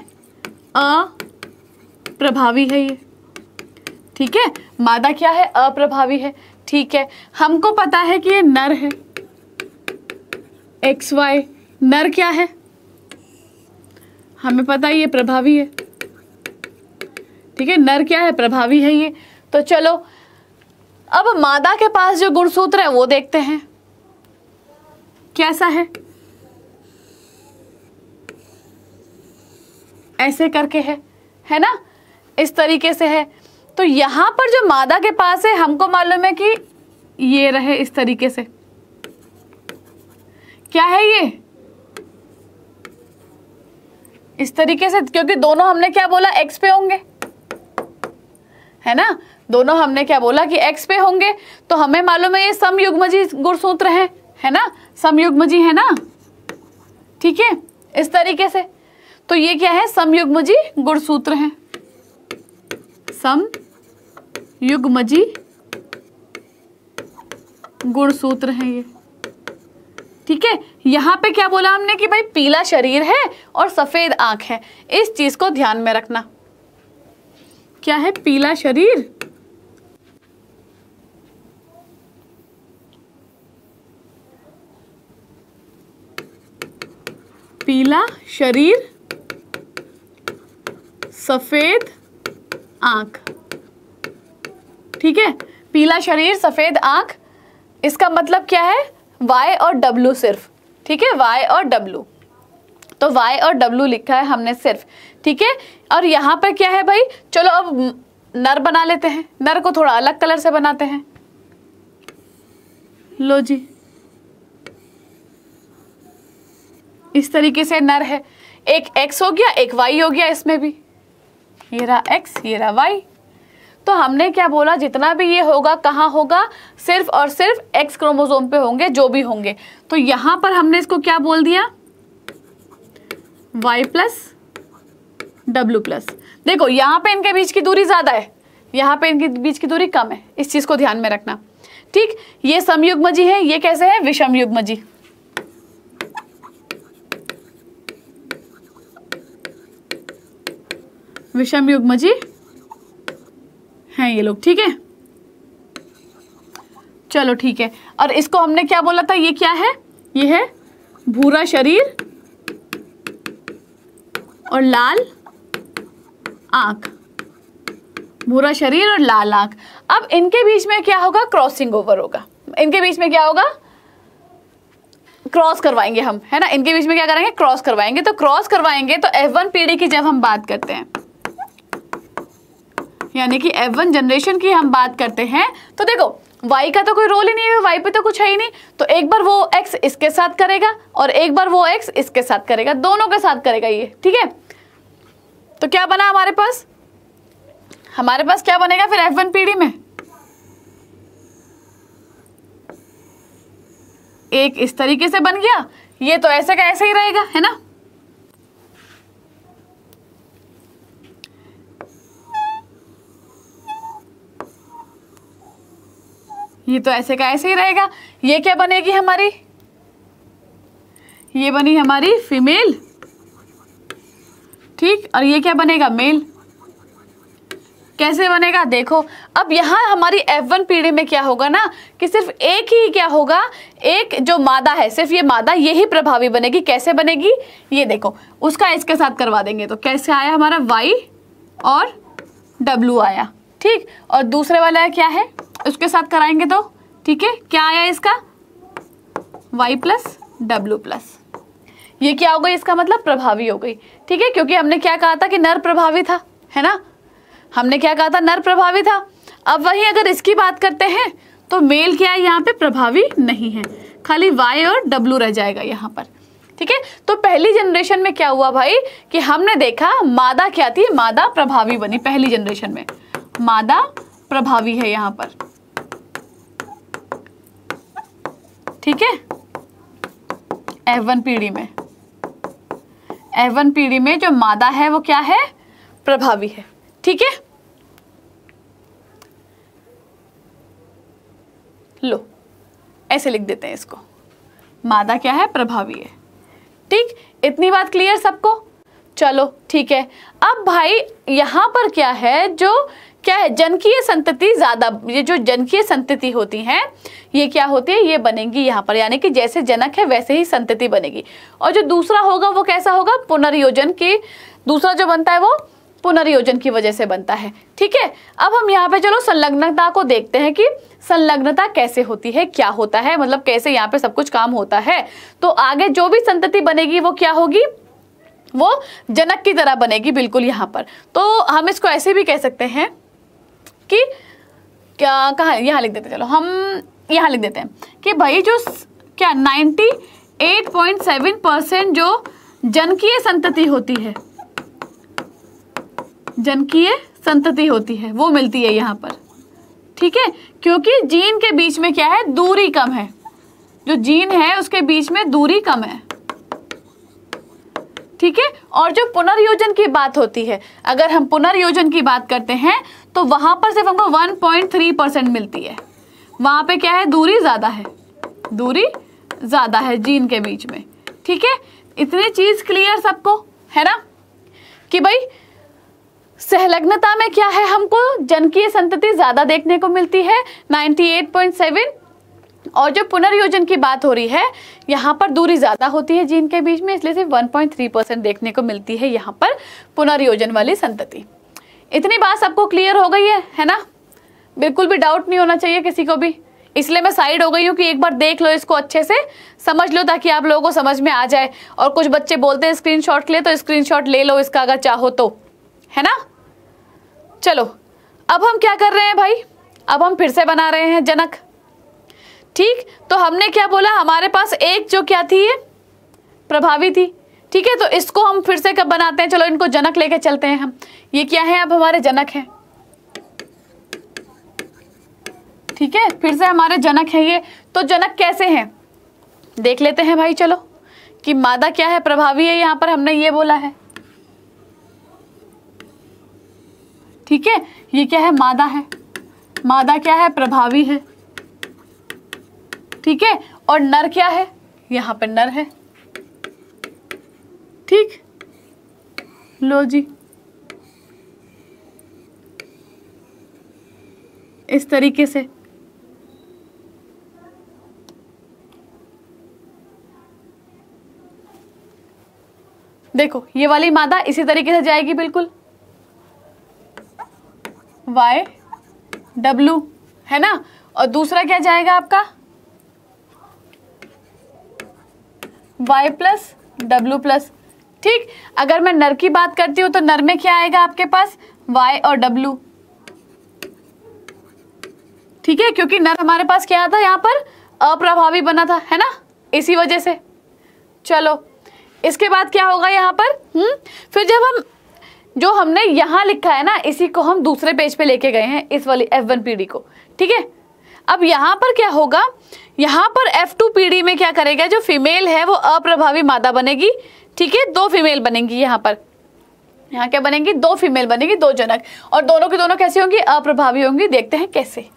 अप्रभावी है ये ठीक है मादा क्या है अप्रभावी है ठीक है हमको पता है कि ये नर है एक्स वाई नर क्या है हमें पता है ये प्रभावी है ठीक है नर क्या है प्रभावी है ये तो चलो अब मादा के पास जो गुणसूत्र है वो देखते हैं कैसा है ऐसे करके है है ना इस तरीके से है तो यहां पर जो मादा के पास है हमको मालूम है कि ये रहे इस तरीके से क्या है ये इस तरीके से क्योंकि दोनों हमने क्या बोला एक्स पे होंगे है ना दोनों हमने क्या बोला कि एक्स पे होंगे तो हमें मालूम है ये समयुग्मजी गुणसूत्र है है ना समयुग्मजी है ना ठीक है इस तरीके से तो ये क्या है समयुग्मजी गुणसूत्र है सम युग्मजी गुणसूत्र है ये ठीक है यहाँ पे क्या बोला हमने कि भाई पीला शरीर है और सफ़ेद आंख है इस चीज़ को ध्यान में रखना क्या है पीला शरीर पीला शरीर सफ़ेद आंख ठीक है पीला शरीर सफ़ेद आंख इसका मतलब क्या है y और w सिर्फ ठीक है y और w तो y और w लिखा है हमने सिर्फ ठीक है और यहाँ पर क्या है भाई चलो अब नर बना लेते हैं नर को थोड़ा अलग कलर से बनाते हैं लो जी इस तरीके से नर है एक x हो गया एक y हो गया इसमें भी ये रहा x ये रहा y तो हमने क्या बोला जितना भी ये होगा कहाँ होगा सिर्फ और सिर्फ एक्स क्रोमोजोम पे होंगे जो भी होंगे तो यहां पर हमने इसको क्या बोल दिया वाई प्लस डब्ल्यू प्लस देखो यहां पे इनके बीच की दूरी ज़्यादा है यहां पे इनके बीच की दूरी कम है इस चीज़ को ध्यान में रखना ठीक ये समयुग्मजी है ये कैसे है विषम युग्मजी विषम युग्मजी हैं ये लोग ठीक है चलो ठीक है और इसको हमने क्या बोला था ये क्या है ये है भूरा शरीर और लाल आंख भूरा शरीर और लाल आंख अब इनके बीच में क्या होगा क्रॉसिंग ओवर होगा इनके बीच में क्या होगा क्रॉस करवाएंगे हम है ना इनके बीच में क्या करेंगे क्रॉस करवाएंगे तो क्रॉस करवाएंगे तो एफ वन पीढ़ी की जब हम बात करते हैं यानी कि एफ वन जनरेशन की हम बात करते हैं तो देखो वाई का तो कोई रोल ही नहीं है वाई पे तो कुछ है ही नहीं तो एक बार वो एक्स इसके साथ करेगा और एक बार वो एक्स इसके साथ करेगा दोनों के साथ करेगा ये ठीक है तो क्या बना हमारे पास हमारे पास क्या बनेगा फिर एफ वन पीढ़ी में एक इस तरीके से बन गया ये तो ऐसे का ऐसे ही रहेगा है ना ये तो ऐसे का ऐसे ही रहेगा ये क्या बनेगी हमारी ये बनी हमारी फीमेल ठीक और ये क्या बनेगा मेल कैसे बनेगा देखो अब यहाँ हमारी F1 पीढ़ी में क्या होगा ना कि सिर्फ एक ही क्या होगा एक जो मादा है सिर्फ ये मादा यही प्रभावी बनेगी कैसे बनेगी ये देखो उसका इसके साथ करवा देंगे तो कैसे आया हमारा Y और W आया ठीक और दूसरे वाला है क्या है उसके साथ कराएंगे तो ठीक है क्या आया इसका y प्लस डब्ल्यू प्लस ये क्या हो गई इसका मतलब प्रभावी हो गई ठीक है क्योंकि हमने क्या कहा था कि नर प्रभावी था है ना हमने क्या कहा था नर प्रभावी था अब वही अगर इसकी बात करते हैं तो मेल क्या है यहाँ पे प्रभावी नहीं है खाली y और w रह जाएगा यहाँ पर ठीक है तो पहली जनरेशन में क्या हुआ भाई कि हमने देखा मादा क्या थी मादा प्रभावी बनी पहली जनरेशन में मादा प्रभावी है यहां पर ठीक है एवन पीढ़ी में एवन पीढ़ी में जो मादा है वो क्या है प्रभावी है ठीक है लो ऐसे लिख देते हैं इसको मादा क्या है प्रभावी है ठीक इतनी बात क्लियर सबको चलो ठीक है अब भाई यहां पर क्या है जो क्या है जनकीय संतति ज़्यादा ये जो जनकीय संतति होती है ये क्या होती है ये बनेगी यहाँ पर यानी कि जैसे जनक है वैसे ही संतति बनेगी और जो दूसरा होगा वो कैसा होगा पुनर्योजन की दूसरा जो बनता है वो पुनर्योजन की वजह से बनता है ठीक है अब हम यहाँ पे चलो संलग्नता को देखते हैं कि संलग्नता कैसे होती है क्या होता है मतलब कैसे यहाँ पे सब कुछ काम होता है तो आगे जो भी संतति बनेगी वो क्या होगी वो जनक की तरह बनेगी बिल्कुल यहाँ पर तो हम इसको ऐसे भी कह सकते हैं कि क्या कहाँ यहाँ लिख देते चलो हम यहाँ लिख देते हैं कि भाई जो क्या 98.7 परसेंट जो जनकीय संतति होती है जनकीय संतति होती है वो मिलती है यहाँ पर ठीक है क्योंकि जीन के बीच में क्या है दूरी कम है जो जीन है उसके बीच में दूरी कम है ठीक है और जो पुनर्योजन की बात होती है अगर हम पुनर्योजन की बात करते हैं तो वहां पर सिर्फ हमको 1.3 परसेंट मिलती है वहां पे क्या है दूरी ज़्यादा है दूरी ज़्यादा है जीन के बीच में ठीक है इतनी चीज़ क्लियर सबको है ना कि भाई सहलग्नता में क्या है हमको जनकीय संतति ज़्यादा देखने को मिलती है 98.7 और जो पुनर्योजन की बात हो रही है यहाँ पर दूरी ज़्यादा होती है जीन के बीच में इसलिए सिर्फ 1.3 परसेंट देखने को मिलती है यहाँ पर पुनर्योजन वाली संतति इतनी बात सबको क्लियर हो गई है है ना बिल्कुल भी डाउट नहीं होना चाहिए किसी को भी इसलिए मैं साइड हो गई हूँ कि एक बार देख लो इसको अच्छे से समझ लो ताकि आप लोगों को समझ में आ जाए और कुछ बच्चे बोलते हैं स्क्रीन के लिए तो शॉट ले लो इसका अगर चाहो तो है ना चलो अब हम क्या कर रहे हैं भाई अब हम फिर से बना रहे हैं जनक ठीक तो हमने क्या बोला हमारे पास एक जो क्या थी ये प्रभावी थी ठीक है तो इसको हम फिर से कब बनाते हैं चलो इनको जनक लेके चलते हैं हम ये क्या है अब हमारे जनक है ठीक है फिर से हमारे जनक है ये तो जनक कैसे हैं देख लेते हैं भाई चलो कि मादा क्या है प्रभावी है यहां पर हमने ये बोला है ठीक है ये क्या है मादा है मादा क्या है प्रभावी है ठीक है और नर क्या है यहां पर नर है ठीक लो जी इस तरीके से देखो ये वाली मादा इसी तरीके से जाएगी बिल्कुल वाई डब्लू है ना और दूसरा क्या जाएगा आपका वाई प्लस डब्लू प्लस ठीक अगर मैं नर की बात करती हूँ तो नर में क्या आएगा आपके पास वाई और डब्लू ठीक है क्योंकि नर हमारे पास क्या था यहाँ पर अप्रभावी बना था है ना इसी वजह से चलो इसके बाद क्या होगा यहाँ पर हम्म फिर जब हम जो हमने यहाँ लिखा है ना इसी को हम दूसरे पेज पे लेके गए हैं इस वाली एफ वन को ठीक है अब यहाँ पर क्या होगा यहाँ पर एफ टू पीढ़ी में क्या करेगा जो फीमेल है वो अप्रभावी मादा बनेगी ठीक है दो फीमेल बनेंगी यहाँ पर यहाँ क्या बनेंगी दो फीमेल बनेगी दो जनक और दोनों की दोनों कैसी होंगी अप्रभावी होंगी देखते हैं कैसे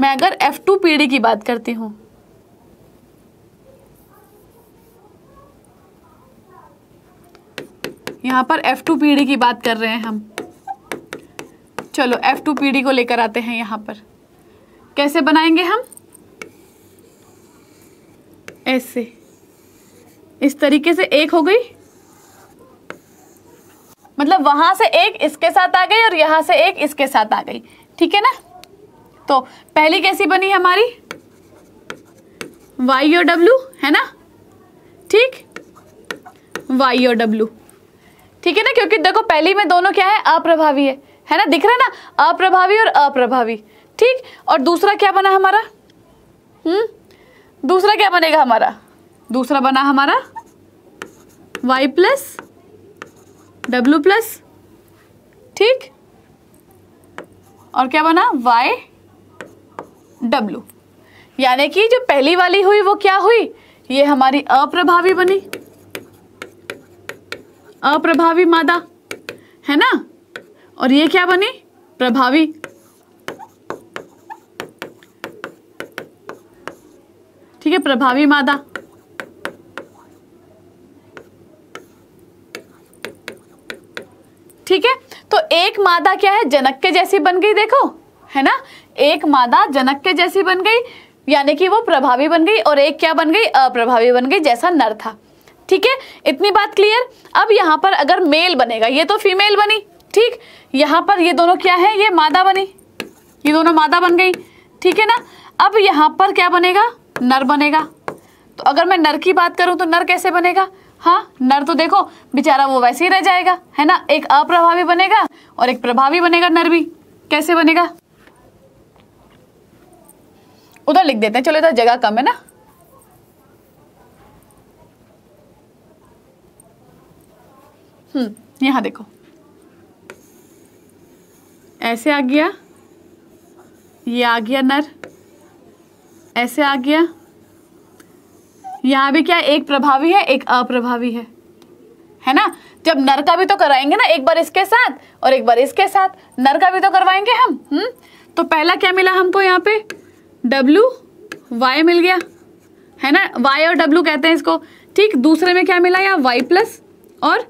मैं अगर एफ टू पीढ़ी की बात करती हूँ यहाँ पर एफ टू पीढ़ी की बात कर रहे हैं हम चलो एफ टू पीढ़ी को लेकर आते हैं यहाँ पर कैसे बनाएंगे हम ऐसे इस तरीके से एक हो गई मतलब वहां से एक इसके साथ आ गई और यहां से एक इसके साथ आ गई ठीक है ना तो पहली कैसी बनी हमारी वाई ओ डब्ल्यू है ना ठीक वाई ओ डब्ल्यू ठीक है ना क्योंकि देखो पहली में दोनों क्या है अप्रभावी है है ना दिख रहा है ना अप्रभावी और अप्रभावी ठीक और दूसरा क्या बना हमारा हम्म दूसरा क्या बनेगा हमारा दूसरा बना हमारा वाई प्लस डब्ल्यू प्लस ठीक और क्या बना वाई डब्ल्यू यानी कि जो पहली वाली हुई वो क्या हुई ये हमारी अप्रभावी बनी अप्रभावी मादा है ना और ये क्या बनी प्रभावी ठीक है प्रभावी मादा ठीक है तो एक मादा क्या है जनक के जैसी बन गई देखो है ना एक मादा जनक के जैसी बन गई यानी कि वो प्रभावी बन गई और एक क्या बन गई अप्रभावी बन गई जैसा नर था ठीक है इतनी बात क्लियर अब यहां पर अगर मेल बनेगा ये तो फीमेल बनी ठीक यहां पर ये दोनों क्या है ये मादा बनी ये दोनों मादा बन गई ठीक है ना अब यहां पर क्या बनेगा नर बनेगा तो अगर मैं नर की बात करूं तो नर कैसे बनेगा हाँ नर तो देखो बेचारा वो वैसे ही रह जाएगा है ना एक अप्रभावी बनेगा और एक प्रभावी बनेगा नर भी कैसे बनेगा उधर लिख देते हैं चलो इधर जगह कम है ना हम्म यहां देखो ऐसे आ गया ये आ गया नर ऐसे आ गया यहाँ भी क्या एक प्रभावी है एक अप्रभावी है है ना जब नर का भी तो कराएंगे ना एक बार इसके साथ और एक बार इसके साथ नर का भी तो करवाएंगे हम हम्म तो पहला क्या मिला हमको यहाँ पे W Y मिल गया है ना वाई और डब्लू कहते हैं इसको ठीक दूसरे में क्या मिला यहाँ वाई प्लस और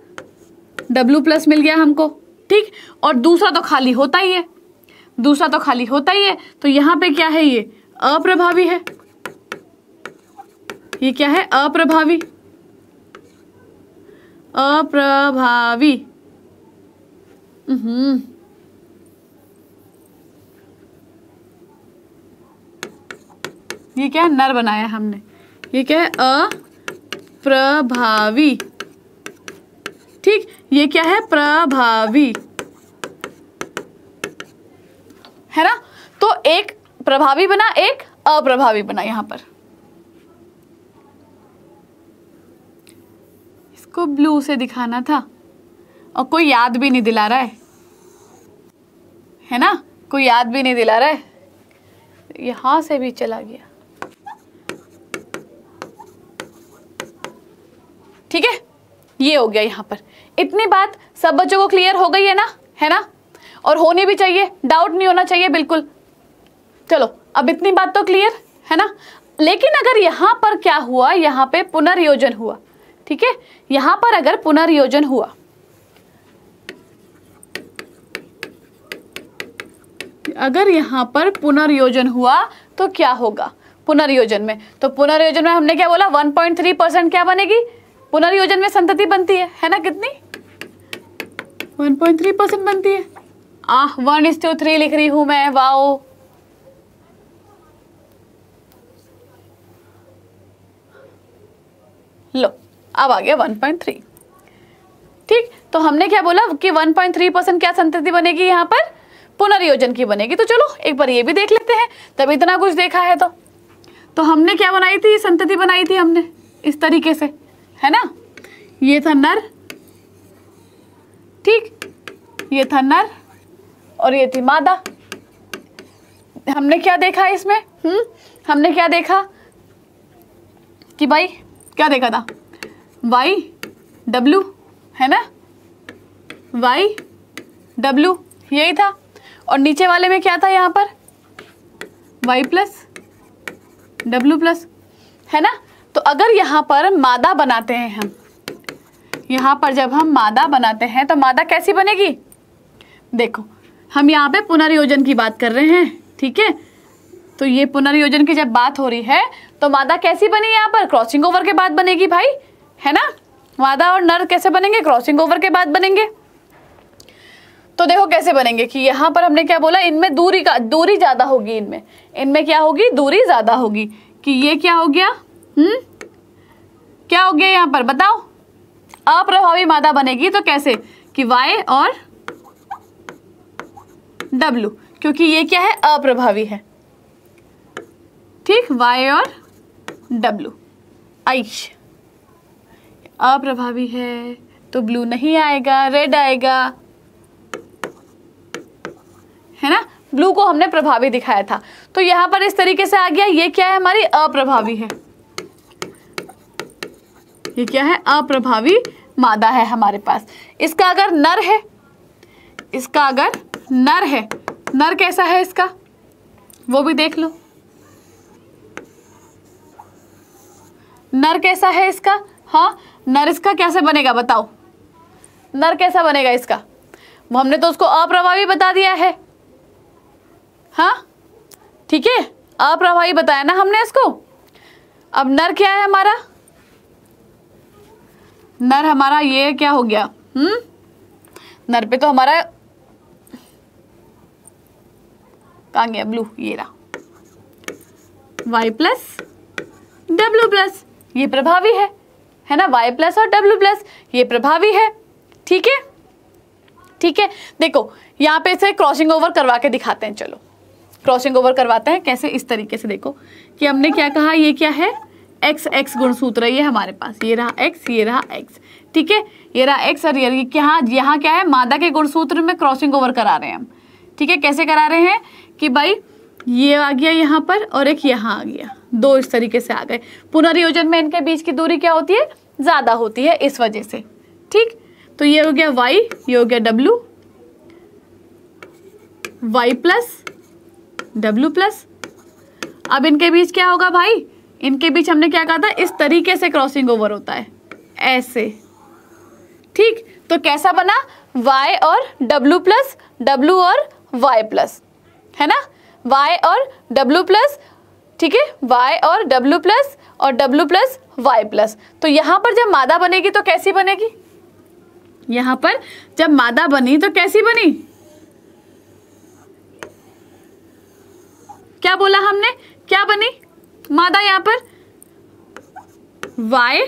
डब्लू प्लस मिल गया हमको ठीक और दूसरा तो खाली होता ही है दूसरा तो खाली होता ही है तो यहाँ पे क्या है ये अप्रभावी है ये क्या है अप्रभावी अप्रभावी हम्म ये क्या नर बनाया हमने ये क्या है अप्रभावी ठीक ये क्या है प्रभावी है ना तो एक प्रभावी बना एक अप्रभावी बना यहां पर इसको ब्लू से दिखाना था और कोई याद भी नहीं दिला रहा है है ना कोई याद भी नहीं दिला रहा है यहां से भी चला गया ठीक है ये हो गया यहां पर इतनी बात सब बच्चों को क्लियर हो गई है ना है ना और होनी भी चाहिए डाउट नहीं होना चाहिए बिल्कुल चलो अब इतनी बात तो क्लियर है ना लेकिन अगर यहाँ पर क्या हुआ यहाँ पे पुनर्योजन हुआ ठीक है यहाँ पर अगर पुनर्योजन हुआ अगर यहाँ पर पुनर्योजन हुआ तो क्या होगा पुनर्योजन में तो पुनर्योजन में हमने क्या बोला 1.3 परसेंट क्या बनेगी पुनर्योजन में संतति बनती है है ना कितनी 1.3 परसेंट बनती है ah one is to three लिख रही हूँ मैं वाओ लो अब आ गया 1.3 ठीक तो हमने क्या बोला कि 1.3 परसेंट क्या संतति बनेगी यहाँ पर पुनर्योजन की बनेगी तो चलो एक बार ये भी देख लेते हैं तब इतना कुछ देखा है तो तो हमने क्या बनाई थी संतति बनाई थी हमने इस तरीके से है ना ये था नर ठीक ये था नर और ये थी मादा हमने क्या देखा इसमें हम्म हमने क्या देखा कि भाई क्या देखा था वाई w है ना y डब्लू यही था और नीचे वाले में क्या था यहाँ पर वाई प्लस डब्लू प्लस है ना तो अगर यहाँ पर मादा बनाते हैं हम यहाँ पर जब हम मादा बनाते हैं तो मादा कैसी बनेगी देखो हम यहाँ पे पुनर्योजन की बात कर रहे हैं ठीक है तो ये पुनर्योजन की जब बात हो रही है तो मादा कैसी बनी यहाँ पर क्रॉसिंग ओवर के बाद बनेगी भाई है ना मादा और नर कैसे बनेंगे क्रॉसिंग ओवर के बाद बनेंगे तो देखो कैसे बनेंगे कि यहाँ पर हमने क्या बोला इनमें दूरी का दूरी ज़्यादा होगी इनमें इनमें क्या होगी दूरी ज़्यादा होगी कि ये क्या हो गया हम्म क्या हो गया यहाँ पर बताओ अप्रभावी मादा बनेगी तो कैसे कि वाई और डब्लू क्योंकि ये क्या है अप्रभावी है ठीक वाई और डब्लू आइश अप्रभावी है तो ब्लू नहीं आएगा रेड आएगा है ना ब्लू को हमने प्रभावी दिखाया था तो यहां पर इस तरीके से आ गया ये क्या है हमारी अप्रभावी है ये क्या है अप्रभावी मादा है हमारे पास इसका अगर नर है इसका अगर नर है नर कैसा है इसका वो भी देख लो नर कैसा है इसका हाँ नर इसका कैसे बनेगा बताओ नर कैसा बनेगा इसका हमने तो उसको अप्रभावी बता दिया है हाँ ठीक है अप्रभावी बताया ना हमने इसको अब नर क्या है हमारा नर हमारा ये क्या हो गया हम्म नर पे तो हमारा कहा गया ब्लू ये रहा वाई प्लस डब्लू प्लस ये प्रभावी है है ना y प्लस और w प्लस ये प्रभावी है ठीक है ठीक है देखो यहाँ पे इसे क्रॉसिंग ओवर करवा के दिखाते हैं चलो क्रॉसिंग ओवर करवाते हैं कैसे इस तरीके से देखो कि हमने क्या कहा ये क्या है एक्स एक्स गुणसूत्र ये हमारे पास ये रहा एक्स ये रहा एक्स ठीक है ये रहा एक्स और ये यहाँ यहाँ क्या है मादा के गुणसूत्र में क्रॉसिंग ओवर करा रहे हैं हम ठीक है कैसे करा रहे हैं कि भाई ये आ गया यहाँ पर और एक यहाँ आ गया दो इस तरीके से आ गए पुनर्योजन में इनके बीच की दूरी क्या होती है ज़्यादा होती है इस वजह से ठीक तो ये हो गया वाई ये हो गया W Y plus W plus अब इनके बीच क्या होगा भाई इनके बीच हमने क्या कहा था इस तरीके से क्रॉसिंग ओवर होता है ऐसे ठीक तो कैसा बना y और w प्लस डब्ल्यू और y प्लस है ना y और w प्लस ठीक है y और w प्लस और w प्लस वाई प्लस तो यहां पर जब मादा बनेगी तो कैसी बनेगी यहां पर जब मादा बनी तो कैसी बनी क्या बोला हमने क्या बनी मादा यहां पर y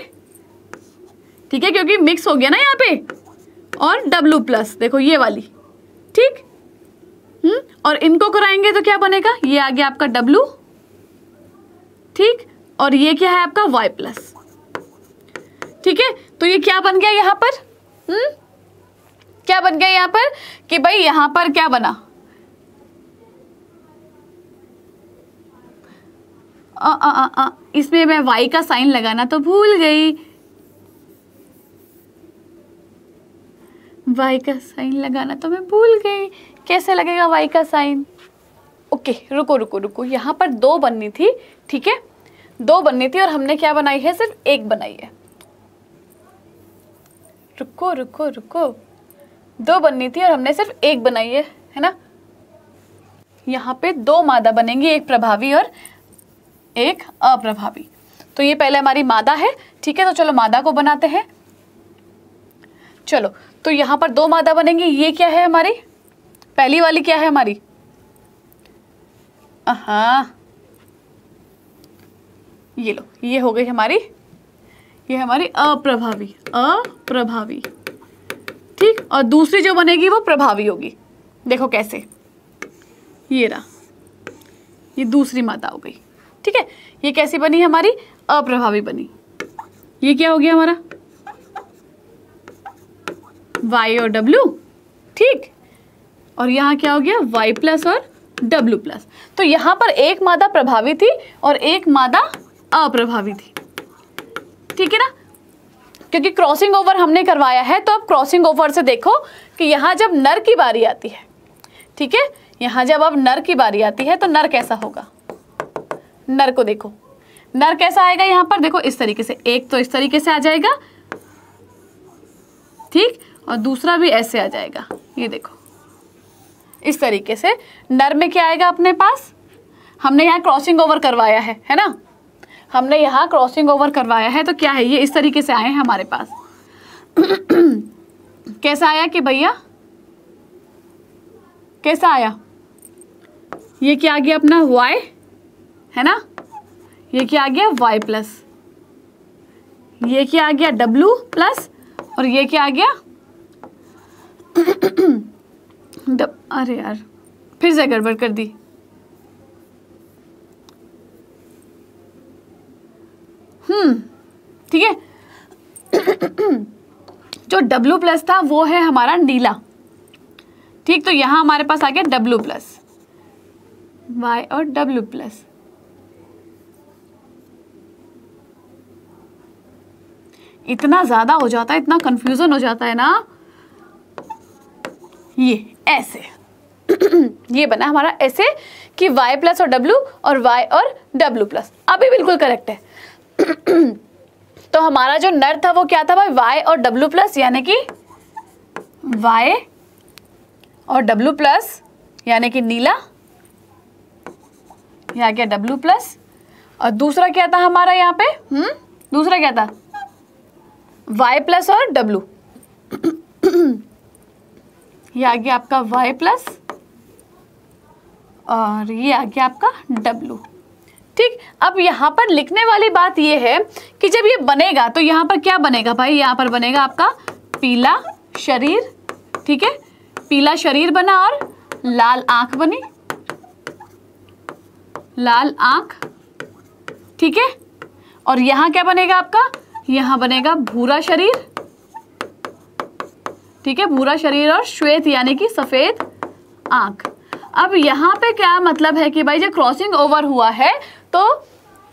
ठीक है क्योंकि मिक्स हो गया ना यहाँ पे और W प्लस देखो ये वाली ठीक हम्म और इनको कराएंगे तो क्या बनेगा ये आ गया आपका W ठीक और ये क्या है आपका वाई प्लस ठीक है तो ये क्या बन गया यहाँ पर हम्म क्या बन गया यहाँ पर कि भाई यहाँ पर क्या बना आ, आ, आ, आ, इसमें मैं वाई का साइन लगाना तो भूल गई वाई का साइन लगाना तो मैं भूल गई कैसे लगेगा वाई का साइन ओके रुको रुको रुको यहाँ पर दो बननी थी ठीक है दो बननी थी और हमने क्या बनाई है सिर्फ एक बनाई है रुको रुको रुको दो बननी थी और हमने सिर्फ एक बनाई है है ना यहाँ पे दो मादा बनेंगी एक प्रभावी और एक अप्रभावी तो ये पहले हमारी मादा है ठीक है तो चलो मादा को बनाते हैं चलो तो यहाँ पर दो मादा बनेंगी ये क्या है हमारी पहली वाली क्या है हमारी हाँ ये लो ये हो गई हमारी ये हमारी अप्रभावी अप्रभावी ठीक और दूसरी जो बनेगी वो प्रभावी होगी देखो कैसे ये रहा ये दूसरी माता हो गई ठीक है ये कैसी बनी हमारी अप्रभावी बनी ये क्या हो गया हमारा वाई और w ठीक और यहाँ क्या हो गया वाई प्लस और डब्लू प्लस तो यहाँ पर एक मादा प्रभावी थी और एक मादा अप्रभावी थी ठीक है ना क्योंकि क्रॉसिंग ओवर हमने करवाया है तो अब क्रॉसिंग ओवर से देखो कि यहाँ जब नर की बारी आती है ठीक है यहाँ जब अब नर की बारी आती है तो नर कैसा होगा नर को देखो नर कैसा आएगा यहाँ पर देखो इस तरीके से एक तो इस तरीके से आ जाएगा ठीक और दूसरा भी ऐसे आ जाएगा ये देखो इस तरीके से नर में क्या आएगा अपने पास हमने यहाँ क्रॉसिंग ओवर करवाया है है ना हमने यहाँ क्रॉसिंग ओवर करवाया है तो क्या है ये इस तरीके से आए हैं हमारे पास कैसा आया कि भैया कैसा आया ये क्या आ गया अपना वाई है ना ये क्या आ गया वाई प्लस ये क्या आ गया डब्लू प्लस और ये क्या आ गया अरे यार फिर से गड़बड़ कर दी हम्म, ठीक है जो W प्लस था वो है हमारा नीला ठीक तो यहां हमारे पास आ गया W प्लस वाई और W प्लस इतना ज़्यादा हो जाता है इतना कंफ्यूजन हो जाता है ना ये ऐसे ये बना हमारा ऐसे कि y प्लस और w और y और w प्लस अभी बिल्कुल करेक्ट है तो हमारा जो नर था वो क्या था भाई वाई और डब्ल्यू प्लस यानी कि वाई और डब्ल्यू प्लस यानी कि नीला या क्या डब्ल्यू प्लस और दूसरा क्या था हमारा यहाँ पे हम्म दूसरा क्या था वाई प्लस और डब्लू ये आ गया आपका वाई प्लस और ये आ गया आपका डब्लू ठीक अब यहाँ पर लिखने वाली बात यह है कि जब ये बनेगा तो यहाँ पर क्या बनेगा भाई यहाँ पर बनेगा आपका पीला शरीर ठीक है पीला शरीर बना और लाल आंख बनी लाल आंख ठीक है और यहां क्या बनेगा आपका यहां बनेगा भूरा शरीर ठीक है भूरा शरीर और श्वेत यानी कि सफेद आंख अब यहां पे क्या मतलब है कि भाई जो क्रॉसिंग ओवर हुआ है तो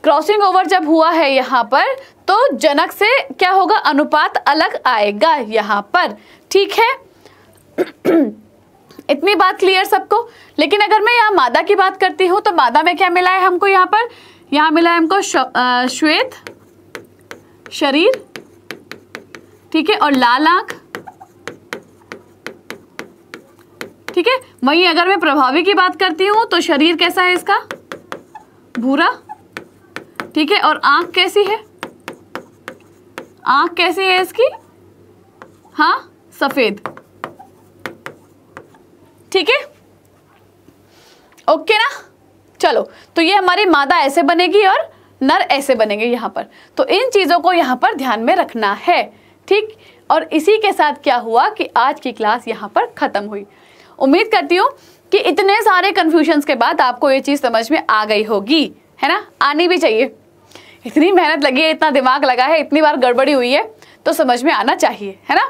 क्रॉसिंग ओवर जब हुआ है यहाँ पर तो जनक से क्या होगा अनुपात अलग आएगा यहाँ पर ठीक है इतनी बात क्लियर सबको लेकिन अगर मैं यहाँ मादा की बात करती हूँ तो मादा में क्या मिला है हमको यहाँ पर यहाँ मिला है हमको श्वेत शरीर ठीक है और लाल आंख ठीक है वहीं अगर मैं प्रभावी की बात करती हूँ तो शरीर कैसा है इसका भूरा ठीक है और आंख कैसी है आंख कैसी है इसकी हाँ सफ़ेद ठीक है ओके ना चलो तो ये हमारी मादा ऐसे बनेगी और नर ऐसे बनेंगे यहां पर तो इन चीज़ों को यहां पर ध्यान में रखना है ठीक और इसी के साथ क्या हुआ कि आज की क्लास यहां पर ख़त्म हुई उम्मीद करती हूँ कि इतने सारे कन्फ्यूशन के बाद आपको ये चीज़ समझ में आ गई होगी है ना आनी भी चाहिए इतनी मेहनत लगी है इतना दिमाग लगा है इतनी बार गड़बड़ी हुई है तो समझ में आना चाहिए है ना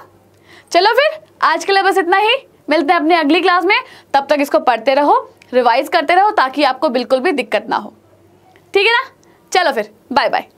चलो फिर आज के लिए बस इतना ही मिलते हैं अपने अगली क्लास में तब तक इसको पढ़ते रहो रिवाइज करते रहो ताकि आपको बिल्कुल भी दिक्कत ना हो ठीक है ना चलो फिर बाय बाय